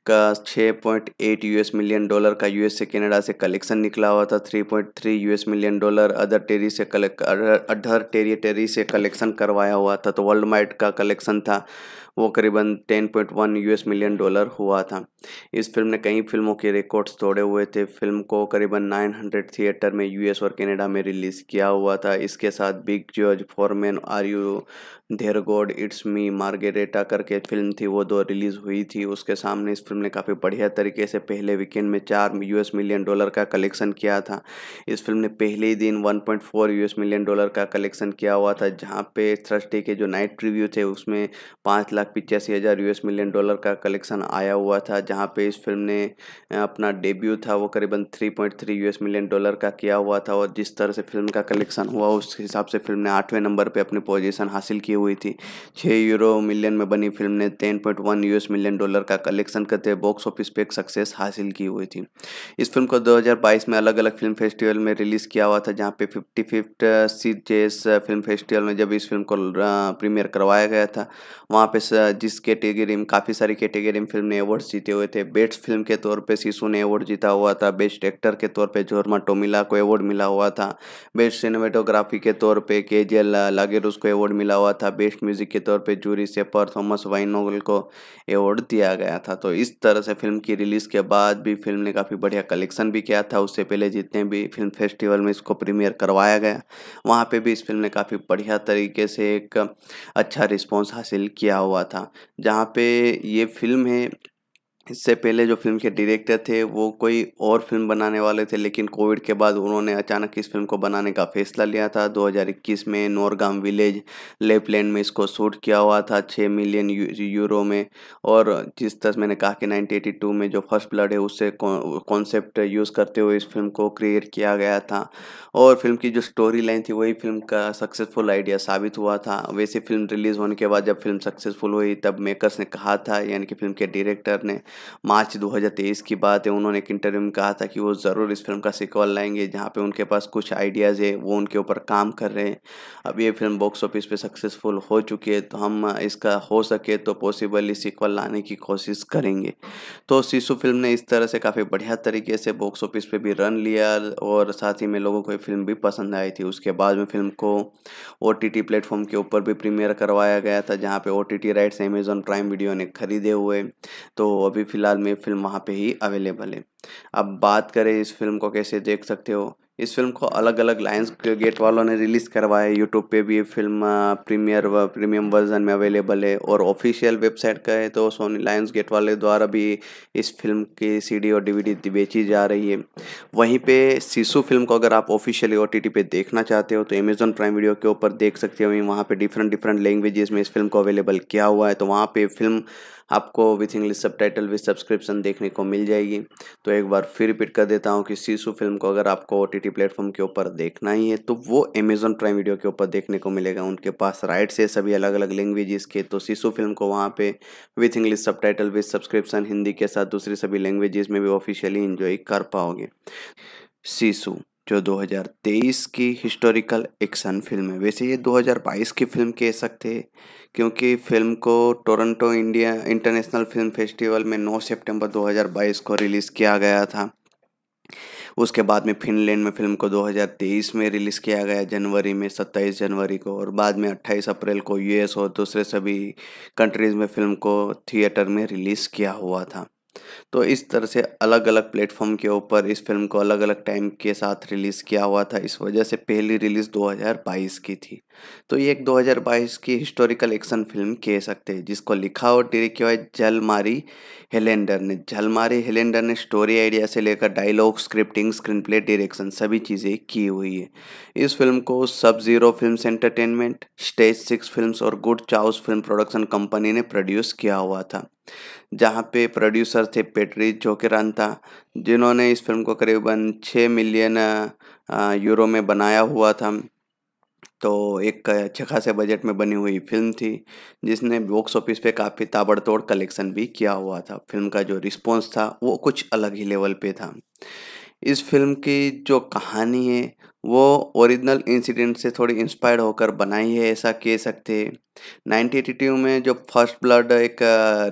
का 6.8 यूएस मिलियन डॉलर का यूएस से कनाडा से कलेक्शन निकला हुआ था 3.3 यूएस मिलियन डॉलर अदर टेरी से कलेक् अदर टेरी से कलेक्शन करवाया हुआ था तो वर्ल्ड माइड का कलेक्शन था वो करीबन 10.1 यूएस मिलियन डॉलर हुआ था इस फिल्म ने कई फिल्मों के रिकॉर्ड्स तोड़े हुए थे फिल्म को करीबन 900 थिएटर में यूएस और कनाडा में रिलीज़ किया हुआ था इसके साथ big George Foreman are you धेर गॉड इट्स मी मार्गेरेटा करके फिल्म थी वो दो रिलीज़ हुई थी उसके सामने इस फिल्म ने काफ़ी बढ़िया तरीके से पहले वीकेंड में चार यूएस मिलियन डॉलर का कलेक्शन किया था इस फिल्म ने पहले ही दिन 1.4 यूएस मिलियन डॉलर का कलेक्शन किया हुआ था जहाँ पे थर्सडे के जो नाइट रिव्यू थे उसमें पाँच लाख लाख पिचासी हज़ार यूएस मिलियन डॉलर का कलेक्शन आया हुआ था जहां पे इस फिल्म ने अपना डेब्यू था वो करीबन 3.3 point three US million dollar का किया हुआ था और जिस तरह से फिल्म का कलेक्शन हुआ उस हिसाब से फिल्म ने आठवें नंबर पे अपनी पोजीशन हासिल की हुई थी छः यूरो मिलियन में बनी फिल्म ने टेन पॉइंट मिलियन डॉलर का कलेक्शन करते बॉक्स ऑफिस पर एक सक्सेस हासिल की हुई थी इस फिल्म को दो में अलग अलग फिल्म फेस्टिवल में रिलीज़ किया हुआ था जहाँ पे फिफ्टी फिफ्थ फिल्म फेस्टिवल में जब इस फिल्म को प्रीमियर uh, करवाया गया था वहाँ पे Uh, जिस कैटेगरी में काफ़ी सारी कैटेगरी में फिल्म ने अवार्ड्स जीते हुए थे बेस्ट फिल्म के तौर पे शीशु ने अवार्ड जीता हुआ था बेस्ट एक्टर के तौर पे जोरमा टोमिला को अवार्ड मिला हुआ था बेस्ट सिनेमेटोग्राफी के तौर पे के जे लागेरूस को अवार्ड मिला हुआ था बेस्ट म्यूजिक के तौर पर जूरी सेपर थॉमस वाइनोगल को अवार्ड दिया गया था तो इस तरह से फिल्म की रिलीज़ के बाद भी फिल्म ने काफ़ी बढ़िया कलेक्शन भी किया था उससे पहले जितने भी फिल्म फेस्टिवल में इसको प्रीमियर करवाया गया वहाँ पर भी इस फिल्म ने काफ़ी बढ़िया तरीके से एक अच्छा रिस्पॉन्स हासिल किया हुआ हुआ था जहाँ पे ये फिल्म है इससे पहले जो फिल्म के डायरेक्टर थे वो कोई और फिल्म बनाने वाले थे लेकिन कोविड के बाद उन्होंने अचानक इस फिल्म को बनाने का फैसला लिया था 2021 में नोरगाम विलेज लेपलैंड में इसको शूट किया हुआ था 6 मिलियन यू, यूरो में और जिस तरह मैंने कहा कि 1982 में जो फर्स्ट ब्लड है उससे कॉन्सेप्ट यूज़ करते हुए इस फिल्म को क्रिएट किया गया था और फिल्म की जो स्टोरी लाइन थी वही फिल्म का सक्सेसफुल आइडिया साबित हुआ था वैसे फिल्म रिलीज़ होने के बाद जब फिल्म सक्सेसफुल हुई तब मेकर्स ने कहा था यानी कि फिल्म के डायरेक्टर ने मार्च 2023 की बात है उन्होंने एक इंटरव्यू में कहा था कि वो ज़रूर इस फिल्म का सिक्वल लाएंगे जहाँ पे उनके पास कुछ आइडियाज़ है वो उनके ऊपर काम कर रहे हैं अब ये फिल्म बॉक्स ऑफिस पे सक्सेसफुल हो चुकी है तो हम इसका हो सके तो पॉसिबली सिक्वल लाने की कोशिश करेंगे तो शीशु फिल्म ने इस तरह से काफ़ी बढ़िया तरीके से बॉक्स ऑफिस पर भी रन लिया और साथ ही में लोगों को ये फिल्म भी पसंद आई थी उसके बाद में फिल्म को ओ टी प्लेटफॉर्म के ऊपर भी प्रीमियर करवाया गया था जहाँ पे O T T rights Amazon prime video ने खरीदे हुए तो अभी अभी फ़िलहाल में फिल्म वहाँ पे ही अवेलेबल है अब बात करें इस फिल्म को कैसे देख सकते हो इस फिल्म को अलग अलग लाइन्स गेट वालों ने रिलीज़ करवाया है यूट्यूब पे भी फिल्म प्रीमियर व प्रीमियम वर्जन में अवेलेबल है और ऑफिशियल वेबसाइट का है तो सोनी लाइन्स गेट वाले द्वारा भी इस फिल्म की सीडी और डीवीडी बेची जा रही है वहीं पे शीशु फिल्म को अगर आप ऑफिशियली ओ टी पे देखना चाहते हो तो अमेजोन प्राइम वीडियो के ऊपर देख सकते हो वहीं वहाँ पर डिफरेंट डिफरेंट लैंग्वेजेस में इस फिल्म को अवेलेबल किया हुआ है तो वहाँ पर फिल्म आपको with English subtitle with subscription देखने को मिल जाएगी तो एक बार फिर रिपीट कर देता हूँ कि सीसु फिल्म को अगर आपको ओ टी प्लेटफॉर्म के ऊपर देखना ही है तो वो अमेजोन प्राइम वीडियो के ऊपर देखने को मिलेगा उनके पास राइट्स है सभी अलग अलग लैंग्वेजेस के तो सीसु फिल्म को वहाँ पे with English subtitle with subscription Hindi के साथ दूसरी सभी लैंग्वेजेस में भी ऑफिशियली इंजॉय कर पाओगे सीसू जो 2023 की हिस्टोरिकल एक्शन फिल्म है वैसे ये 2022 की फिल्म कह सकते हैं क्योंकि फिल्म को Toronto India international film festival में 9 सितंबर 2022 को रिलीज़ किया गया था उसके बाद में फिनलैंड में फिल्म को 2023 में रिलीज़ किया गया जनवरी में 27 जनवरी को और बाद में 28 अप्रैल को यूएस और दूसरे सभी कंट्रीज़ में फिल्म को थिएटर में रिलीज़ किया हुआ था तो इस तरह से अलग अलग प्लेटफॉर्म के ऊपर इस फिल्म को अलग अलग टाइम के साथ रिलीज़ किया हुआ था इस वजह से पहली रिलीज़ 2022 की थी तो ये एक 2022 की हिस्टोरिकल एक्शन फिल्म कह सकते हैं जिसको लिखा और डायरेक्ट किया है जलमारी हेलेंडर ने जलमारी हेलेंडर ने स्टोरी आइडिया से लेकर dialogue scripting screenplay direction सभी चीज़ें की हुई है इस फिल्म को सब zero film entertainment stage six film और good chaos film production company ने प्रोड्यूस किया हुआ था जहाँ पे प्रोड्यूसर थे जोकेरान था जिन्होंने इस फिल्म को करीबन छः मिलियन यूरो में बनाया हुआ था तो एक अच्छे खासे बजट में बनी हुई फिल्म थी जिसने बॉक्स ऑफिस पे काफ़ी ताबड़तोड़ कलेक्शन भी किया हुआ था फिल्म का जो रिस्पॉन्स था वो कुछ अलग ही लेवल पे था इस फिल्म की जो कहानी है वो ओरिजिनल इंसिडेंट से थोड़ी इंस्पायर होकर बनाई है ऐसा कह सकते हैं नाइनटीन में जो फर्स्ट ब्लड एक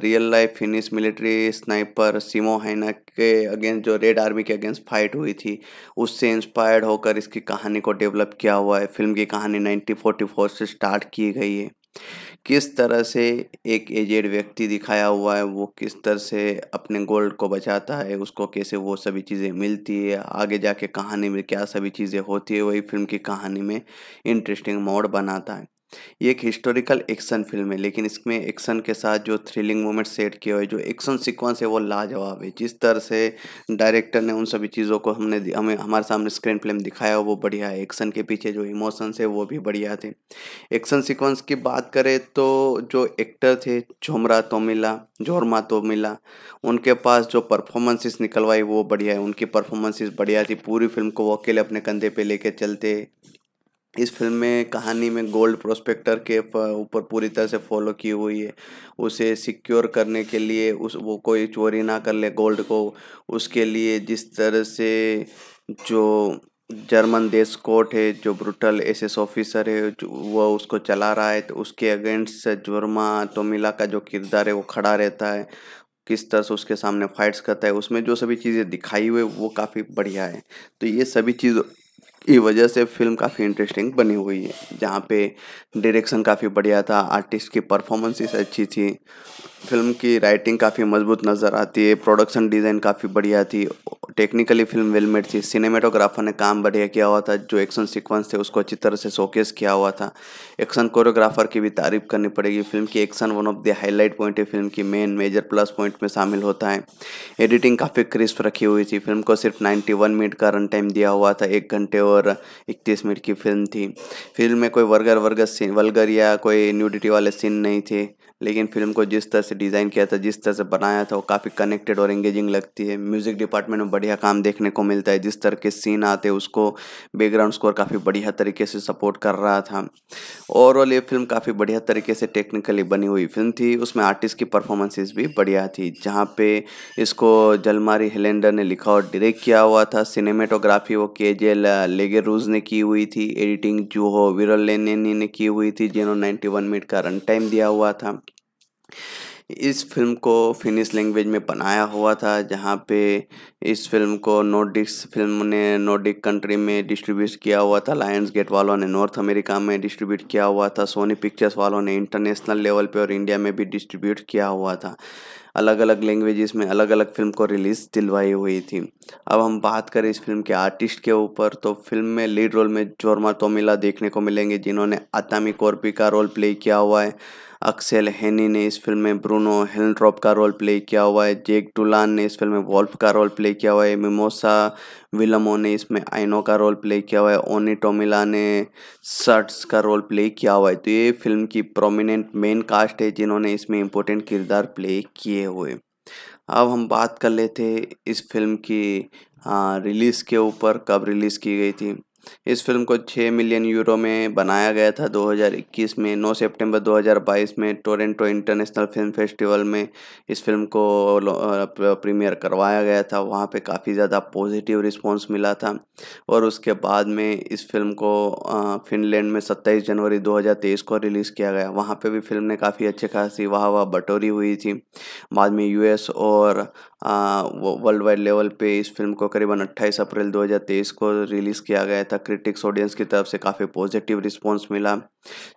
real life Finnish military sniper Simo Hayha के अगेंस्ट जो रेड आर्मी के अगेंस्ट फाइट हुई थी उससे इंस्पायर्ड होकर इसकी कहानी को डेवलप किया हुआ है फिल्म की कहानी 1944 से स्टार्ट की गई है किस तरह से एक एजेड व्यक्ति दिखाया हुआ है वो किस तरह से अपने गोल्ड को बचाता है उसको कैसे वो सभी चीज़ें मिलती है आगे जाके कहानी में क्या सभी चीज़ें होती है वही फिल्म की कहानी में इंटरेस्टिंग मोड बनाता है ये एक हिस्टोरिकल एक्शन फिल्म है लेकिन इसमें एक्शन के साथ जो थ्रिलिंग मोमेंट सेट किए हुए जो एक्शन सीक्वेंस है वो लाजवाब है जिस तरह से डायरेक्टर ने उन सभी चीज़ों को हमने हमें हमारे सामने स्क्रीन फिल्म दिखाया वो बढ़िया है एक्शन के पीछे जो इमोशंस है वो भी बढ़िया थे एक्शन सिक्वेंस की बात करें तो जो एक्टर थे झोमरा तोमिला झोरमा तोमिला उनके पास जो परफॉर्मेंसेस निकलवाई वो बढ़िया है उनकी परफॉर्मेंसेस बढ़िया थी पूरी फिल्म को वो अकेले अपने कंधे पे लेके चलते इस फिल्म में कहानी में गोल्ड प्रोस्पेक्टर के ऊपर पूरी तरह से फॉलो की हुई है उसे सिक्योर करने के लिए उस वो कोई चोरी ना कर ले गोल्ड को उसके लिए जिस तरह से जो जर्मन देश कोर्ट है जो ब्रूटल एसएस ऑफिसर है वह उसको चला रहा है तो उसके अगेंस्ट जुर्मा तोमिला का जो किरदार है वो खड़ा रहता है किस तरह से उसके सामने फाइट्स करता है उसमें जो सभी चीज़ें दिखाई हुई वो काफ़ी बढ़िया है तो ये सभी चीज़ की वजह से फिल्म काफ़ी इंटरेस्टिंग बनी हुई है जहाँ पे डायरेक्शन काफ़ी बढ़िया था आर्टिस्ट की परफॉर्मेंसेस अच्छी थी फिल्म की राइटिंग काफ़ी मजबूत नज़र आती है प्रोडक्शन डिज़ाइन काफ़ी बढ़िया थी टेक्निकली फिल्म वेल मेड थी सिनेमेटोग्राफर ने काम बढ़िया किया हुआ था जो एक्शन सीक्वेंस थे उसको अच्छी तरह से शोकेस किया हुआ था एक्शन कोरियोग्राफर की भी तारीफ करनी पड़ेगी फिल्म की action one of the highlight point है फिल्म की मेन मेजर प्लस पॉइंट में शामिल होता है एडिटिंग काफ़ी क्रिस्प रखी हुई थी फिल्म को सिर्फ नाइन्टी मिनट का रन टाइम दिया हुआ था एक घंटे और इकतीस मिनट की फिल्म थी फिल्म में कोई वर्गर वर्गर सीन वर्गर या कोई न्यूडिटी वाले सीन नहीं थे लेकिन फिल्म को जिस तरह से डिज़ाइन किया था जिस तरह से बनाया था वो काफ़ी कनेक्टेड और एंगेजिंग लगती है म्यूज़िक डिपार्टमेंट में बढ़िया काम देखने को मिलता है जिस तरह के सीन आते हैं उसको बैकग्राउंड स्कोर काफ़ी बढ़िया तरीके से सपोर्ट कर रहा था ओवरऑल ये फिल्म काफ़ी बढ़िया तरीके से टेक्निकली बनी हुई फिल्म थी उसमें आर्टिस्ट की परफॉर्मेंसेज भी बढ़िया थी जहाँ पे इसको जलमारी हेलेंडर ने लिखा और डायरेक्ट किया हुआ था सिनेमेटोग्राफी वो के जे लेगे रूज ने की हुई थी एडिटिंग जूहो विरल लेनेनी ने की हुई थी जिन्होंने वन मिनट का रन टाइम दिया हुआ था इस फिल्म को फिनिश लैंग्वेज में बनाया हुआ था जहाँ पे इस फिल्म को नोडिक्स फिल्म ने नोडिक कंट्री में डिस्ट्रीब्यूट किया हुआ था लायंस गेट वालों ने नॉर्थ अमेरिका में डिस्ट्रीब्यूट किया हुआ था सोनी पिक्चर्स वालों ने इंटरनेशनल लेवल पे और इंडिया में भी डिस्ट्रीब्यूट किया हुआ था अलग अलग लैंग्वेजेस में अलग अलग फिल्म को रिलीज़ दिलवाई हुई थी अब हम बात करें इस फिल्म के आर्टिस्ट के ऊपर तो फिल्म में लीड रोल में जोरमा तोमिला देखने को मिलेंगे जिन्होंने आतामी कॉर्पी का रोल प्ले किया हुआ है अक्सेल हैनी ने इस फिल्म में ब्रूनो हेलड्रॉप का रोल प्ले किया हुआ है जेक टुलान ने इस फिल्म में वॉल्फ का रोल प्ले किया हुआ है मिमोसा विलमो ने इसमें आइनो का रोल प्ले किया हुआ है ओनी टोमिला ने सर्ट्स का रोल प्ले किया हुआ है तो ये फिल्म की प्रोमिनेंट मेन कास्ट है जिन्होंने इसमें इम्पोर्टेंट किरदार प्ले किए हुए अब हम बात कर लेते इस फिल्म की रिलीज़ के ऊपर कब रिलीज़ की गई थी इस फिल्म को 6 मिलियन यूरो में बनाया गया था 2021 में 9 सितंबर 2022 में टोरंटो इंटरनेशनल फिल्म फेस्टिवल में इस फिल्म को प्रीमियर करवाया गया था वहाँ पे काफ़ी ज़्यादा पॉजिटिव रिस्पांस मिला था और उसके बाद में इस फिल्म को फिनलैंड में 27 जनवरी 2023 को रिलीज़ किया गया वहाँ पर भी फिल्म ने काफ़ी अच्छी खासी वाह वाह बटोरी हुई थी बाद में यूएस और वर्ल्ड वाइड लेवल पे इस फिल्म को करीबन 28 अप्रैल 2023 को रिलीज़ किया गया था क्रिटिक्स ऑडियंस की तरफ से काफ़ी पॉजिटिव रिस्पांस मिला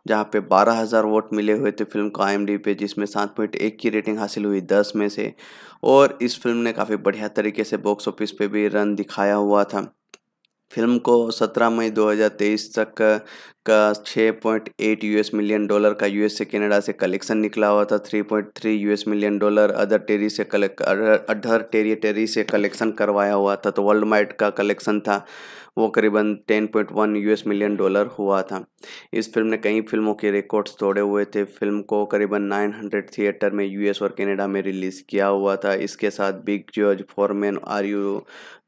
जहां पे 12000 वोट मिले हुए थे फिल्म को आई पे जिसमें सात पॉइंट एक की रेटिंग हासिल हुई दस में से और इस फिल्म ने काफ़ी बढ़िया तरीके से बॉक्स ऑफिस पे भी रन दिखाया हुआ था फिल्म को 17 मई 2023 तक का 6.8 यूएस मिलियन डॉलर का यूएस से कनाडा से कलेक्शन निकला हुआ था 3.3 यूएस मिलियन डॉलर अदर टेरी से कलेक्ट अदर टेरी से कलेक्शन करवाया हुआ था तो वर्ल्ड माइड का कलेक्शन था वो करीबन 10.1 यूएस मिलियन डॉलर हुआ था इस फिल्म ने कई फिल्मों के रिकॉर्ड्स तोड़े हुए थे फिल्म को करीबन 900 थिएटर में यूएस और कनाडा में रिलीज़ किया हुआ था इसके साथ big George Foreman are you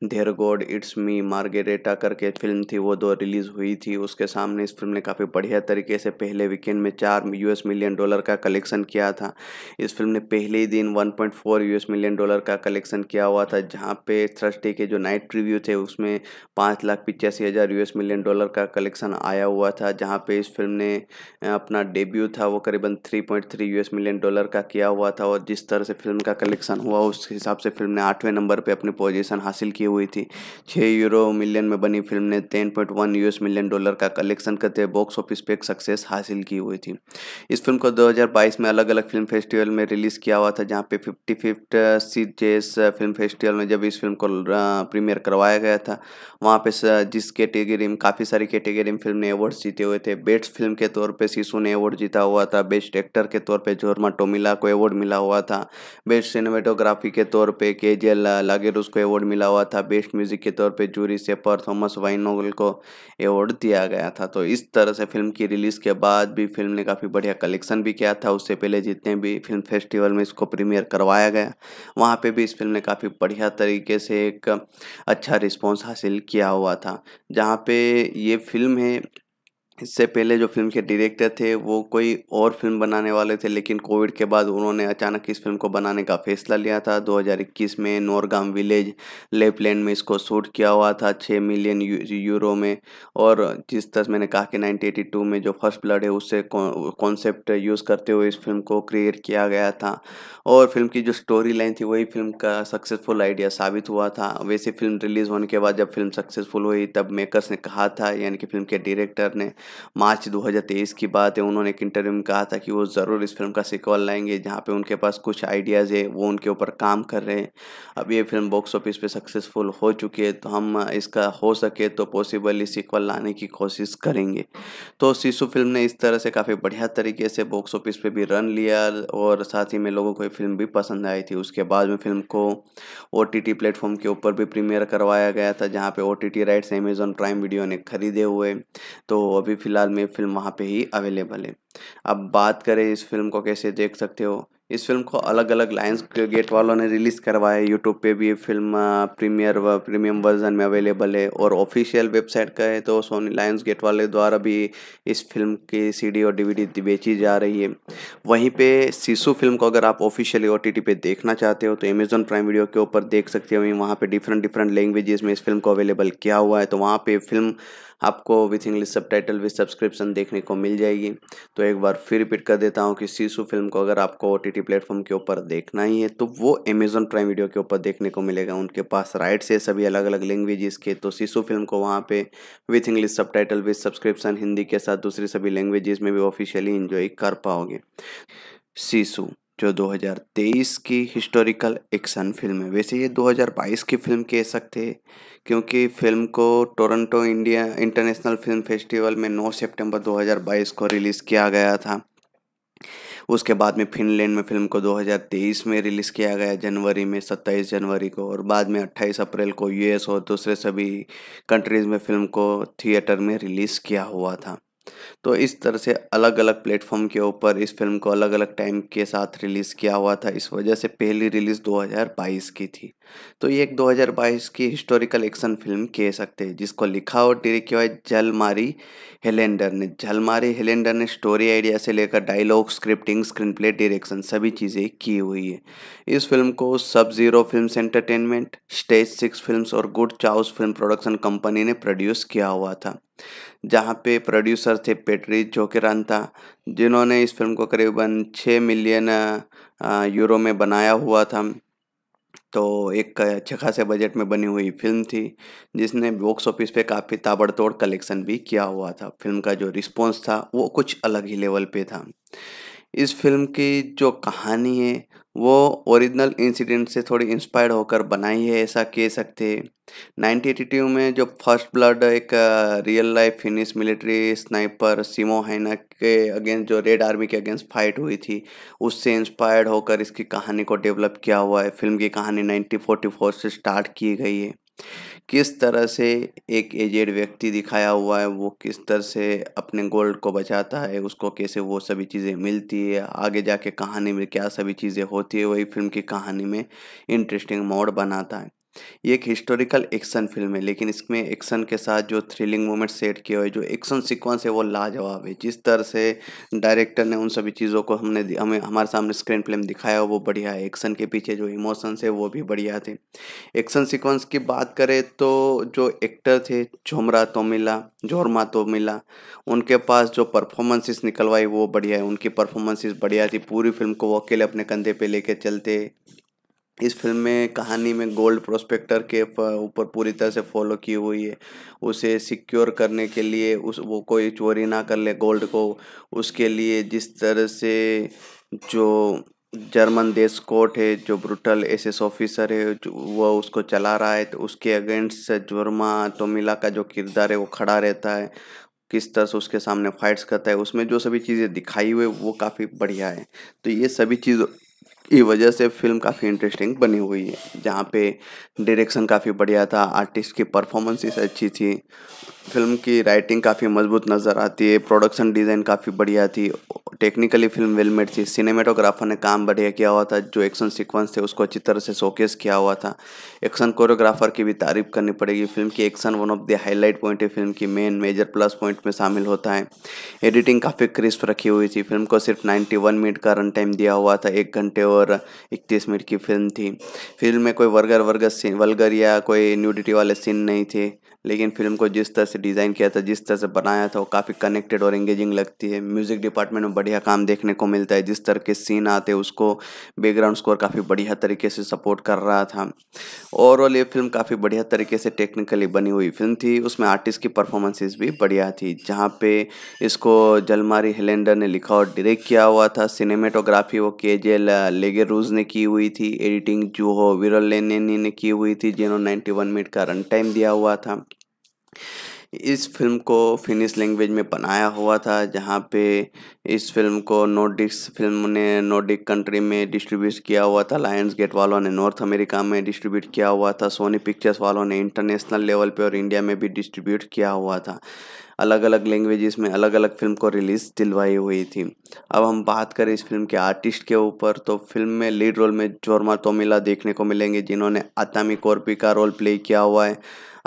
there God it's me मार्गेरेटा करके फिल्म थी वो दो रिलीज़ हुई थी उसके सामने इस फिल्म ने काफ़ी बढ़िया तरीके से पहले वीकेंड में चार यूएस मिलियन डॉलर का कलेक्शन किया था इस फिल्म ने पहले ही दिन 1.4 यूएस मिलियन डॉलर का कलेक्शन किया हुआ था जहाँ पे थर्सडे के जो नाइट रिव्यू थे उसमें पाँच लाख पिचासी हज़ार यू मिलियन डॉलर का कलेक्शन आया हुआ था जहाँ पे इस फिल्म ने अपना डेब्यू था वो करीबन 3.3 यूएस मिलियन डॉलर का किया हुआ था और जिस तरह से फिल्म का कलेक्शन हुआ उस हिसाब से फिल्म ने आठवें नंबर पर अपनी पोजिशन हासिल की हुई थी छः यूरो मिलियन में बनी फिल्म ने ten point one US million dollar का कलेक्शन करते बॉक्स ऑफिस पर एक सक्सेस हासिल की हुई थी इस फिल्म को 2022 में अलग अलग फिल्म फेस्टिवल में रिलीज़ किया हुआ था जहाँ पे फिफ्टी फिफ्थ सी जेस फिल्म फेस्टिवल में जब इस फिल्म को प्रीमियर करवाया गया था वहाँ पे जिस कैटेगरी में काफ़ी सारी कैटेगरी में फिल्म ने अवार्ड्स जीते हुए थे बेस्ट फिल्म के तौर पर शीशु ने अवार्ड जीता हुआ था बेस्ट एक्टर के तौर पर जोरमा टोमिला को अवार्ड मिला हुआ था बेस्ट सिनेमेटोग्राफी के तौर पर के जे लागेरुस को अवार्ड मिला हुआ था था बेस्ट म्यूज़िक के तौर पे जूरी से पर थॉमस वाइनोगल को अवार्ड दिया गया था तो इस तरह से फिल्म की रिलीज़ के बाद भी फिल्म ने काफ़ी बढ़िया कलेक्शन भी किया था उससे पहले जितने भी फिल्म फेस्टिवल में इसको प्रीमियर करवाया गया वहाँ पर भी इस फिल्म ने काफ़ी बढ़िया तरीके से एक अच्छा रिस्पॉन्स हासिल किया हुआ था जहाँ पर ये फिल्म है इससे पहले जो फिल्म के डायरेक्टर थे वो कोई और फिल्म बनाने वाले थे लेकिन कोविड के बाद उन्होंने अचानक इस फिल्म को बनाने का फैसला लिया था 2021 में नोरगाम विलेज लेपलैंड में इसको शूट किया हुआ था 6 मिलियन यू, यूरो में और जिस तरह मैंने कहा कि 1982 में जो फर्स्ट ब्लड है उससे कॉन्सेप्ट यूज़ करते हुए इस फिल्म को क्रिएट किया गया था और फिल्म की जो स्टोरी लाइन थी वही फिल्म का सक्सेसफुल आइडिया साबित हुआ था वैसे फिल्म रिलीज़ होने के बाद जब फिल्म सक्सेसफुल हुई तब मेकर्स ने कहा था यानी कि फिल्म के डायरेक्टर ने मार्च 2023 की बात है उन्होंने एक इंटरव्यू में कहा था कि वो ज़रूर इस फिल्म का सिक्वल लाएंगे जहाँ पे उनके पास कुछ आइडियाज़ है वो उनके ऊपर काम कर रहे हैं अब ये फिल्म बॉक्स ऑफिस पे सक्सेसफुल हो चुकी है तो हम इसका हो सके तो पॉसिबली सिक्वल लाने की कोशिश करेंगे तो शीशु फिल्म ने इस तरह से काफ़ी बढ़िया तरीके से बॉक्स ऑफिस पर भी रन लिया और साथ ही में लोगों को ये फिल्म भी पसंद आई थी उसके बाद में फिल्म को ओ टी प्लेटफॉर्म के ऊपर भी प्रीमियर करवाया गया था जहाँ पे O T rights Amazon prime video ने खरीदे हुए तो अभी फ़िलहाल में फिल्म वहाँ पे ही अवेलेबल है अब बात करें इस फिल्म को कैसे देख सकते हो इस फिल्म को अलग अलग लाइन्स गेट वालों ने रिलीज़ करवाया है यूट्यूब पे भी फिल्म प्रीमियर व प्रीमियम वर्जन में अवेलेबल है और ऑफिशियल वेबसाइट का है तो सोनी लाइन्स गेट वाले द्वारा भी इस फिल्म की सीडी और डीवीडी बेची जा रही है वहीं पे सीसू फिल्म को अगर आप ऑफिशियली ओ टी पे देखना चाहते हो तो अमेजोन प्राइम वीडियो के ऊपर देख सकते हो वहीं वहाँ पर डिफरेंट डिफरेंट लैंग्वेजेस में इस फिल्म को अवेलेबल किया हुआ है तो वहाँ पर फिल्म आपको with English subtitle with subscription देखने को मिल जाएगी तो एक बार फिर रिपीट कर देता हूँ कि सीसु फिल्म को अगर आपको ओ टी प्लेटफॉर्म के ऊपर देखना ही है तो वो अमेजोन प्राइम वीडियो के ऊपर देखने को मिलेगा उनके पास राइट्स है सभी अलग अलग लैंग्वेजेस के तो सीसु फिल्म को वहाँ पे with English subtitle with subscription Hindi के साथ दूसरी सभी लैंग्वेजेस में भी ऑफिशियली इंजॉय कर पाओगे सीसू जो 2023 की हिस्टोरिकल एक्शन फिल्म है वैसे ये 2022 की फिल्म कह सकते हैं क्योंकि फिल्म को Toronto India international film festival में 9 सितंबर 2022 को रिलीज़ किया गया था उसके बाद में फिनलैंड में फिल्म को 2023 में रिलीज़ किया गया जनवरी में 27 जनवरी को और बाद में 28 अप्रैल को यूएस और दूसरे सभी कंट्रीज़ में फिल्म को थिएटर में रिलीज़ किया हुआ था तो इस तरह से अलग अलग प्लेटफॉर्म के ऊपर इस फिल्म को अलग अलग टाइम के साथ रिलीज़ किया हुआ था इस वजह से पहली रिलीज़ 2022 की थी तो ये एक 2022 की हिस्टोरिकल एक्शन फिल्म कह सकते हैं जिसको लिखा और डायरेक्ट किया है जलमारी हेलेंडर ने जलमारी हेलेंडर ने स्टोरी आइडिया से लेकर dialogue scripting screenplay direction सभी चीज़ें की हुई है इस फिल्म को सब zero film entertainment stage six film और good chaos film production company ने प्रोड्यूस किया हुआ था जहाँ पे प्रोड्यूसर थे पेट्रीज जोकेरांता जिन्होंने इस फिल्म को करीबन छः मिलियन यूरो में बनाया हुआ था तो एक अच्छे खासे बजट में बनी हुई फिल्म थी जिसने बॉक्स ऑफिस पे काफ़ी ताबड़तोड़ कलेक्शन भी किया हुआ था फिल्म का जो रिस्पॉन्स था वो कुछ अलग ही लेवल पे था इस फिल्म की जो कहानी है वो ओरिजिनल इंसिडेंट से थोड़ी इंस्पायर्ड होकर बनाई है ऐसा कह सकते हैं नाइनटीन में जो फर्स्ट ब्लड एक real life Finnish military sniper Simo Hayha के अगेंस्ट जो रेड आर्मी के अगेंस्ट फाइट हुई थी उससे इंस्पायर्ड होकर इसकी कहानी को डेवलप किया हुआ है फिल्म की कहानी 1944 से स्टार्ट की गई है किस तरह से एक एजेड व्यक्ति दिखाया हुआ है वो किस तरह से अपने गोल्ड को बचाता है उसको कैसे वो सभी चीज़ें मिलती है आगे जाके कहानी में क्या सभी चीज़ें होती है वही फिल्म की कहानी में इंटरेस्टिंग मोड बनाता है ये एक हिस्टोरिकल एक्शन फिल्म है लेकिन इसमें एक्शन के साथ जो थ्रिलिंग मोमेंट सेट किए हुए जो एक्शन सीक्वेंस है वो लाजवाब है जिस तरह से डायरेक्टर ने उन सभी चीज़ों को हमने हमें हमारे सामने स्क्रीन फिल्म दिखाया वो बढ़िया है एक्शन के पीछे जो इमोशंस है वो भी बढ़िया थे एक्शन सिक्वेंस की बात करें तो जो एक्टर थे झोमरा तोमिला जोरमा तोमिला उनके पास जो परफॉर्मेंसेस निकलवाई वो बढ़िया है उनकी परफॉर्मेंसेस बढ़िया थी पूरी फिल्म को वो अकेले अपने कंधे पे लेके चलते इस फिल्म में कहानी में गोल्ड प्रोस्पेक्टर के ऊपर पूरी तरह से फॉलो की हुई है उसे सिक्योर करने के लिए उस वो कोई चोरी ना कर ले गोल्ड को उसके लिए जिस तरह से जो जर्मन देश कोर्ट है जो ब्रूटल एस एस ऑफिसर है वह उसको चला रहा है तो उसके अगेंस्ट जुर्मा तोमिला का जो किरदार है वो खड़ा रहता है किस तरह से उसके सामने फाइट्स करता है उसमें जो सभी चीज़ें दिखाई हुई वो काफ़ी बढ़िया है तो ये सभी चीज़ों की वजह से फिल्म काफ़ी इंटरेस्टिंग बनी हुई है जहाँ पे डायरेक्शन काफ़ी बढ़िया था आर्टिस्ट की परफॉर्मेंसेस अच्छी थी फिल्म की राइटिंग काफ़ी मजबूत नज़र आती है प्रोडक्शन डिज़ाइन काफ़ी बढ़िया थी टेक्निकली फिल्म वेल मेड थी सिनेमेटोग्राफर ने काम बढ़िया किया हुआ था जो एक्शन सीक्वेंस थे उसको अच्छी तरह से शोकेस किया हुआ था एक्शन कोरियोग्राफर की भी तारीफ करनी पड़ेगी फिल्म की action one of the highlight point है फिल्म की मेन मेजर प्लस पॉइंट में शामिल होता है एडिटिंग काफ़ी क्रिस्प रखी हुई थी फिल्म को सिर्फ नाइन्टी मिनट का रन टाइम दिया हुआ था एक घंटे और और इकतीस मिनट की फिल्म थी फिल्म में कोई वर्गर वर्गर सीन वर्गर या कोई न्यूडिटी वाले सीन नहीं थे लेकिन फिल्म को जिस तरह से डिज़ाइन किया था जिस तरह से बनाया था वो काफ़ी कनेक्टेड और एंगेजिंग लगती है म्यूज़िक डिपार्टमेंट में बढ़िया काम देखने को मिलता है जिस तरह के सीन आते हैं उसको बैकग्राउंड स्कोर काफ़ी बढ़िया तरीके से सपोर्ट कर रहा था ओवरऑल ये फिल्म काफ़ी बढ़िया तरीके से टेक्निकली बनी हुई फिल्म थी उसमें आर्टिस्ट की परफॉर्मेंसेज भी बढ़िया थी जहाँ पे इसको जलमारी हेलेंडर ने लिखा और डायरेक्ट किया हुआ था सिनेमेटोग्राफी वो के जे लेगे रूज ने की हुई थी एडिटिंग जूहो विरल लेनेनी ने की हुई थी जिन्होंने वन मिनट का रन टाइम दिया हुआ था इस फिल्म को फिनिश लैंग्वेज में बनाया हुआ था जहाँ पे इस फिल्म को नोडिक्स फिल्म ने नोडिक कंट्री में डिस्ट्रीब्यूट किया हुआ था लायंस गेट वालों ने नॉर्थ अमेरिका में डिस्ट्रीब्यूट किया हुआ था सोनी पिक्चर्स वालों ने इंटरनेशनल लेवल पे और इंडिया में भी डिस्ट्रीब्यूट किया हुआ था अलग अलग लैंग्वेजेस में अलग अलग फिल्म को रिलीज़ दिलवाई हुई थी अब हम बात करें इस फिल्म के आर्टिस्ट के ऊपर तो फिल्म में लीड रोल में जोरमा तोमिला देखने को मिलेंगे जिन्होंने आतामी कोर्पी का रोल प्ले किया हुआ है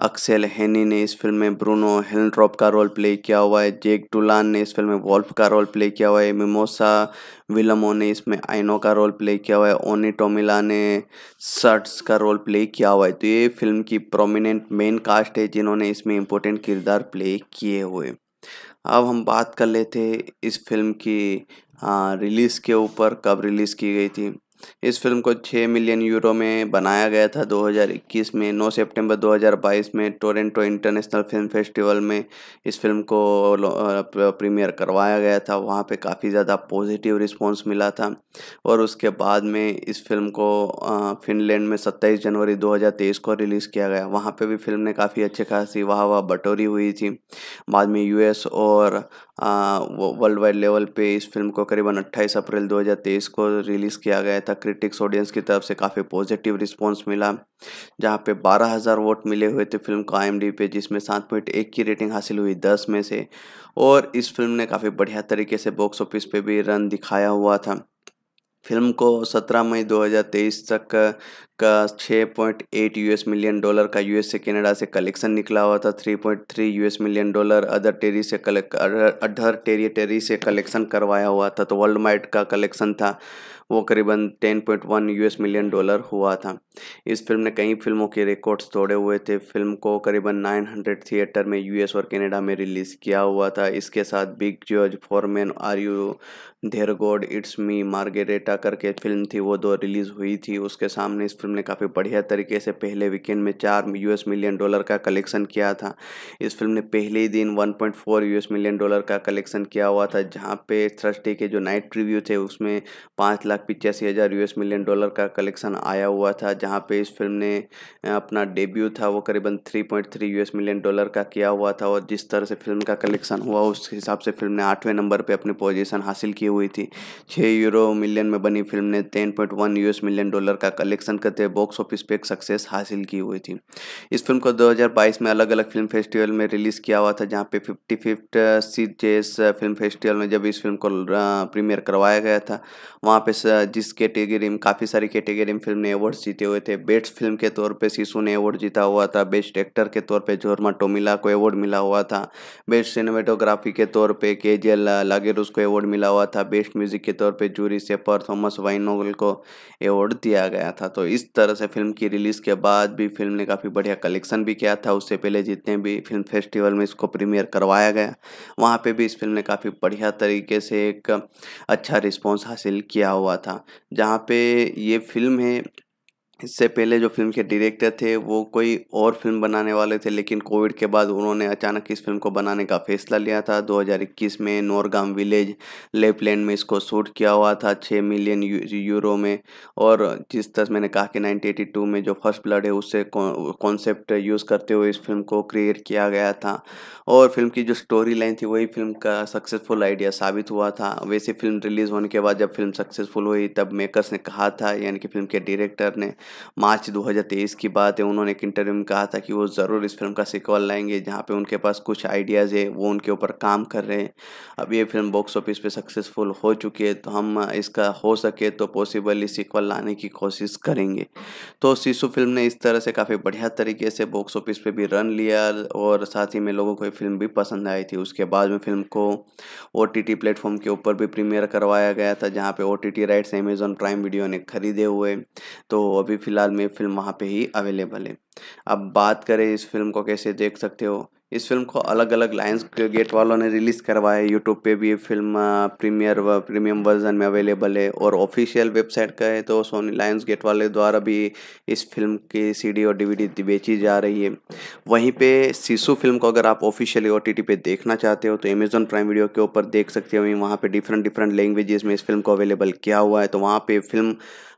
अक्सेल हैनी ने इस फिल्म में ब्रूनो हेलड्रॉप का रोल प्ले किया हुआ है जेक टुलान ने इस फिल्म में वॉल्फ का रोल प्ले किया हुआ है मिमोसा विलमो ने इसमें आइनो का रोल प्ले किया हुआ है ओनी टोमिला ने सर्ट्स का रोल प्ले किया हुआ है तो ये फिल्म की प्रोमिनेंट मेन कास्ट है जिन्होंने इसमें इम्पोर्टेंट किरदार प्ले किए हुए अब हम बात कर लेते इस फिल्म की रिलीज़ के ऊपर कब रिलीज़ की गई थी इस फिल्म को 6 मिलियन यूरो में बनाया गया था 2021 में 9 सितंबर 2022 में टोरंटो इंटरनेशनल फिल्म फेस्टिवल में इस फिल्म को प्रीमियर करवाया गया था वहाँ पे काफ़ी ज़्यादा पॉजिटिव रिस्पांस मिला था और उसके बाद में इस फिल्म को फिनलैंड में 27 जनवरी 2023 को रिलीज़ किया गया वहाँ पर भी फिल्म ने काफ़ी अच्छी खासी वाह वाह बटोरी हुई थी बाद में यूएस और वर्ल्ड वाइड लेवल पे इस फिल्म को करीबन 28 अप्रैल 2023 को रिलीज़ किया गया था क्रिटिक्स ऑडियंस की तरफ से काफ़ी पॉजिटिव रिस्पांस मिला जहाँ पे 12000 वोट मिले हुए थे फिल्म को आई पे जिसमें सात पॉइंट एक की रेटिंग हासिल हुई दस में से और इस फिल्म ने काफ़ी बढ़िया तरीके से बॉक्स ऑफिस पे भी रन दिखाया हुआ था फिल्म को 17 मई 2023 तक का 6.8 यूएस मिलियन डॉलर का यूएस से कनाडा से कलेक्शन निकला हुआ था 3.3 यूएस मिलियन डॉलर अदर टेरी से कलेक् अदर टेरी से कलेक्शन करवाया हुआ था तो वर्ल्ड माइट का कलेक्शन था वो करीबन 10.1 यूएस मिलियन डॉलर हुआ था इस फिल्म ने कई फिल्मों के रिकॉर्ड्स तोड़े हुए थे फिल्म को करीबन 900 थिएटर में यूएस और कनाडा में रिलीज़ किया हुआ था इसके साथ big George Foreman are you धेर गॉड इट्स मी मार्गेरेटा करके फिल्म थी वो दो रिलीज़ हुई थी उसके सामने इस फिल्म ने काफ़ी बढ़िया तरीके से पहले वीकेंड में चार यूएस मिलियन डॉलर का कलेक्शन किया था इस फिल्म ने पहले ही दिन 1.4 यूएस मिलियन डॉलर का कलेक्शन किया हुआ था जहाँ पे थर्सडे के जो नाइट रिव्यू थे उसमें पाँच लाख लाख पिचासी हज़ार यूएस मिलियन डॉलर का कलेक्शन आया हुआ था जहां पे इस फिल्म ने अपना डेब्यू था वो करीबन 3.3 यूएस मिलियन डॉलर का किया हुआ था और जिस तरह से फिल्म का कलेक्शन हुआ उस हिसाब से फिल्म ने आठवें नंबर पे अपनी पोजीशन हासिल की हुई थी छः यूरो मिलियन में बनी फिल्म ने टेन पॉइंट मिलियन डॉलर का कलेक्शन करते बॉक्स ऑफिस पर एक सक्सेस हासिल की हुई थी इस फिल्म को दो में अलग अलग फिल्म फेस्टिवल में रिलीज़ किया हुआ था जहाँ पे फिफ्टी फिफ्थ फिल्म फेस्टिवल में जब इस फिल्म को प्रीमियर uh, करवाया गया था वहाँ पे uh, जिस कैटेगरी में काफ़ी सारी कैटेगरी में फिल्म ने अवार्ड्स जीते हुए थे बेस्ट फिल्म के तौर पे शीशु ने अवार्ड जीता हुआ था बेस्ट एक्टर के तौर पे जोरमा टोमिला को अवार्ड मिला हुआ था बेस्ट सिनेमेटोग्राफी के तौर पे के जे लागेरूस को अवार्ड मिला हुआ था बेस्ट म्यूजिक के तौर पर जूरी सेपर थॉमस वाइनोगल को अवार्ड दिया गया था तो इस तरह से फिल्म की रिलीज़ के बाद भी फिल्म ने काफ़ी बढ़िया कलेक्शन भी किया था उससे पहले जितने भी फिल्म फेस्टिवल में इसको प्रीमियर करवाया गया वहाँ पर भी इस फिल्म ने काफ़ी बढ़िया तरीके से एक अच्छा रिस्पॉन्स हासिल किया हुआ था जहाँ पे ये फिल्म है इससे पहले जो फिल्म के डायरेक्टर थे वो कोई और फिल्म बनाने वाले थे लेकिन कोविड के बाद उन्होंने अचानक इस फिल्म को बनाने का फैसला लिया था 2021 में नोरगाम विलेज लेपलैंड में इसको शूट किया हुआ था 6 मिलियन यू, यूरो में और जिस तरह मैंने कहा कि 1982 में जो फर्स्ट ब्लड है उससे कॉन्सेप्ट यूज़ करते हुए इस फिल्म को क्रिएट किया गया था और फिल्म की जो स्टोरी लाइन थी वही फिल्म का सक्सेसफुल आइडिया साबित हुआ था वैसे फिल्म रिलीज़ होने के बाद जब फिल्म सक्सेसफुल हुई तब मेकर्स ने कहा था यानी कि फिल्म के डायरेक्टर ने मार्च 2023 की बात है उन्होंने एक इंटरव्यू में कहा था कि वो ज़रूर इस फिल्म का सिक्वल लाएंगे जहाँ पे उनके पास कुछ आइडियाज़ है वो उनके ऊपर काम कर रहे हैं अब ये फिल्म बॉक्स ऑफिस पे सक्सेसफुल हो चुकी है तो हम इसका हो सके तो पॉसिबली सिक्वल लाने की कोशिश करेंगे तो शीशु फिल्म ने इस तरह से काफ़ी बढ़िया तरीके से बॉक्स ऑफिस पर भी रन लिया और साथ ही में लोगों को ये फिल्म भी पसंद आई थी उसके बाद में फिल्म को ओ टी प्लेटफॉर्म के ऊपर भी प्रीमियर करवाया गया था जहाँ पे O T rights Amazon prime video ने खरीदे हुए तो अभी फ़िलहाल में फिल्म वहाँ पे ही अवेलेबल है अब बात करें इस फिल्म को कैसे देख सकते हो इस फिल्म को अलग अलग लाइन्स गेट वालों ने रिलीज़ करवाया है यूट्यूब पे भी ये फिल्म प्रीमियर व प्रीमियम वर्जन में अवेलेबल है और ऑफिशियल वेबसाइट का है तो सोनी लाइन्स गेट वाले द्वारा भी इस फिल्म की सीडी और डीवीडी बेची जा रही है वहीं पे सीसू फिल्म को अगर आप ऑफिशियली ओ टी पे देखना चाहते हो तो अमेजोन प्राइम वीडियो के ऊपर देख सकते हो वहीं वहाँ पर डिफरेंट डिफरेंट लैंग्वेजेस में इस फिल्म को अवेलेबल किया हुआ है तो वहाँ पर फिल्म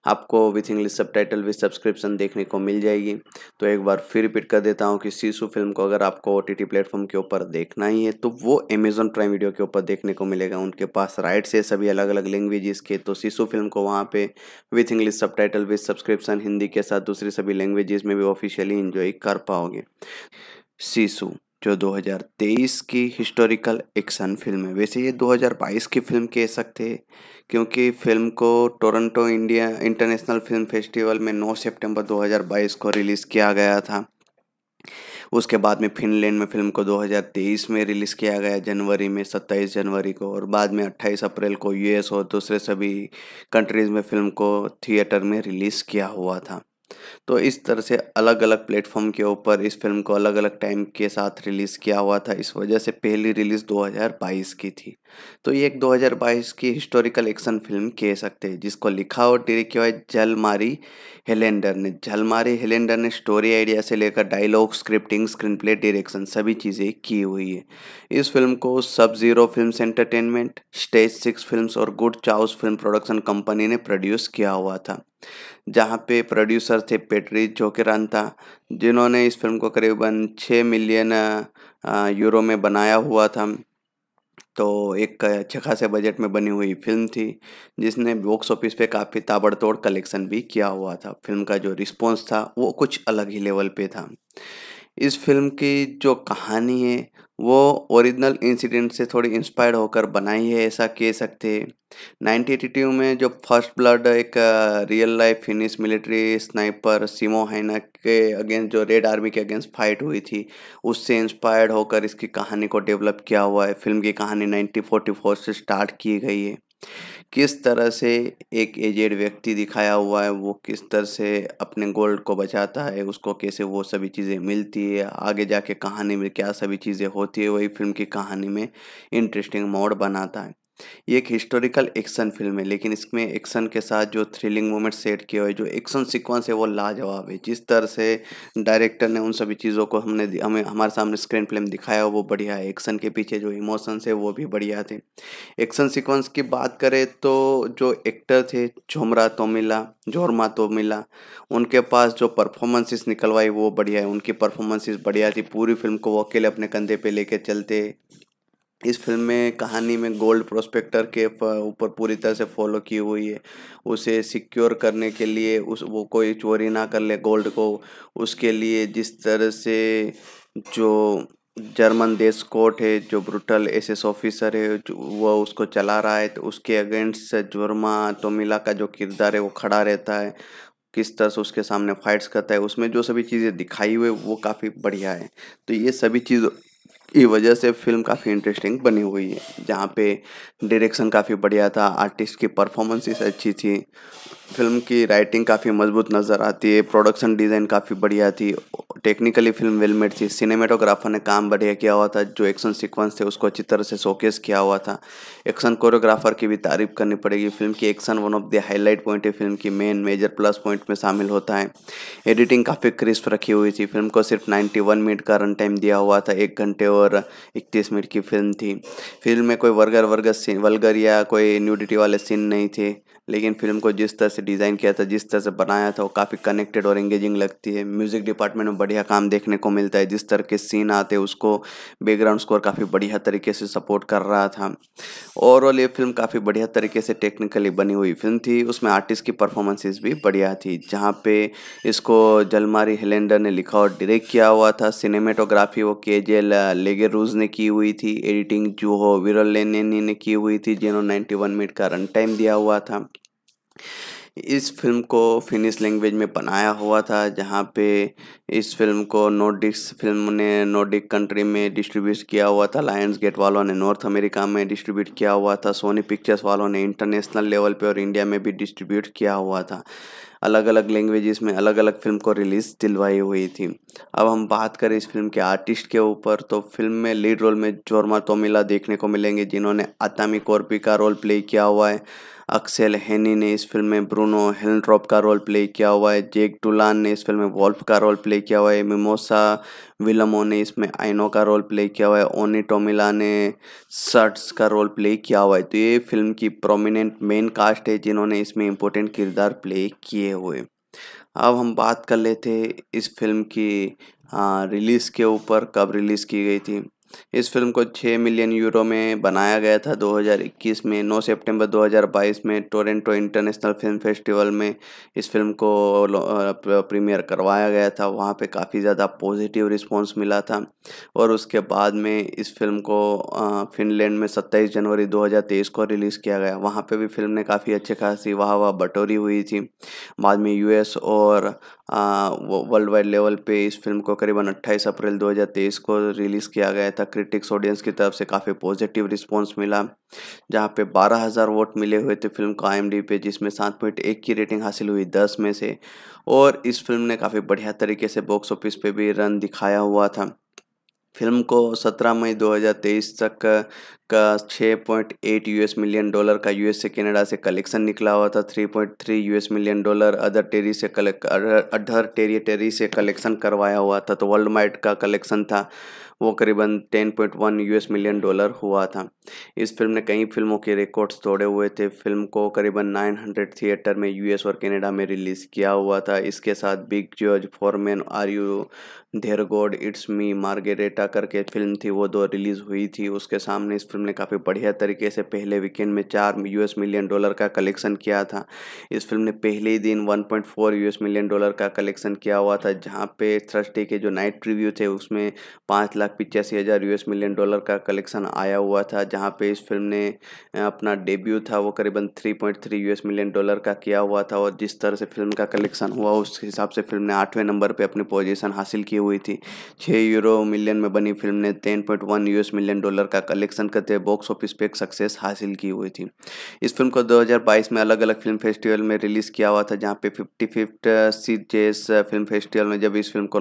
आपको with English subtitle with subscription देखने को मिल जाएगी तो एक बार फिर रिपीट कर देता हूँ कि सीसू फिल्म को अगर आपको ओ टी टी प्लेटफॉर्म के ऊपर देखना ही है तो वो अमेजोन प्राइम वीडियो के ऊपर देखने को मिलेगा उनके पास राइट्स है सभी अलग अलग लैंग्वेजेस के तो सीसू फिल्म को वहाँ पे with English subtitle with subscription Hindi के साथ दूसरी सभी लैंग्वेजेस में भी ऑफिशियली इंजॉय कर पाओगे सीसू जो 2023 की हिस्टोरिकल एक्शन फिल्म है वैसे ये 2022 की फिल्म कह सकते हैं क्योंकि फिल्म को Toronto India international film festival में 9 सितंबर 2022 को रिलीज़ किया गया था उसके बाद में फिनलैंड में फिल्म को 2023 में रिलीज़ किया गया जनवरी में 27 जनवरी को और बाद में 28 अप्रैल को यूएस और दूसरे सभी कंट्रीज़ में फिल्म को थिएटर में रिलीज़ किया हुआ था तो इस तरह से अलग अलग प्लेटफॉर्म के ऊपर इस फिल्म को अलग अलग टाइम के साथ रिलीज़ किया हुआ था इस वजह से पहली रिलीज़ 2022 की थी तो ये एक 2022 की हिस्टोरिकल एक्शन फिल्म कह सकते हैं जिसको लिखा और डायरेक्ट किया है जलमारी हेलेंडर ने जलमारी हेलेंडर ने स्टोरी आइडिया से लेकर dialogue scripting screenplay direction सभी चीज़ें की हुई है इस फिल्म को सब zero film entertainment stage six film और good chaos film production company ने प्रोड्यूस किया हुआ था जहाँ पे प्रोड्यूसर थे पेट्रीज जोकेरांता जिन्होंने इस फिल्म को करीबन छः मिलियन यूरो में बनाया हुआ था तो एक अच्छे खासे बजट में बनी हुई फिल्म थी जिसने बॉक्स ऑफिस पे काफ़ी ताबड़तोड़ कलेक्शन भी किया हुआ था फिल्म का जो रिस्पॉन्स था वो कुछ अलग ही लेवल पे था इस फिल्म की जो कहानी है वो ओरिजिनल इंसिडेंट से थोड़ी इंस्पायर होकर बनाई है ऐसा कह सकते हैं नाइनटीन में जो फर्स्ट ब्लड एक real life Finnish military sniper Simo Hayha के अगेंस्ट जो रेड आर्मी के अगेंस्ट फाइट हुई थी उससे इंस्पायर्ड होकर इसकी कहानी को डेवलप किया हुआ है फिल्म की कहानी 1944 से स्टार्ट की गई है किस तरह से एक एजेड व्यक्ति दिखाया हुआ है वो किस तरह से अपने गोल्ड को बचाता है उसको कैसे वो सभी चीज़ें मिलती है आगे जाके कहानी में क्या सभी चीज़ें होती है वही फिल्म की कहानी में इंटरेस्टिंग मोड़ बनाता है ये एक हिस्टोरिकल एक्शन फिल्म है लेकिन इसमें एक्शन के साथ जो थ्रिलिंग मोमेंट सेट किए हुए जो एक्शन सीक्वेंस है वो लाजवाब है जिस तरह से डायरेक्टर ने उन सभी चीज़ों को हमने हमें हमारे सामने स्क्रीन फिल्म दिखाया वो बढ़िया है एक्शन के पीछे जो इमोशंस है वो भी बढ़िया थे एक्शन सिक्वेंस की बात करें तो जो एक्टर थे झोमरा तोमिला जोरमा तोमिला उनके पास जो परफॉर्मेंसेस निकलवाई वो बढ़िया है उनकी परफॉर्मेंसेस बढ़िया थी पूरी फिल्म को वो अकेले अपने कंधे पे लेके चलते इस फिल्म में कहानी में गोल्ड प्रोस्पेक्टर के ऊपर पूरी तरह से फॉलो की हुई है उसे सिक्योर करने के लिए उस वो कोई चोरी ना कर ले गोल्ड को उसके लिए जिस तरह से जो जर्मन देश कोर्ट है जो ब्रूटल एस एस ऑफिसर है वह उसको चला रहा है तो उसके अगेंस्ट जुर्मा तोमिला का जो किरदार है वो खड़ा रहता है किस तरह से उसके सामने फाइट्स करता है उसमें जो सभी चीज़ें दिखाई हुई वो काफ़ी बढ़िया है तो ये सभी चीज़ की वजह से फिल्म काफ़ी इंटरेस्टिंग बनी हुई है जहाँ पे डायरेक्शन काफ़ी बढ़िया था आर्टिस्ट की परफॉर्मेंसेस अच्छी थी फिल्म की राइटिंग काफ़ी मजबूत नज़र आती है प्रोडक्शन डिज़ाइन काफ़ी बढ़िया थी टेक्निकली फिल्म वेलमेड थी सिनेमेटोग्राफर ने काम बढ़िया किया हुआ था जो एक्शन सीक्वेंस थे उसको अच्छी तरह से शोकेस किया हुआ था एक्शन कोरियोग्राफर की भी तारीफ करनी पड़ेगी फिल्म की action one of the highlight point है फिल्म की मेन मेजर प्लस पॉइंट में शामिल होता है एडिटिंग काफ़ी क्रिस्प रखी हुई थी फिल्म को सिर्फ नाइन्टी वन मिनट का रन टाइम दिया हुआ था एक घंटे और इकतीस मिनट की फिल्म थी फिल्म में कोई वर्गर वर्गर सीन वर्गर या कोई न्यूडिटी वाले सीन नहीं थे लेकिन फिल्म को जिस तरह से डिज़ाइन किया था जिस तरह से बनाया था वो काफ़ी कनेक्टेड और एंगेजिंग लगती है म्यूज़िक डिपार्टमेंट में बढ़िया काम देखने को मिलता है जिस तरह के सीन आते हैं उसको बैकग्राउंड स्कोर काफ़ी बढ़िया तरीके से सपोर्ट कर रहा था ओवरऑल ये फिल्म काफ़ी बढ़िया तरीके से टेक्निकली बनी हुई फिल्म थी उसमें आर्टिस्ट की परफॉर्मेंसेज भी बढ़िया थी जहाँ पे इसको जलमारी हेलेंडर ने लिखा और डायरेक्ट किया हुआ था सिनेमेटोग्राफी वो के जे लेगेरूज ने की हुई थी एडिटिंग हो विरल लेनेनी ने की हुई थी जिन्होंने वन मिनट का रन टाइम दिया हुआ था इस फिल्म को फिनिश लैंग्वेज में बनाया हुआ था जहाँ पे इस फिल्म को नॉर्डिक्स फिल्म ने नोडिक कंट्री में डिस्ट्रीब्यूट किया हुआ था लायंस गेट वालों ने नॉर्थ अमेरिका में डिस्ट्रीब्यूट किया हुआ था सोनी पिक्चर्स वालों ने इंटरनेशनल लेवल पे और इंडिया में भी डिस्ट्रीब्यूट किया हुआ था अलग अलग लैंग्वेजेस में अलग अलग फिल्म को रिलीज़ दिलवाई हुई थी अब हम बात करें इस फिल्म के आर्टिस्ट के ऊपर तो फिल्म में लीड रोल में जोरमा तोमिला देखने को मिलेंगे जिन्होंने आतामी कोर्पी का रोल प्ले किया हुआ है अक्सेल हैनी ने इस फिल्म में ब्रूनो हेलड्रॉप का रोल प्ले किया हुआ है जेक टुलान ने इस फिल्म में वॉल्फ का रोल प्ले किया हुआ है मिमोसा विलमो ने इसमें आइनो का रोल प्ले किया हुआ है ओनी टोमिला ने सर्ट्स का रोल प्ले किया हुआ है तो ये फिल्म की प्रोमिनेंट मेन कास्ट है जिन्होंने इसमें इम्पोर्टेंट किरदार प्ले किए हुए अब हम बात कर लेते इस फिल्म की रिलीज़ के ऊपर कब रिलीज़ की गई थी इस फिल्म को 6 मिलियन यूरो में बनाया गया था 2021 में 9 सितंबर 2022 में टोरेंटो इंटरनेशनल फिल्म फेस्टिवल में इस फिल्म को प्रीमियर करवाया गया था वहाँ पे काफ़ी ज़्यादा पॉजिटिव रिस्पांस मिला था और उसके बाद में इस फिल्म को फिनलैंड में 27 जनवरी 2023 को रिलीज़ किया गया वहाँ पे भी फिल्म ने काफ़ी अच्छी खासी वाह वाह बटोरी हुई थी बाद में यूएस और वर्ल्ड वाइड लेवल पे इस फिल्म को करीबन 28 अप्रैल 2023 को रिलीज़ किया गया था क्रिटिक्स ऑडियंस की तरफ से काफ़ी पॉजिटिव रिस्पांस मिला जहाँ पे 12000 वोट मिले हुए थे फिल्म को आई पे जिसमें सात पॉइंट एक की रेटिंग हासिल हुई दस में से और इस फिल्म ने काफ़ी बढ़िया तरीके से बॉक्स ऑफिस पे भी रन दिखाया हुआ था फिल्म को 17 मई 2023 तक का 6.8 यूएस मिलियन डॉलर का यूएस से कनाडा से कलेक्शन निकला हुआ था 3.3 यूएस मिलियन डॉलर अदर टेरी से कलेक्ट अदर टेरी से कलेक्शन करवाया हुआ था तो वर्ल्ड माइट का कलेक्शन था वो करीबन 10.1 यूएस मिलियन डॉलर हुआ था इस फिल्म ने कई फिल्मों के रिकॉर्ड्स तोड़े हुए थे फिल्म को करीबन 900 थिएटर में यूएस और कनाडा में रिलीज़ किया हुआ था इसके साथ big George Foreman are you धेर गॉड इट्स मी मार्गेरेटा करके फिल्म थी वो दो रिलीज़ हुई थी उसके सामने इस फिल्म ने काफ़ी बढ़िया तरीके से पहले वीकेंड में चार यूएस मिलियन डॉलर का कलेक्शन किया था इस फिल्म ने पहले ही दिन 1.4 यूएस मिलियन डॉलर का कलेक्शन किया हुआ था जहाँ पे थर्सडे के जो नाइट रिव्यू थे उसमें पाँच लाख पिचासी हज़ार यू मिलियन डॉलर का कलेक्शन आया हुआ था जहाँ पे इस फिल्म ने अपना डेब्यू था वो करीबन थ्री पॉइंट मिलियन डॉलर का किया हुआ था और जिस तरह से फिल्म का कलेक्शन हुआ उस हिसाब से फिल्म ने आठवें नंबर पर अपनी पोजिशन हासिल की हुई थी छः यूरो मिलियन में बनी फिल्म ने ten point one US million dollar का कलेक्शन करते बॉक्स ऑफिस पे एक सक्सेस हासिल की हुई थी इस फिल्म को 2022 में अलग अलग फिल्म फेस्टिवल में रिलीज़ किया हुआ था जहाँ पे फिफ्टी फिफ्थ सी फिल्म फेस्टिवल में जब इस फिल्म को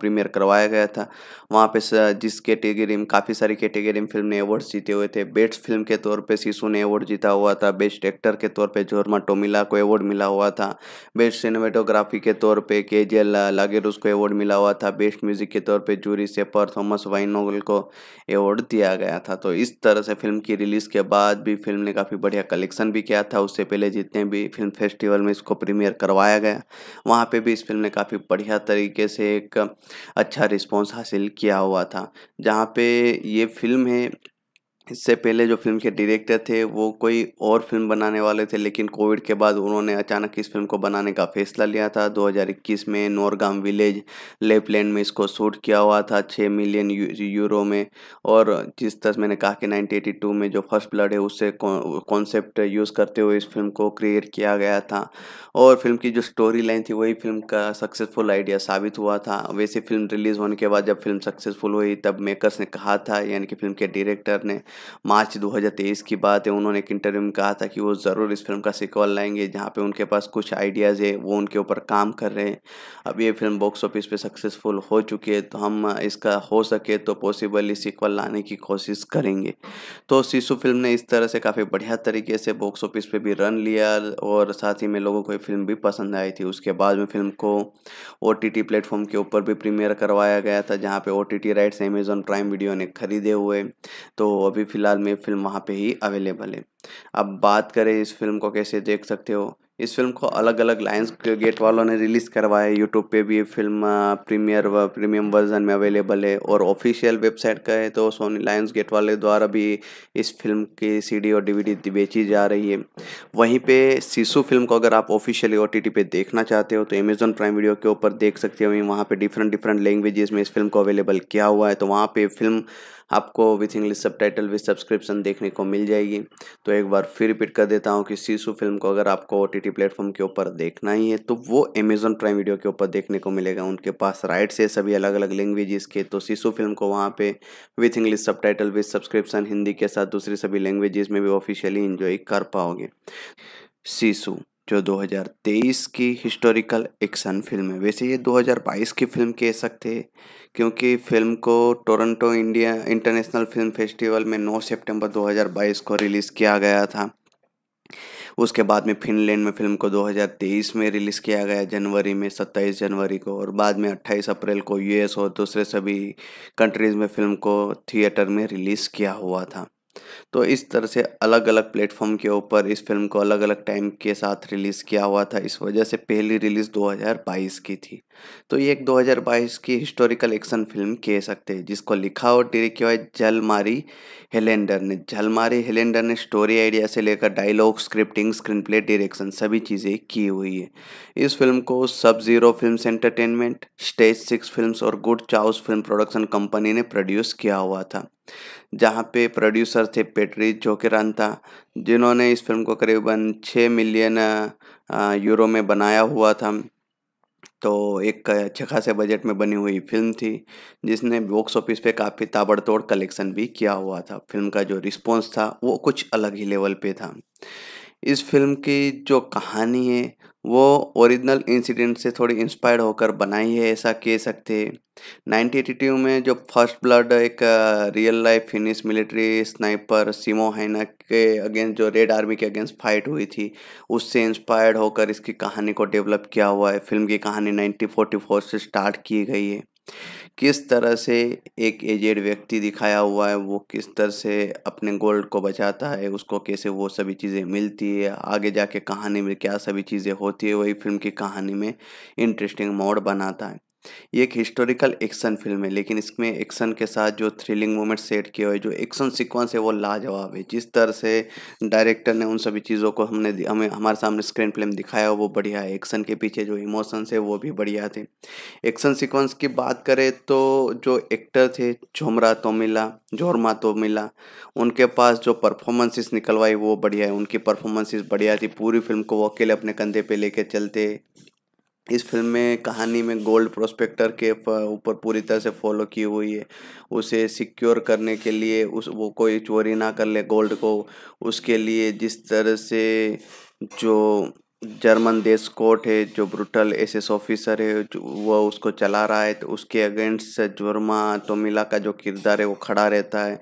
प्रीमियर करवाया गया था वहाँ पे जिस कैटेगरी में काफ़ी सारी कैटेगरी में फिल्म ने अवार्ड जीते हुए थे बेस्ट फिल्म के तौर पर शीशु ने अवार्ड जीता हुआ था बेस्ट एक्टर के तौर पर जोरमा टोमिला को अवार्ड मिला हुआ था बेस्ट सिनेमेटोग्राफी के तौर पर के जे लागेरूस को अवार्ड मिला हुआ था था बेस्ट म्यूज़िक के तौर पे जूरी से पर थॉमस वाइनोगल को अवार्ड दिया गया था तो इस तरह से फिल्म की रिलीज़ के बाद भी फिल्म ने काफ़ी बढ़िया कलेक्शन भी किया था उससे पहले जितने भी फिल्म फेस्टिवल में इसको प्रीमियर करवाया गया वहाँ पर भी इस फिल्म ने काफ़ी बढ़िया तरीके से एक अच्छा रिस्पॉन्स हासिल किया हुआ था जहाँ पर ये फिल्म है इससे पहले जो फिल्म के डायरेक्टर थे वो कोई और फिल्म बनाने वाले थे लेकिन कोविड के बाद उन्होंने अचानक इस फिल्म को बनाने का फैसला लिया था 2021 में नोरगाम विलेज लेपलैंड में इसको शूट किया हुआ था 6 मिलियन यू, यूरो में और जिस तरह मैंने कहा कि 1982 में जो फर्स्ट ब्लड है उससे कॉन्सेप्ट यूज़ करते हुए इस फिल्म को क्रिएट किया गया था और फिल्म की जो स्टोरी लाइन थी वही फिल्म का सक्सेसफुल आइडिया साबित हुआ था वैसे फिल्म रिलीज़ होने के बाद जब फिल्म सक्सेसफुल हुई तब मेकर्स ने कहा था यानी कि फिल्म के डायरेक्टर ने मार्च 2023 की बात है उन्होंने एक इंटरव्यू में कहा था कि वो ज़रूर इस फिल्म का सिक्वल लाएंगे जहाँ पे उनके पास कुछ आइडियाज़ है वो उनके ऊपर काम कर रहे हैं अब ये फिल्म बॉक्स ऑफिस पर सक्सेसफुल हो चुकी है तो हम इसका हो सके तो पॉसिबली सिक्वल लाने की कोशिश करेंगे तो शिशु फिल्म ने इस तरह से काफ़ी बढ़िया तरीके से बॉक्स ऑफिस पर भी रन लिया और साथ ही में लोगों को फिल्म भी पसंद आई थी उसके बाद में फिल्म को ओ टी टी प्लेटफॉर्म के ऊपर भी प्रीमियर करवाया गया था जहाँ पे O T T rights Amazon prime video ने खरीदे हुए तो अभी फ़िलहाल में फिल्म वहाँ पे ही अवेलेबल है अब बात करें इस फिल्म को कैसे देख सकते हो इस फिल्म को अलग अलग लाइन्स गेट वालों ने रिलीज़ करवाया है यूट्यूब पे भी फिल्म प्रीमियर व प्रीमियम वर्जन में अवेलेबल है और ऑफिशियल वेबसाइट का है तो सोनी लाइन्स गेट वाले द्वारा भी इस फिल्म की सीडी और डीवीडी बेची जा रही है वहीं पे शीशु फिल्म को अगर आप ऑफिशियली ओ टी पे देखना चाहते हो तो अमेजोन प्राइम वीडियो के ऊपर देख सकते हो वहीं वहाँ पर डिफरेंट डिफरेंट लैंग्वेजेस में इस फिल्म को अवेलेबल किया हुआ है तो वहाँ पर फिल्म आपको with English subtitle with subscription देखने को मिल जाएगी तो एक बार फिर रिपीट कर देता हूँ कि सीसू फिल्म को अगर आपको ओ टी प्लेटफॉर्म के ऊपर देखना ही है तो वो अमेजोन प्राइम वीडियो के ऊपर देखने को मिलेगा उनके पास राइट्स है सभी अलग अलग लैंग्वेजेस के तो सीसू फिल्म को वहाँ पे with English subtitle with subscription Hindi के साथ दूसरी सभी लैंग्वेजेस में भी ऑफिशियली इंजॉय कर पाओगे सीसू जो 2023 की हिस्टोरिकल एक्शन फिल्म है वैसे ये 2022 की फिल्म कह सकते हैं क्योंकि फिल्म को Toronto India international film festival में 9 सितंबर 2022 को रिलीज़ किया गया था उसके बाद में फिनलैंड में फिल्म को 2023 में रिलीज़ किया गया जनवरी में 27 जनवरी को और बाद में 28 अप्रैल को यूएस और दूसरे सभी कंट्रीज़ में फिल्म को थिएटर में रिलीज़ किया हुआ था तो इस तरह से अलग अलग प्लेटफॉर्म के ऊपर इस फिल्म को अलग अलग टाइम के साथ रिलीज़ किया हुआ था इस वजह से पहली रिलीज़ 2022 की थी तो ये एक 2022 की हिस्टोरिकल एक्शन फिल्म कह सकते हैं जिसको लिखा और डायरेक्ट किया है जलमारी हेलेंडर ने जलमारी हेलेंडर ने स्टोरी आइडिया से लेकर dialogue scripting screenplay direction सभी चीज़ें की हुई है इस फिल्म को सब zero film entertainment stage six film और good chaos film production company ने प्रोड्यूस किया हुआ था जहाँ पे प्रोड्यूसर थे पेट्री था जिन्होंने इस फिल्म को करीबन छः मिलियन यूरो में बनाया हुआ था तो एक अच्छे खासे बजट में बनी हुई फिल्म थी जिसने बॉक्स ऑफिस पे काफ़ी ताबड़तोड़ कलेक्शन भी किया हुआ था फिल्म का जो रिस्पॉन्स था वो कुछ अलग ही लेवल पे था इस फिल्म की जो कहानी है वो ओरिजिनल इंसिडेंट से थोड़ी इंस्पायर्ड होकर बनाई है ऐसा कह सकते हैं नाइनटीन में जो फर्स्ट ब्लड एक real life Finnish military sniper Simo Hayha के अगेंस्ट जो रेड आर्मी के अगेंस्ट फाइट हुई थी उससे इंस्पायर्ड होकर इसकी कहानी को डेवलप किया हुआ है फिल्म की कहानी 1944 से स्टार्ट की गई है किस तरह से एक एजेड व्यक्ति दिखाया हुआ है वो किस तरह से अपने गोल्ड को बचाता है उसको कैसे वो सभी चीज़ें मिलती है आगे जाके कहानी में क्या सभी चीज़ें होती है वही फिल्म की कहानी में इंटरेस्टिंग मोड़ बनाता है ये एक हिस्टोरिकल एक्शन फिल्म है लेकिन इसमें एक्शन के साथ जो थ्रिलिंग मोमेंट सेट किए हुए जो एक्शन सीक्वेंस है वो लाजवाब है जिस तरह से डायरेक्टर ने उन सभी चीज़ों को हमने हमें हमारे सामने स्क्रीन फिल्म दिखाया वो बढ़िया है एक्शन के पीछे जो इमोशंस है वो भी बढ़िया थे एक्शन सिक्वेंस की बात करें तो जो एक्टर थे झोमरा तोमिला जोरमा तोमिला उनके पास जो परफॉर्मेंसेस निकलवाई वो बढ़िया है उनकी परफॉर्मेंसेस बढ़िया थी पूरी फिल्म को वो अकेले अपने कंधे पे लेके चलते इस फिल्म में कहानी में गोल्ड प्रोस्पेक्टर के ऊपर पूरी तरह से फॉलो की हुई है उसे सिक्योर करने के लिए उस वो कोई चोरी ना कर ले गोल्ड को उसके लिए जिस तरह से जो जर्मन देश कोर्ट है जो ब्रूटल एस ऑफिसर है वह उसको चला रहा है तो उसके अगेंस्ट जुर्मा तोमिला का जो किरदार है वो खड़ा रहता है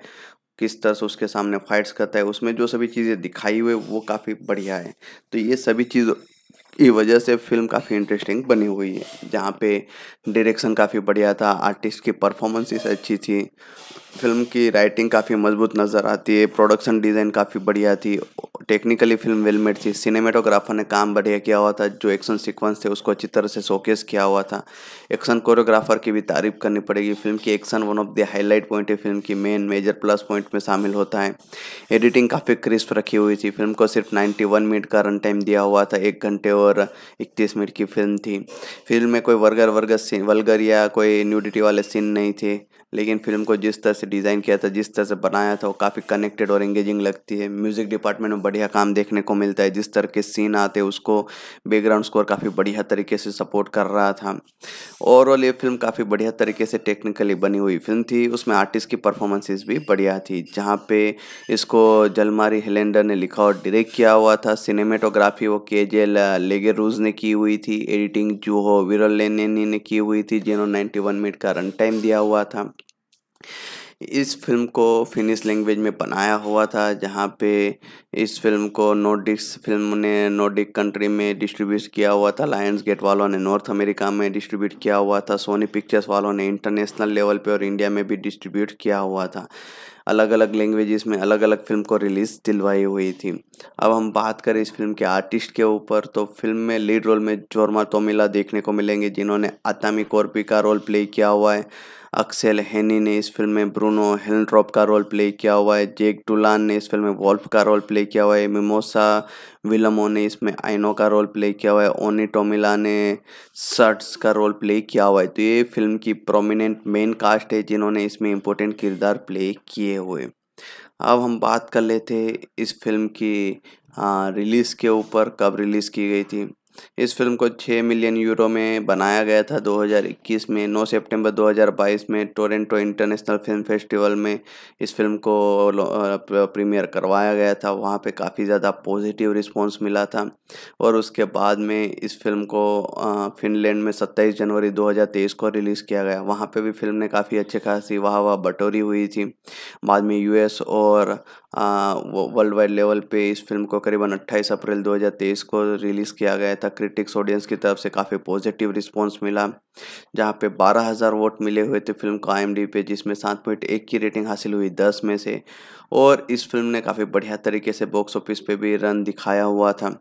किस तरह से उसके सामने फाइट्स करता है उसमें जो सभी चीज़ें दिखाई हुई वो काफ़ी बढ़िया है तो ये सभी चीज़ों की वजह से फिल्म काफ़ी इंटरेस्टिंग बनी हुई है जहाँ पे डायरेक्शन काफ़ी बढ़िया था आर्टिस्ट की परफॉर्मेंसेस अच्छी थी फिल्म की राइटिंग काफ़ी मजबूत नज़र आती है प्रोडक्शन डिज़ाइन काफ़ी बढ़िया थी टेक्निकली फिल्म वेल मेड थी सिनेमेटोग्राफर ने काम बढ़िया किया हुआ था जो एक्शन सीक्वेंस थे उसको अच्छी तरह से शोकेस किया हुआ था एक्शन कोरियोग्राफर की भी तारीफ करनी पड़ेगी फिल्म की action one of the highlight point है फिल्म की मेन मेजर प्लस पॉइंट में शामिल होता है एडिटिंग काफ़ी क्रिस्प रखी हुई थी फिल्म को सिर्फ नाइन्टी मिनट का रन टाइम दिया हुआ था एक घंटे और इकतीस मिनट की फिल्म थी फिल्म में कोई वर्गर वर्गर सीन वर्गर या कोई न्यूडिटी वाले सीन नहीं थे लेकिन फिल्म को जिस तरह से डिज़ाइन किया था जिस तरह से बनाया था वो काफ़ी कनेक्टेड और एंगेजिंग लगती है म्यूज़िक डिपार्टमेंट में बढ़िया काम देखने को मिलता है जिस तरह के सीन आते हैं उसको बैकग्राउंड स्कोर काफ़ी बढ़िया तरीके से सपोर्ट कर रहा था ओवरऑल ये फिल्म काफ़ी बढ़िया तरीके से टेक्निकली बनी हुई फिल्म थी उसमें आर्टिस्ट की परफॉर्मेंसेज भी बढ़िया थी जहाँ पे इसको जलमारी हेलेंडर ने लिखा और डायरेक्ट किया हुआ था सिनेमेटोग्राफी वो के जे लेगे रूज ने की हुई थी एडिटिंग हो विरल लेनेनी ने की हुई थी जिन्होंने वन मिनट का रन टाइम दिया हुआ था इस फिल्म को फिनिश लैंग्वेज में बनाया हुआ था जहाँ पे इस फिल्म को नोडिक्स फिल्म ने नोडिक कंट्री में डिस्ट्रीब्यूट किया हुआ था लायंस गेट वालों ने नॉर्थ अमेरिका में डिस्ट्रीब्यूट किया हुआ था सोनी पिक्चर्स वालों ने इंटरनेशनल लेवल पे और इंडिया में भी डिस्ट्रीब्यूट किया हुआ था अलग अलग लैंग्वेजेस में अलग अलग फिल्म को रिलीज़ दिलवाई हुई थी अब हम बात करें इस फिल्म के आर्टिस्ट के ऊपर तो फिल्म में लीड रोल में जोरमा तोमिला देखने को मिलेंगे जिन्होंने आतामी कोर्पी का रोल प्ले किया हुआ है अक्सेल हैनी ने इस फिल्म में ब्रूनो हेलड्रॉप का रोल प्ले किया हुआ है जेक टुलान ने इस फिल्म में वॉल्फ का रोल प्ले किया हुआ है मिमोसा विलमो ने इसमें आइनो का रोल प्ले किया हुआ है ओनी टोमिला ने सर्ट्स का रोल प्ले किया हुआ है तो ये फिल्म की प्रोमिनेंट मेन कास्ट है जिन्होंने इसमें इम्पोर्टेंट किरदार प्ले किए हुए अब हम बात कर लेते हैं इस फिल्म की रिलीज़ के ऊपर कब रिलीज़ की गई थी इस फिल्म को 6 मिलियन यूरो में बनाया गया था 2021 में 9 सितंबर 2022 में टोरेंटो इंटरनेशनल फिल्म फेस्टिवल में इस फिल्म को प्रीमियर करवाया गया था वहाँ पे काफ़ी ज़्यादा पॉजिटिव रिस्पॉन्स मिला था और उसके बाद में इस फिल्म को फिनलैंड में 27 जनवरी 2023 को रिलीज़ किया गया वहाँ पे भी फिल्म ने काफ़ी अच्छी खासी वाह वाह बटोरी हुई थी बाद में यूएस और वर्ल्ड वाइड लेवल पे इस फिल्म को करीबन 28 अप्रैल 2023 को रिलीज़ किया गया था क्रिटिक्स ऑडियंस की तरफ से काफ़ी पॉजिटिव रिस्पांस मिला जहाँ पे 12000 वोट मिले हुए थे फिल्म को आई पे जिसमें सात पॉइंट एक की रेटिंग हासिल हुई दस में से और इस फिल्म ने काफ़ी बढ़िया तरीके से बॉक्स ऑफिस पे भी रन दिखाया हुआ था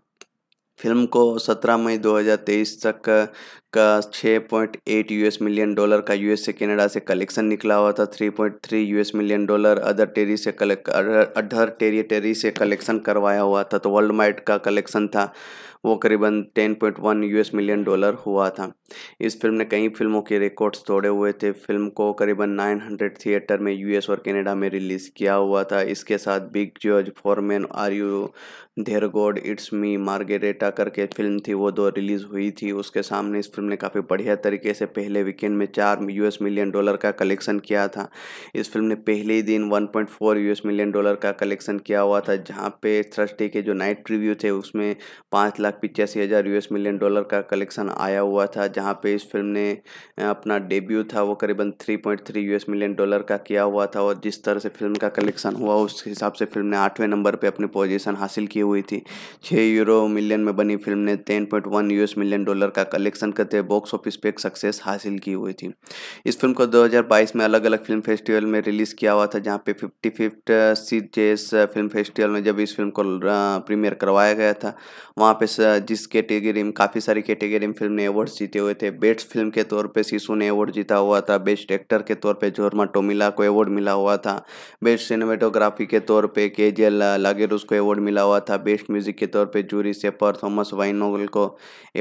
फिल्म को 17 मई 2023 तक का 6.8 यूएस मिलियन डॉलर का यूएस से कनाडा से कलेक्शन निकला हुआ था 3.3 यूएस मिलियन डॉलर अदर टेरी से कलेक्ट अदर टेरी से कलेक्शन करवाया हुआ था तो वर्ल्ड माइट का कलेक्शन था वो करीबन 10.1 यूएस मिलियन डॉलर हुआ था इस फिल्म ने कई फिल्मों के रिकॉर्ड्स तोड़े हुए थे फिल्म को करीबन 900 थिएटर में यूएस और कनाडा में रिलीज़ किया हुआ था इसके साथ big George Foreman are you धेर गॉड इट्स मी मार्गेरेटा करके फिल्म थी वो दो रिलीज़ हुई थी उसके सामने इस फिल्म ने काफ़ी बढ़िया तरीके से पहले वीकेंड में चार यूएस मिलियन डॉलर का कलेक्शन किया था इस फिल्म ने पहले ही दिन 1.4 यूएस मिलियन डॉलर का कलेक्शन किया हुआ था जहाँ पे थर्सडे के जो नाइट रिव्यू थे उसमें पाँच लाख पिचासी हज़ार यूएस मिलियन डॉलर का कलेक्शन आया हुआ था जहाँ पे इस फिल्म ने अपना डेब्यू था वो करीबन 3.3 यूएस मिलियन डॉलर का किया हुआ था और जिस तरह से फिल्म का कलेक्शन हुआ उस हिसाब से फिल्म ने आठवें नंबर पर अपनी पोजीशन हासिल की हुई थी छः यूरो मिलियन में बनी फिल्म ने ten point one US million dollar का कलेक्शन कर थे बॉक्स ऑफिस पे एक सक्सेस हासिल की हुई थी इस फिल्म को 2022 में अलग अलग फिल्म फेस्टिवल में रिलीज़ किया हुआ था जहाँ पे फिफ्टी फिफ्थ सी फिल्म फेस्टिवल में जब इस फिल्म को प्रीमियर uh, करवाया गया था वहाँ पे uh, जिस कैटेगरी में काफ़ी सारी कैटेगरी में फिल्म ने अवार्ड जीते हुए थे बेस्ट फिल्म के तौर पर शीशु ने अवार्ड जीता हुआ था बेस्ट एक्टर के तौर पर जोरमा टोमिला को अवार्ड मिला हुआ था बेस्ट सिनेमेटोग्राफी के तौर पर के जे लागेरूस को अवार्ड मिला हुआ था बेस्ट म्यूजिक के तौर पर जूरी सेपर थॉमस वाइनोगल को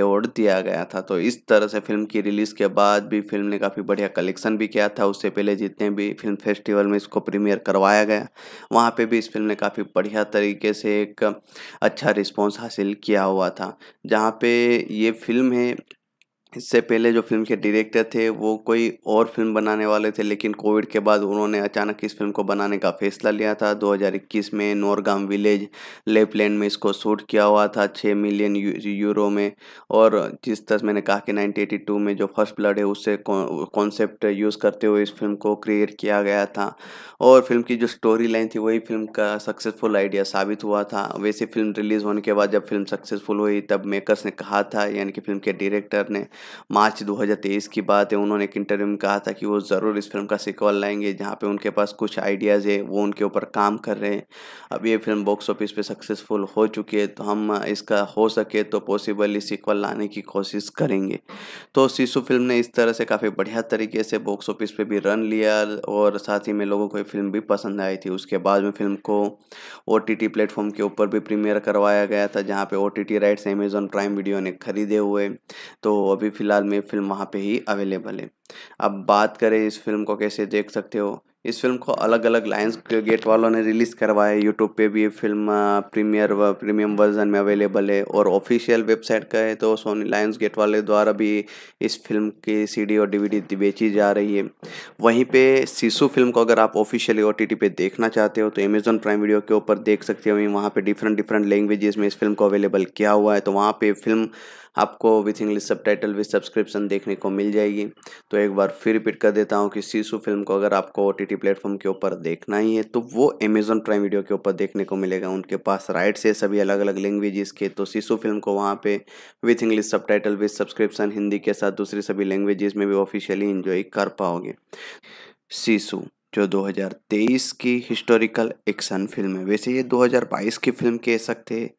अवार्ड दिया गया था तो इस इस तरह से फिल्म की रिलीज़ के बाद भी फिल्म ने काफ़ी बढ़िया कलेक्शन भी किया था उससे पहले जितने भी फिल्म फेस्टिवल में इसको प्रीमियर करवाया गया वहाँ पे भी इस फिल्म ने काफ़ी बढ़िया तरीके से एक अच्छा रिस्पॉन्स हासिल किया हुआ था जहाँ पे ये फिल्म है इससे पहले जो फिल्म के डायरेक्टर थे वो कोई और फिल्म बनाने वाले थे लेकिन कोविड के बाद उन्होंने अचानक इस फिल्म को बनाने का फैसला लिया था 2021 में नोरगाम विलेज लेपलैंड में इसको शूट किया हुआ था 6 मिलियन यू, यूरो में और जिस तरह मैंने कहा कि 1982 में जो फर्स्ट ब्लड है उससे कॉन्सेप्ट यूज़ करते हुए इस फिल्म को क्रिएट किया गया था और फिल्म की जो स्टोरी लाइन थी वही फिल्म का सक्सेसफुल आइडिया साबित हुआ था वैसे फिल्म रिलीज़ होने के बाद जब फिल्म सक्सेसफुल हुई तब मेकर्स ने कहा था यानी कि फिल्म के डायरेक्टर ने मार्च 2023 की बात है उन्होंने एक इंटरव्यू में कहा था कि वो ज़रूर इस फिल्म का सिक्वल लाएंगे जहाँ पे उनके पास कुछ आइडियाज़ है वो उनके ऊपर काम कर रहे हैं अब ये फिल्म बॉक्स ऑफिस पे सक्सेसफुल हो चुकी है तो हम इसका हो सके तो पॉसिबली सिक्वल लाने की कोशिश करेंगे तो शिशु फिल्म ने इस तरह से काफ़ी बढ़िया तरीके से बॉक्स ऑफिस पर भी रन लिया और साथ ही में लोगों को ये फिल्म भी पसंद आई थी उसके बाद में फिल्म को ओ टी प्लेटफॉर्म के ऊपर भी प्रीमियर करवाया गया था जहाँ पे O T rights Amazon prime video ने खरीदे हुए तो अभी अभी फ़िलहाल में फिल्म वहाँ पे ही अवेलेबल है अब बात करें इस फिल्म को कैसे देख सकते हो इस फिल्म को अलग अलग लाइन्स गेट वालों ने रिलीज़ करवाया है यूट्यूब पर भी फिल्म प्रीमियर प्रीमियम वर्जन में अवेलेबल है और ऑफिशियल वेबसाइट का है तो सोनी लाइन्स गेट वाले द्वारा भी इस फिल्म की सीडी और डीवीडी बेची जा रही है वहीं पे सीसू फिल्म को अगर आप ऑफिशियली ओ टी पे देखना चाहते हो तो अमेजोन प्राइम वीडियो के ऊपर देख सकते हो वहीं वहाँ पर डिफरेंट डिफरेंट लैंग्वेजेस में इस फिल्म को अवेलेबल किया हुआ है तो वहाँ पर फिल्म आपको with English subtitle with subscription देखने को मिल जाएगी तो एक बार फिर रिपीट कर देता हूँ कि सीसू फिल्म को अगर आपको ओ टी प्लेटफॉर्म के ऊपर देखना ही है तो वो अमेजोन प्राइम वीडियो के ऊपर देखने को मिलेगा उनके पास राइट्स है सभी अलग अलग लैंग्वेजेस के तो सीसू फिल्म को वहाँ पे with English subtitle with subscription Hindi के साथ दूसरी सभी लैंग्वेजेस में भी ऑफिशियली इंजॉय कर पाओगे सीसू जो 2023 की हिस्टोरिकल एक्शन फिल्म है वैसे ये 2022 की फिल्म कह सकते हैं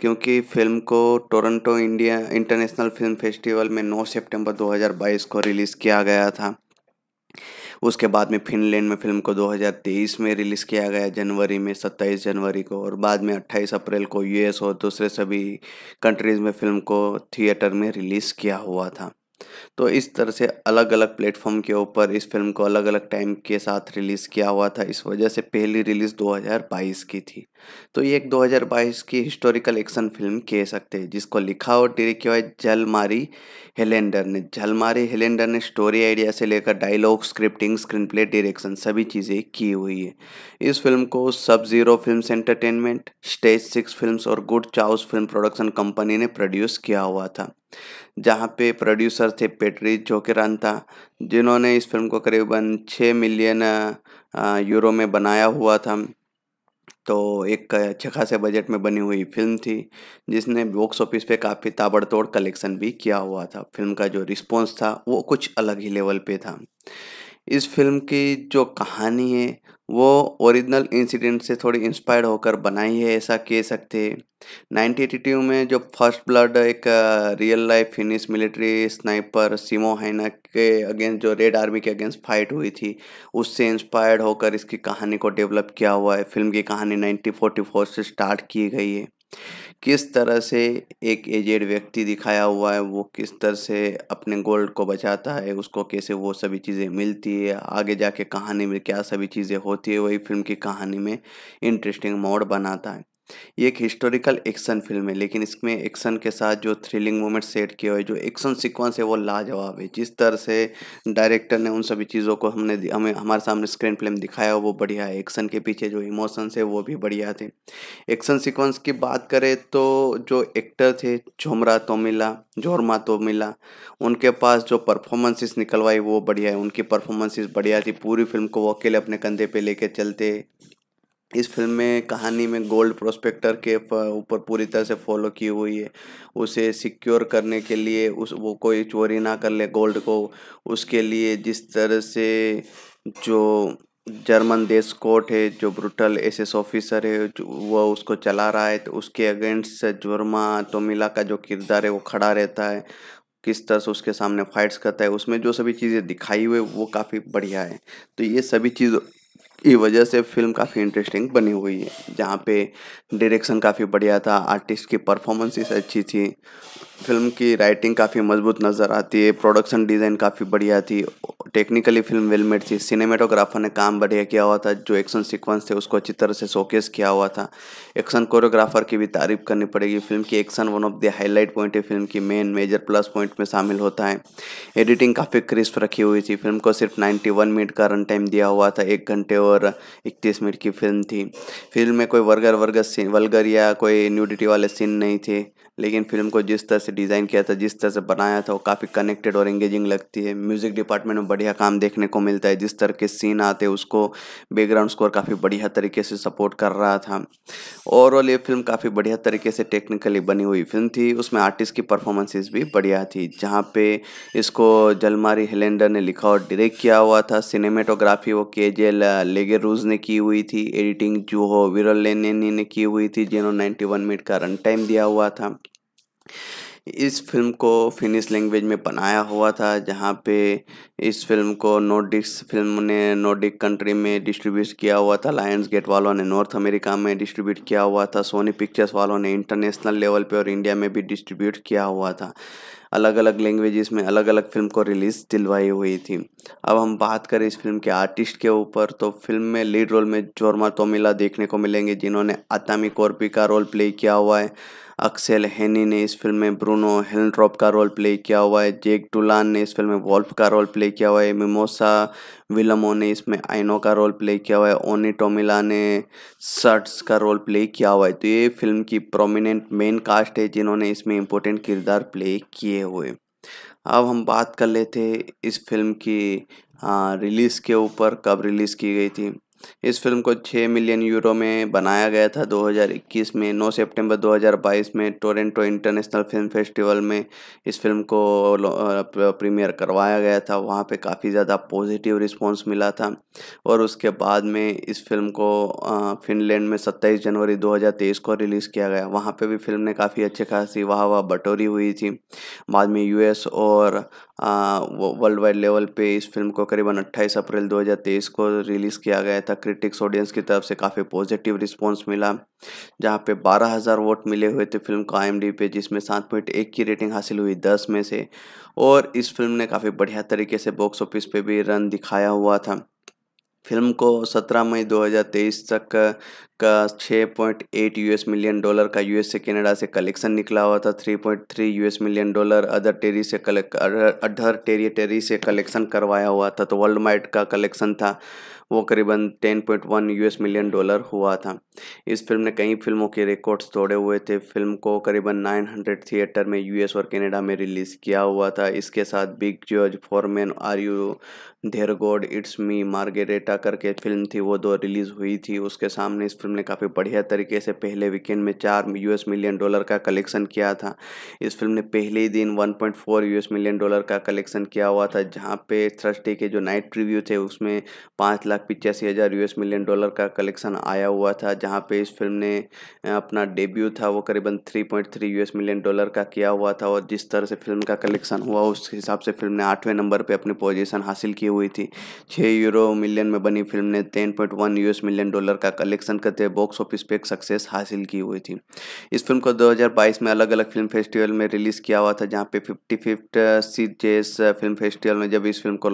क्योंकि फिल्म को Toronto India international film festival में 9 सितंबर 2022 को रिलीज़ किया गया था उसके बाद में फिनलैंड में फिल्म को 2023 में रिलीज़ किया गया जनवरी में 27 जनवरी को और बाद में 28 अप्रैल को यूएस और दूसरे सभी कंट्रीज़ में फिल्म को थिएटर में रिलीज़ किया हुआ था तो इस तरह से अलग अलग प्लेटफॉर्म के ऊपर इस फिल्म को अलग अलग टाइम के साथ रिलीज़ किया हुआ था इस वजह से पहली रिलीज़ 2022 की थी तो ये एक 2022 की हिस्टोरिकल एक्शन फिल्म कह सकते हैं जिसको लिखा और डायरेक्ट किया है जलमारी हेलेंडर ने जलमारी हेलेंडर ने स्टोरी आइडिया से लेकर dialogue scripting screenplay direction सभी चीज़ें की हुई है इस फिल्म को सब zero film entertainment stage six film और good chaos film production company ने प्रोड्यूस किया हुआ था जहाँ पे प्रोड्यूसर थे पेटरी जोकेरान था जिन्होंने इस फिल्म को करीबन छः मिलियन यूरो में बनाया हुआ था तो एक अच्छे खासे बजट में बनी हुई फिल्म थी जिसने बॉक्स ऑफिस पे काफ़ी ताबड़तोड़ कलेक्शन भी किया हुआ था फिल्म का जो रिस्पॉन्स था वो कुछ अलग ही लेवल पे था इस फिल्म की जो कहानी है वो ओरिजिनल इंसिडेंट से थोड़ी इंस्पायर होकर बनाई है ऐसा कह सकते हैं नाइनटीन में जो फर्स्ट ब्लड एक real life Finnish military sniper Simo Hayha के अगेंस्ट जो रेड आर्मी के अगेंस्ट फाइट हुई थी उससे इंस्पायर्ड होकर इसकी कहानी को डेवलप किया हुआ है फिल्म की कहानी 1944 से स्टार्ट की गई है किस तरह से एक एजेड व्यक्ति दिखाया हुआ है वो किस तरह से अपने गोल्ड को बचाता है उसको कैसे वो सभी चीज़ें मिलती है आगे जाके कहानी में क्या सभी चीज़ें होती है वही फिल्म की कहानी में इंटरेस्टिंग मोड़ बनाता है ये एक हिस्टोरिकल एक्शन फिल्म है लेकिन इसमें एक्शन के साथ जो थ्रिलिंग मोमेंट सेट किए हुए जो एक्शन सीक्वेंस है वो लाजवाब है जिस तरह से डायरेक्टर ने उन सभी चीज़ों को हमने हमें हमारे सामने स्क्रीन फिल्म दिखाया वो बढ़िया है एक्शन के पीछे जो इमोशंस है वो भी बढ़िया थे एक्शन सिक्वेंस की बात करें तो जो एक्टर थे झोमरा तोमिला जोरमा तोमिला उनके पास जो परफॉर्मेंसेस निकलवाई वो बढ़िया है उनकी परफॉर्मेंसेस बढ़िया थी पूरी फिल्म को वो अकेले अपने कंधे पर लेके चलते इस फिल्म में कहानी में गोल्ड प्रोस्पेक्टर के ऊपर पूरी तरह से फॉलो की हुई है उसे सिक्योर करने के लिए उस वो कोई चोरी ना कर ले गोल्ड को उसके लिए जिस तरह से जो जर्मन देश कोर्ट है जो ब्रूटल एसएस ऑफिसर है वह उसको चला रहा है तो उसके अगेंस्ट जुर्मा तोमिला का जो किरदार है वो खड़ा रहता है किस तरह से उसके सामने फाइट्स करता है उसमें जो सभी चीज़ें दिखाई हुई वो काफ़ी बढ़िया है तो ये सभी चीज़ों की वजह से फिल्म काफ़ी इंटरेस्टिंग बनी हुई है जहाँ पे डायरेक्शन काफ़ी बढ़िया था आर्टिस्ट की परफॉर्मेंसेस अच्छी थी फिल्म की राइटिंग काफ़ी मजबूत नज़र आती है प्रोडक्शन डिज़ाइन काफ़ी बढ़िया थी टेक्निकली फिल्म वेल मेड थी सिनेमेटोग्राफर ने काम बढ़िया किया हुआ था जो एक्शन सीक्वेंस थे उसको अच्छी तरह से शोकेस किया हुआ था एक्शन कोरियोग्राफर की भी तारीफ करनी पड़ेगी फिल्म की action one of the highlight point है फिल्म की मेन मेजर प्लस पॉइंट में शामिल होता है एडिटिंग काफ़ी क्रिस्प रखी हुई थी फिल्म को सिर्फ नाइन्टी वन मिनट का रन टाइम दिया हुआ था एक घंटे और इकतीस मिनट की फिल्म थी फिल्म में कोई वर्गर वर्गर सीन वर्गर या कोई न्यूडिटी वाले सीन नहीं थे लेकिन फिल्म को जिस तरह से डिज़ाइन किया था जिस तरह से बनाया था वो काफ़ी कनेक्टेड और एंगेजिंग लगती है म्यूज़िक डिपार्टमेंट में बढ़िया काम देखने को मिलता है जिस तरह के सीन आते उसको बैकग्राउंड स्कोर काफ़ी बढ़िया तरीके से सपोर्ट कर रहा था ओवरऑल ये फिल्म काफ़ी बढ़िया तरीके से टेक्निकली बनी हुई फिल्म थी उसमें आर्टिस्ट की परफॉर्मेंसेज भी बढ़िया थी जहाँ पे इसको जलमारी हेलेंडर ने लिखा और डायरेक्ट किया हुआ था सिनेमेटोग्राफी वो के जे लेगे रूज ने की हुई थी एडिटिंग जो हो विरल लेने ने की हुई थी जिन्होंने नाइन्टी मिनट का रन टाइम दिया हुआ था इस फिल्म को फिनिश लैंग्वेज में बनाया हुआ था जहाँ पे इस फिल्म को नोडिक्स फिल्म ने नोडिक कंट्री में डिस्ट्रीब्यूट किया हुआ था लायंस गेट वालों ने नॉर्थ अमेरिका में डिस्ट्रीब्यूट किया हुआ था सोनी पिक्चर्स वालों ने इंटरनेशनल लेवल पे और इंडिया में भी डिस्ट्रीब्यूट किया हुआ था अलग अलग लैंग्वेजेस में अलग अलग फिल्म को रिलीज़ दिलवाई हुई थी अब हम बात करें इस फिल्म के आर्टिस्ट के ऊपर तो फिल्म में लीड रोल में जोरमा तोमिला देखने को मिलेंगे जिन्होंने अतामी कोर्पी का रोल प्ले किया हुआ है अक्सेल हैनी ने इस फिल्म में ब्रूनो हेलड्रॉप का रोल प्ले किया हुआ है जेक टुलान ने इस फिल्म में वॉल्फ का रोल प्ले किया हुआ है मिमोसा विलमो ने इसमें आइनो का रोल प्ले किया हुआ है ओनी टोमिला ने सर्ट्स का रोल प्ले किया हुआ है तो ये फिल्म की प्रोमिनेंट मेन कास्ट है जिन्होंने इसमें इम्पोर्टेंट किरदार प्ले किए हुए अब हम बात कर लेते इस फिल्म की रिलीज़ हाँ, के ऊपर कब रिलीज़ की गई थी इस फिल्म को 6 मिलियन यूरो में बनाया गया था 2021 में 9 सितंबर 2022 में टोरंटो इंटरनेशनल फिल्म फेस्टिवल में इस फिल्म को प्रीमियर करवाया गया था वहाँ पे काफ़ी ज़्यादा पॉजिटिव रिस्पांस मिला था और उसके बाद में इस फिल्म को फिनलैंड में 27 जनवरी 2023 को रिलीज़ किया गया वहाँ पर भी फिल्म ने काफ़ी अच्छी खासी वाह वाह बटोरी हुई थी बाद में यू और वर्ल्ड वाइड लेवल पर इस फिल्म को करीबन अट्ठाईस अप्रैल दो को रिलीज़ किया गया था था क्रिटिक्स ऑडियंस की तरफ से काफ़ी पॉजिटिव रिस्पांस मिला जहां पे 12000 वोट मिले हुए थे फिल्म का आई पे जिसमें सात पॉइंट एक की रेटिंग हासिल हुई दस में से और इस फिल्म ने काफ़ी बढ़िया तरीके से बॉक्स ऑफिस पे भी रन दिखाया हुआ था फिल्म को 17 मई 2023 तक का 6.8 यूएस मिलियन डॉलर का यूएस से कनाडा से कलेक्शन निकला हुआ था 3.3 यूएस मिलियन डॉलर अदर टेरी से कलेक्ट अदर टेरी से कलेक्शन करवाया हुआ था तो वर्ल्ड माइट का कलेक्शन था वो करीबन 10.1 यूएस मिलियन डॉलर हुआ था इस फिल्म ने कई फिल्मों के रिकॉर्ड्स तोड़े हुए थे फिल्म को करीबन 900 थिएटर में यूएस और कनाडा में रिलीज़ किया हुआ था इसके साथ big George Foreman are you धेर गॉड इट्स मी मार्गेरेटा करके फिल्म थी वो दो रिलीज़ हुई थी उसके सामने इस फिल्म ने काफ़ी बढ़िया तरीके से पहले वीकेंड में चार यूएस मिलियन डॉलर का कलेक्शन किया था इस फिल्म ने पहले ही दिन 1.4 यूएस मिलियन डॉलर का कलेक्शन किया हुआ था जहाँ पे थर्सडे के जो नाइट रिव्यू थे उसमें पाँच लाख पिचासी हज़ार यू मिलियन डॉलर का कलेक्शन आया हुआ था जहाँ पे इस फिल्म ने अपना डेब्यू था वो करीबन 3.3 यूएस मिलियन डॉलर का किया हुआ था और जिस तरह से फिल्म का कलेक्शन हुआ उस हिसाब से फिल्म ने आठवें नंबर पर अपनी पोजीशन हासिल की हुई थी छः यूरो मिलियन में बनी फिल्म ने ten point one US million dollar का कलेक्शन कर कहते हैं बॉक्स ऑफिस पे एक सक्सेस हासिल की हुई थी इस फिल्म को 2022 में अलग अलग फिल्म फेस्टिवल में रिलीज़ किया हुआ था जहाँ पे फिफ्टी फिफ्थ सी फिल्म फेस्टिवल में जब इस फिल्म को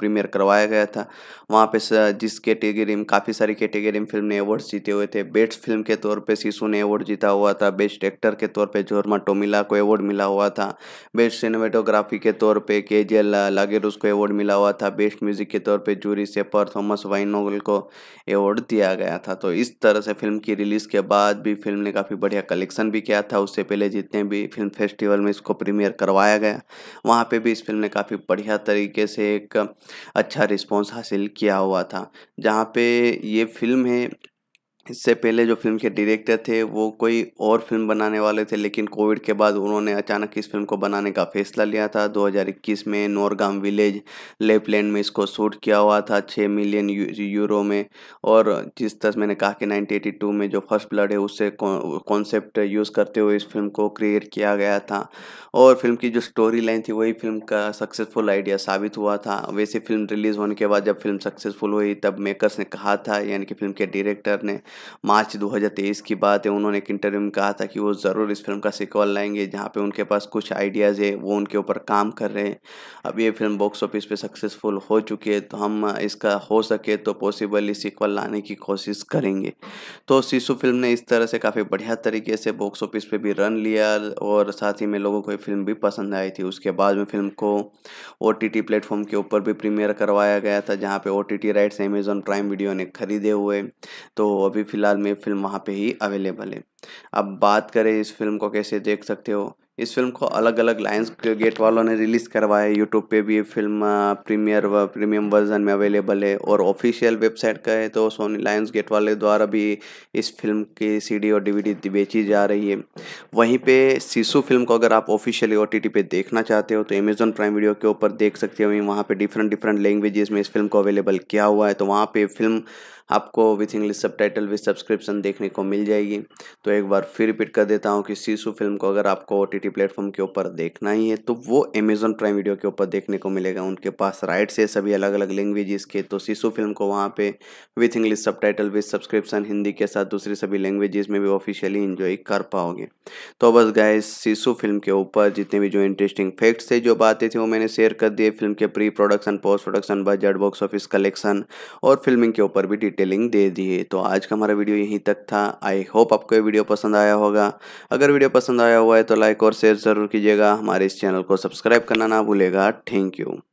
प्रीमियर uh, करवाया गया था वहाँ पे uh, जिस कैटेगरी में काफ़ी सारी कैटेगरी में फिल्म ने अवार्ड जीते हुए थे बेस्ट फिल्म के तौर पर शीशु ने अवार्ड जीता हुआ था बेस्ट एक्टर के तौर पर जोरमा टोमिला को अवार्ड मिला हुआ था बेस्ट सिनेमेटोग्राफी के तौर पर के जे लागेरूस को अवार्ड मिला हुआ था बेस्ट म्यूजिक के तौर पर जूरी सेपर थॉमस वाइनोगल को अवार्ड दिया गया था तो इस इस तरह से फिल्म की रिलीज़ के बाद भी फिल्म ने काफ़ी बढ़िया कलेक्शन भी किया था उससे पहले जितने भी फिल्म फेस्टिवल में इसको प्रीमियर करवाया गया वहाँ पे भी इस फिल्म ने काफ़ी बढ़िया तरीके से एक अच्छा रिस्पॉन्स हासिल किया हुआ था जहाँ पे ये फिल्म है इससे पहले जो फिल्म के डायरेक्टर थे वो कोई और फिल्म बनाने वाले थे लेकिन कोविड के बाद उन्होंने अचानक इस फिल्म को बनाने का फैसला लिया था 2021 में नोरगाम विलेज लेपलैंड में इसको शूट किया हुआ था 6 मिलियन यू, यूरो में और जिस तरह मैंने कहा कि 1982 में जो फर्स्ट ब्लड है उससे कॉन्सेप्ट यूज़ करते हुए इस फिल्म को क्रिएट किया गया था और फिल्म की जो स्टोरी लाइन थी वही फिल्म का सक्सेसफुल आइडिया साबित हुआ था वैसे फिल्म रिलीज़ होने के बाद जब फिल्म सक्सेसफुल हुई तब मेकर्स ने कहा था यानी कि फिल्म के डायरेक्टर ने मार्च 2023 की बात है उन्होंने एक इंटरव्यू में कहा था कि वो ज़रूर इस फिल्म का सिक्वल लाएंगे जहाँ पे उनके पास कुछ आइडियाज़ है वो उनके ऊपर काम कर रहे हैं अब ये फिल्म बॉक्स ऑफिस पे सक्सेसफुल हो चुकी है तो हम इसका हो सके तो पॉसिबली सिक्वल लाने की कोशिश करेंगे तो शीशु फिल्म ने इस तरह से काफ़ी बढ़िया तरीके से बॉक्स ऑफिस पर भी रन लिया और साथ ही में लोगों को ये फिल्म भी पसंद आई थी उसके बाद में फिल्म को ओ टी प्लेटफॉर्म के ऊपर भी प्रीमियर करवाया गया था जहाँ पे O T rights Amazon prime video ने खरीदे हुए तो अभी अभी फ़िलहाल में फिल्म वहाँ पे ही अवेलेबल है अब बात करें इस फिल्म को कैसे देख सकते हो इस फिल्म को अलग अलग लाइन्स गेट वालों ने रिलीज़ करवाया है यूट्यूब पे भी फिल्म प्रीमियर व प्रीमियम वर्जन में अवेलेबल है और ऑफिशियल वेबसाइट का है तो सोनी लाइन्स गेट वाले द्वारा भी इस फिल्म की सीडी और डीवीडी बेची जा रही है वहीं पे सीसू फिल्म को अगर आप ऑफिशियली ओ टी पे देखना चाहते हो तो अमेजोन प्राइम वीडियो के ऊपर देख सकते हो वहीं वहाँ पर डिफरेंट डिफरेंट लैंग्वेजेस में इस फिल्म को अवेलेबल किया हुआ है तो वहाँ पर फिल्म आपको with English subtitle with subscription देखने को मिल जाएगी तो एक बार फिर रिपीट कर देता हूँ कि सीसु फिल्म को अगर आपको ओ टी प्लेटफॉर्म के ऊपर देखना ही है तो वो अमेजोन प्राइम वीडियो के ऊपर देखने को मिलेगा उनके पास राइट्स है सभी अलग अलग लैंग्वेजेस के तो सीसु फिल्म को वहाँ पे with English subtitle with subscription Hindi के साथ दूसरी सभी लैंग्वेजेस में भी ऑफिशियली इन्जॉय कर पाओगे तो बस गाय सीसू फिल्म के ऊपर जितने भी जो इंटरेस्टिंग फैक्ट्स थे जो बातें थी वो मैंने शेयर कर दिए फिल्म के pre production post production budget box office collection और फिल्मिंग के ऊपर भी डिटेल के लिंक दे दिए तो आज का हमारा वीडियो यहीं तक था आई होप आपको ये वीडियो पसंद आया होगा अगर वीडियो पसंद आया हुआ है तो लाइक और शेयर ज़रूर कीजिएगा हमारे इस चैनल को सब्सक्राइब करना ना भूलेगा थैंक यू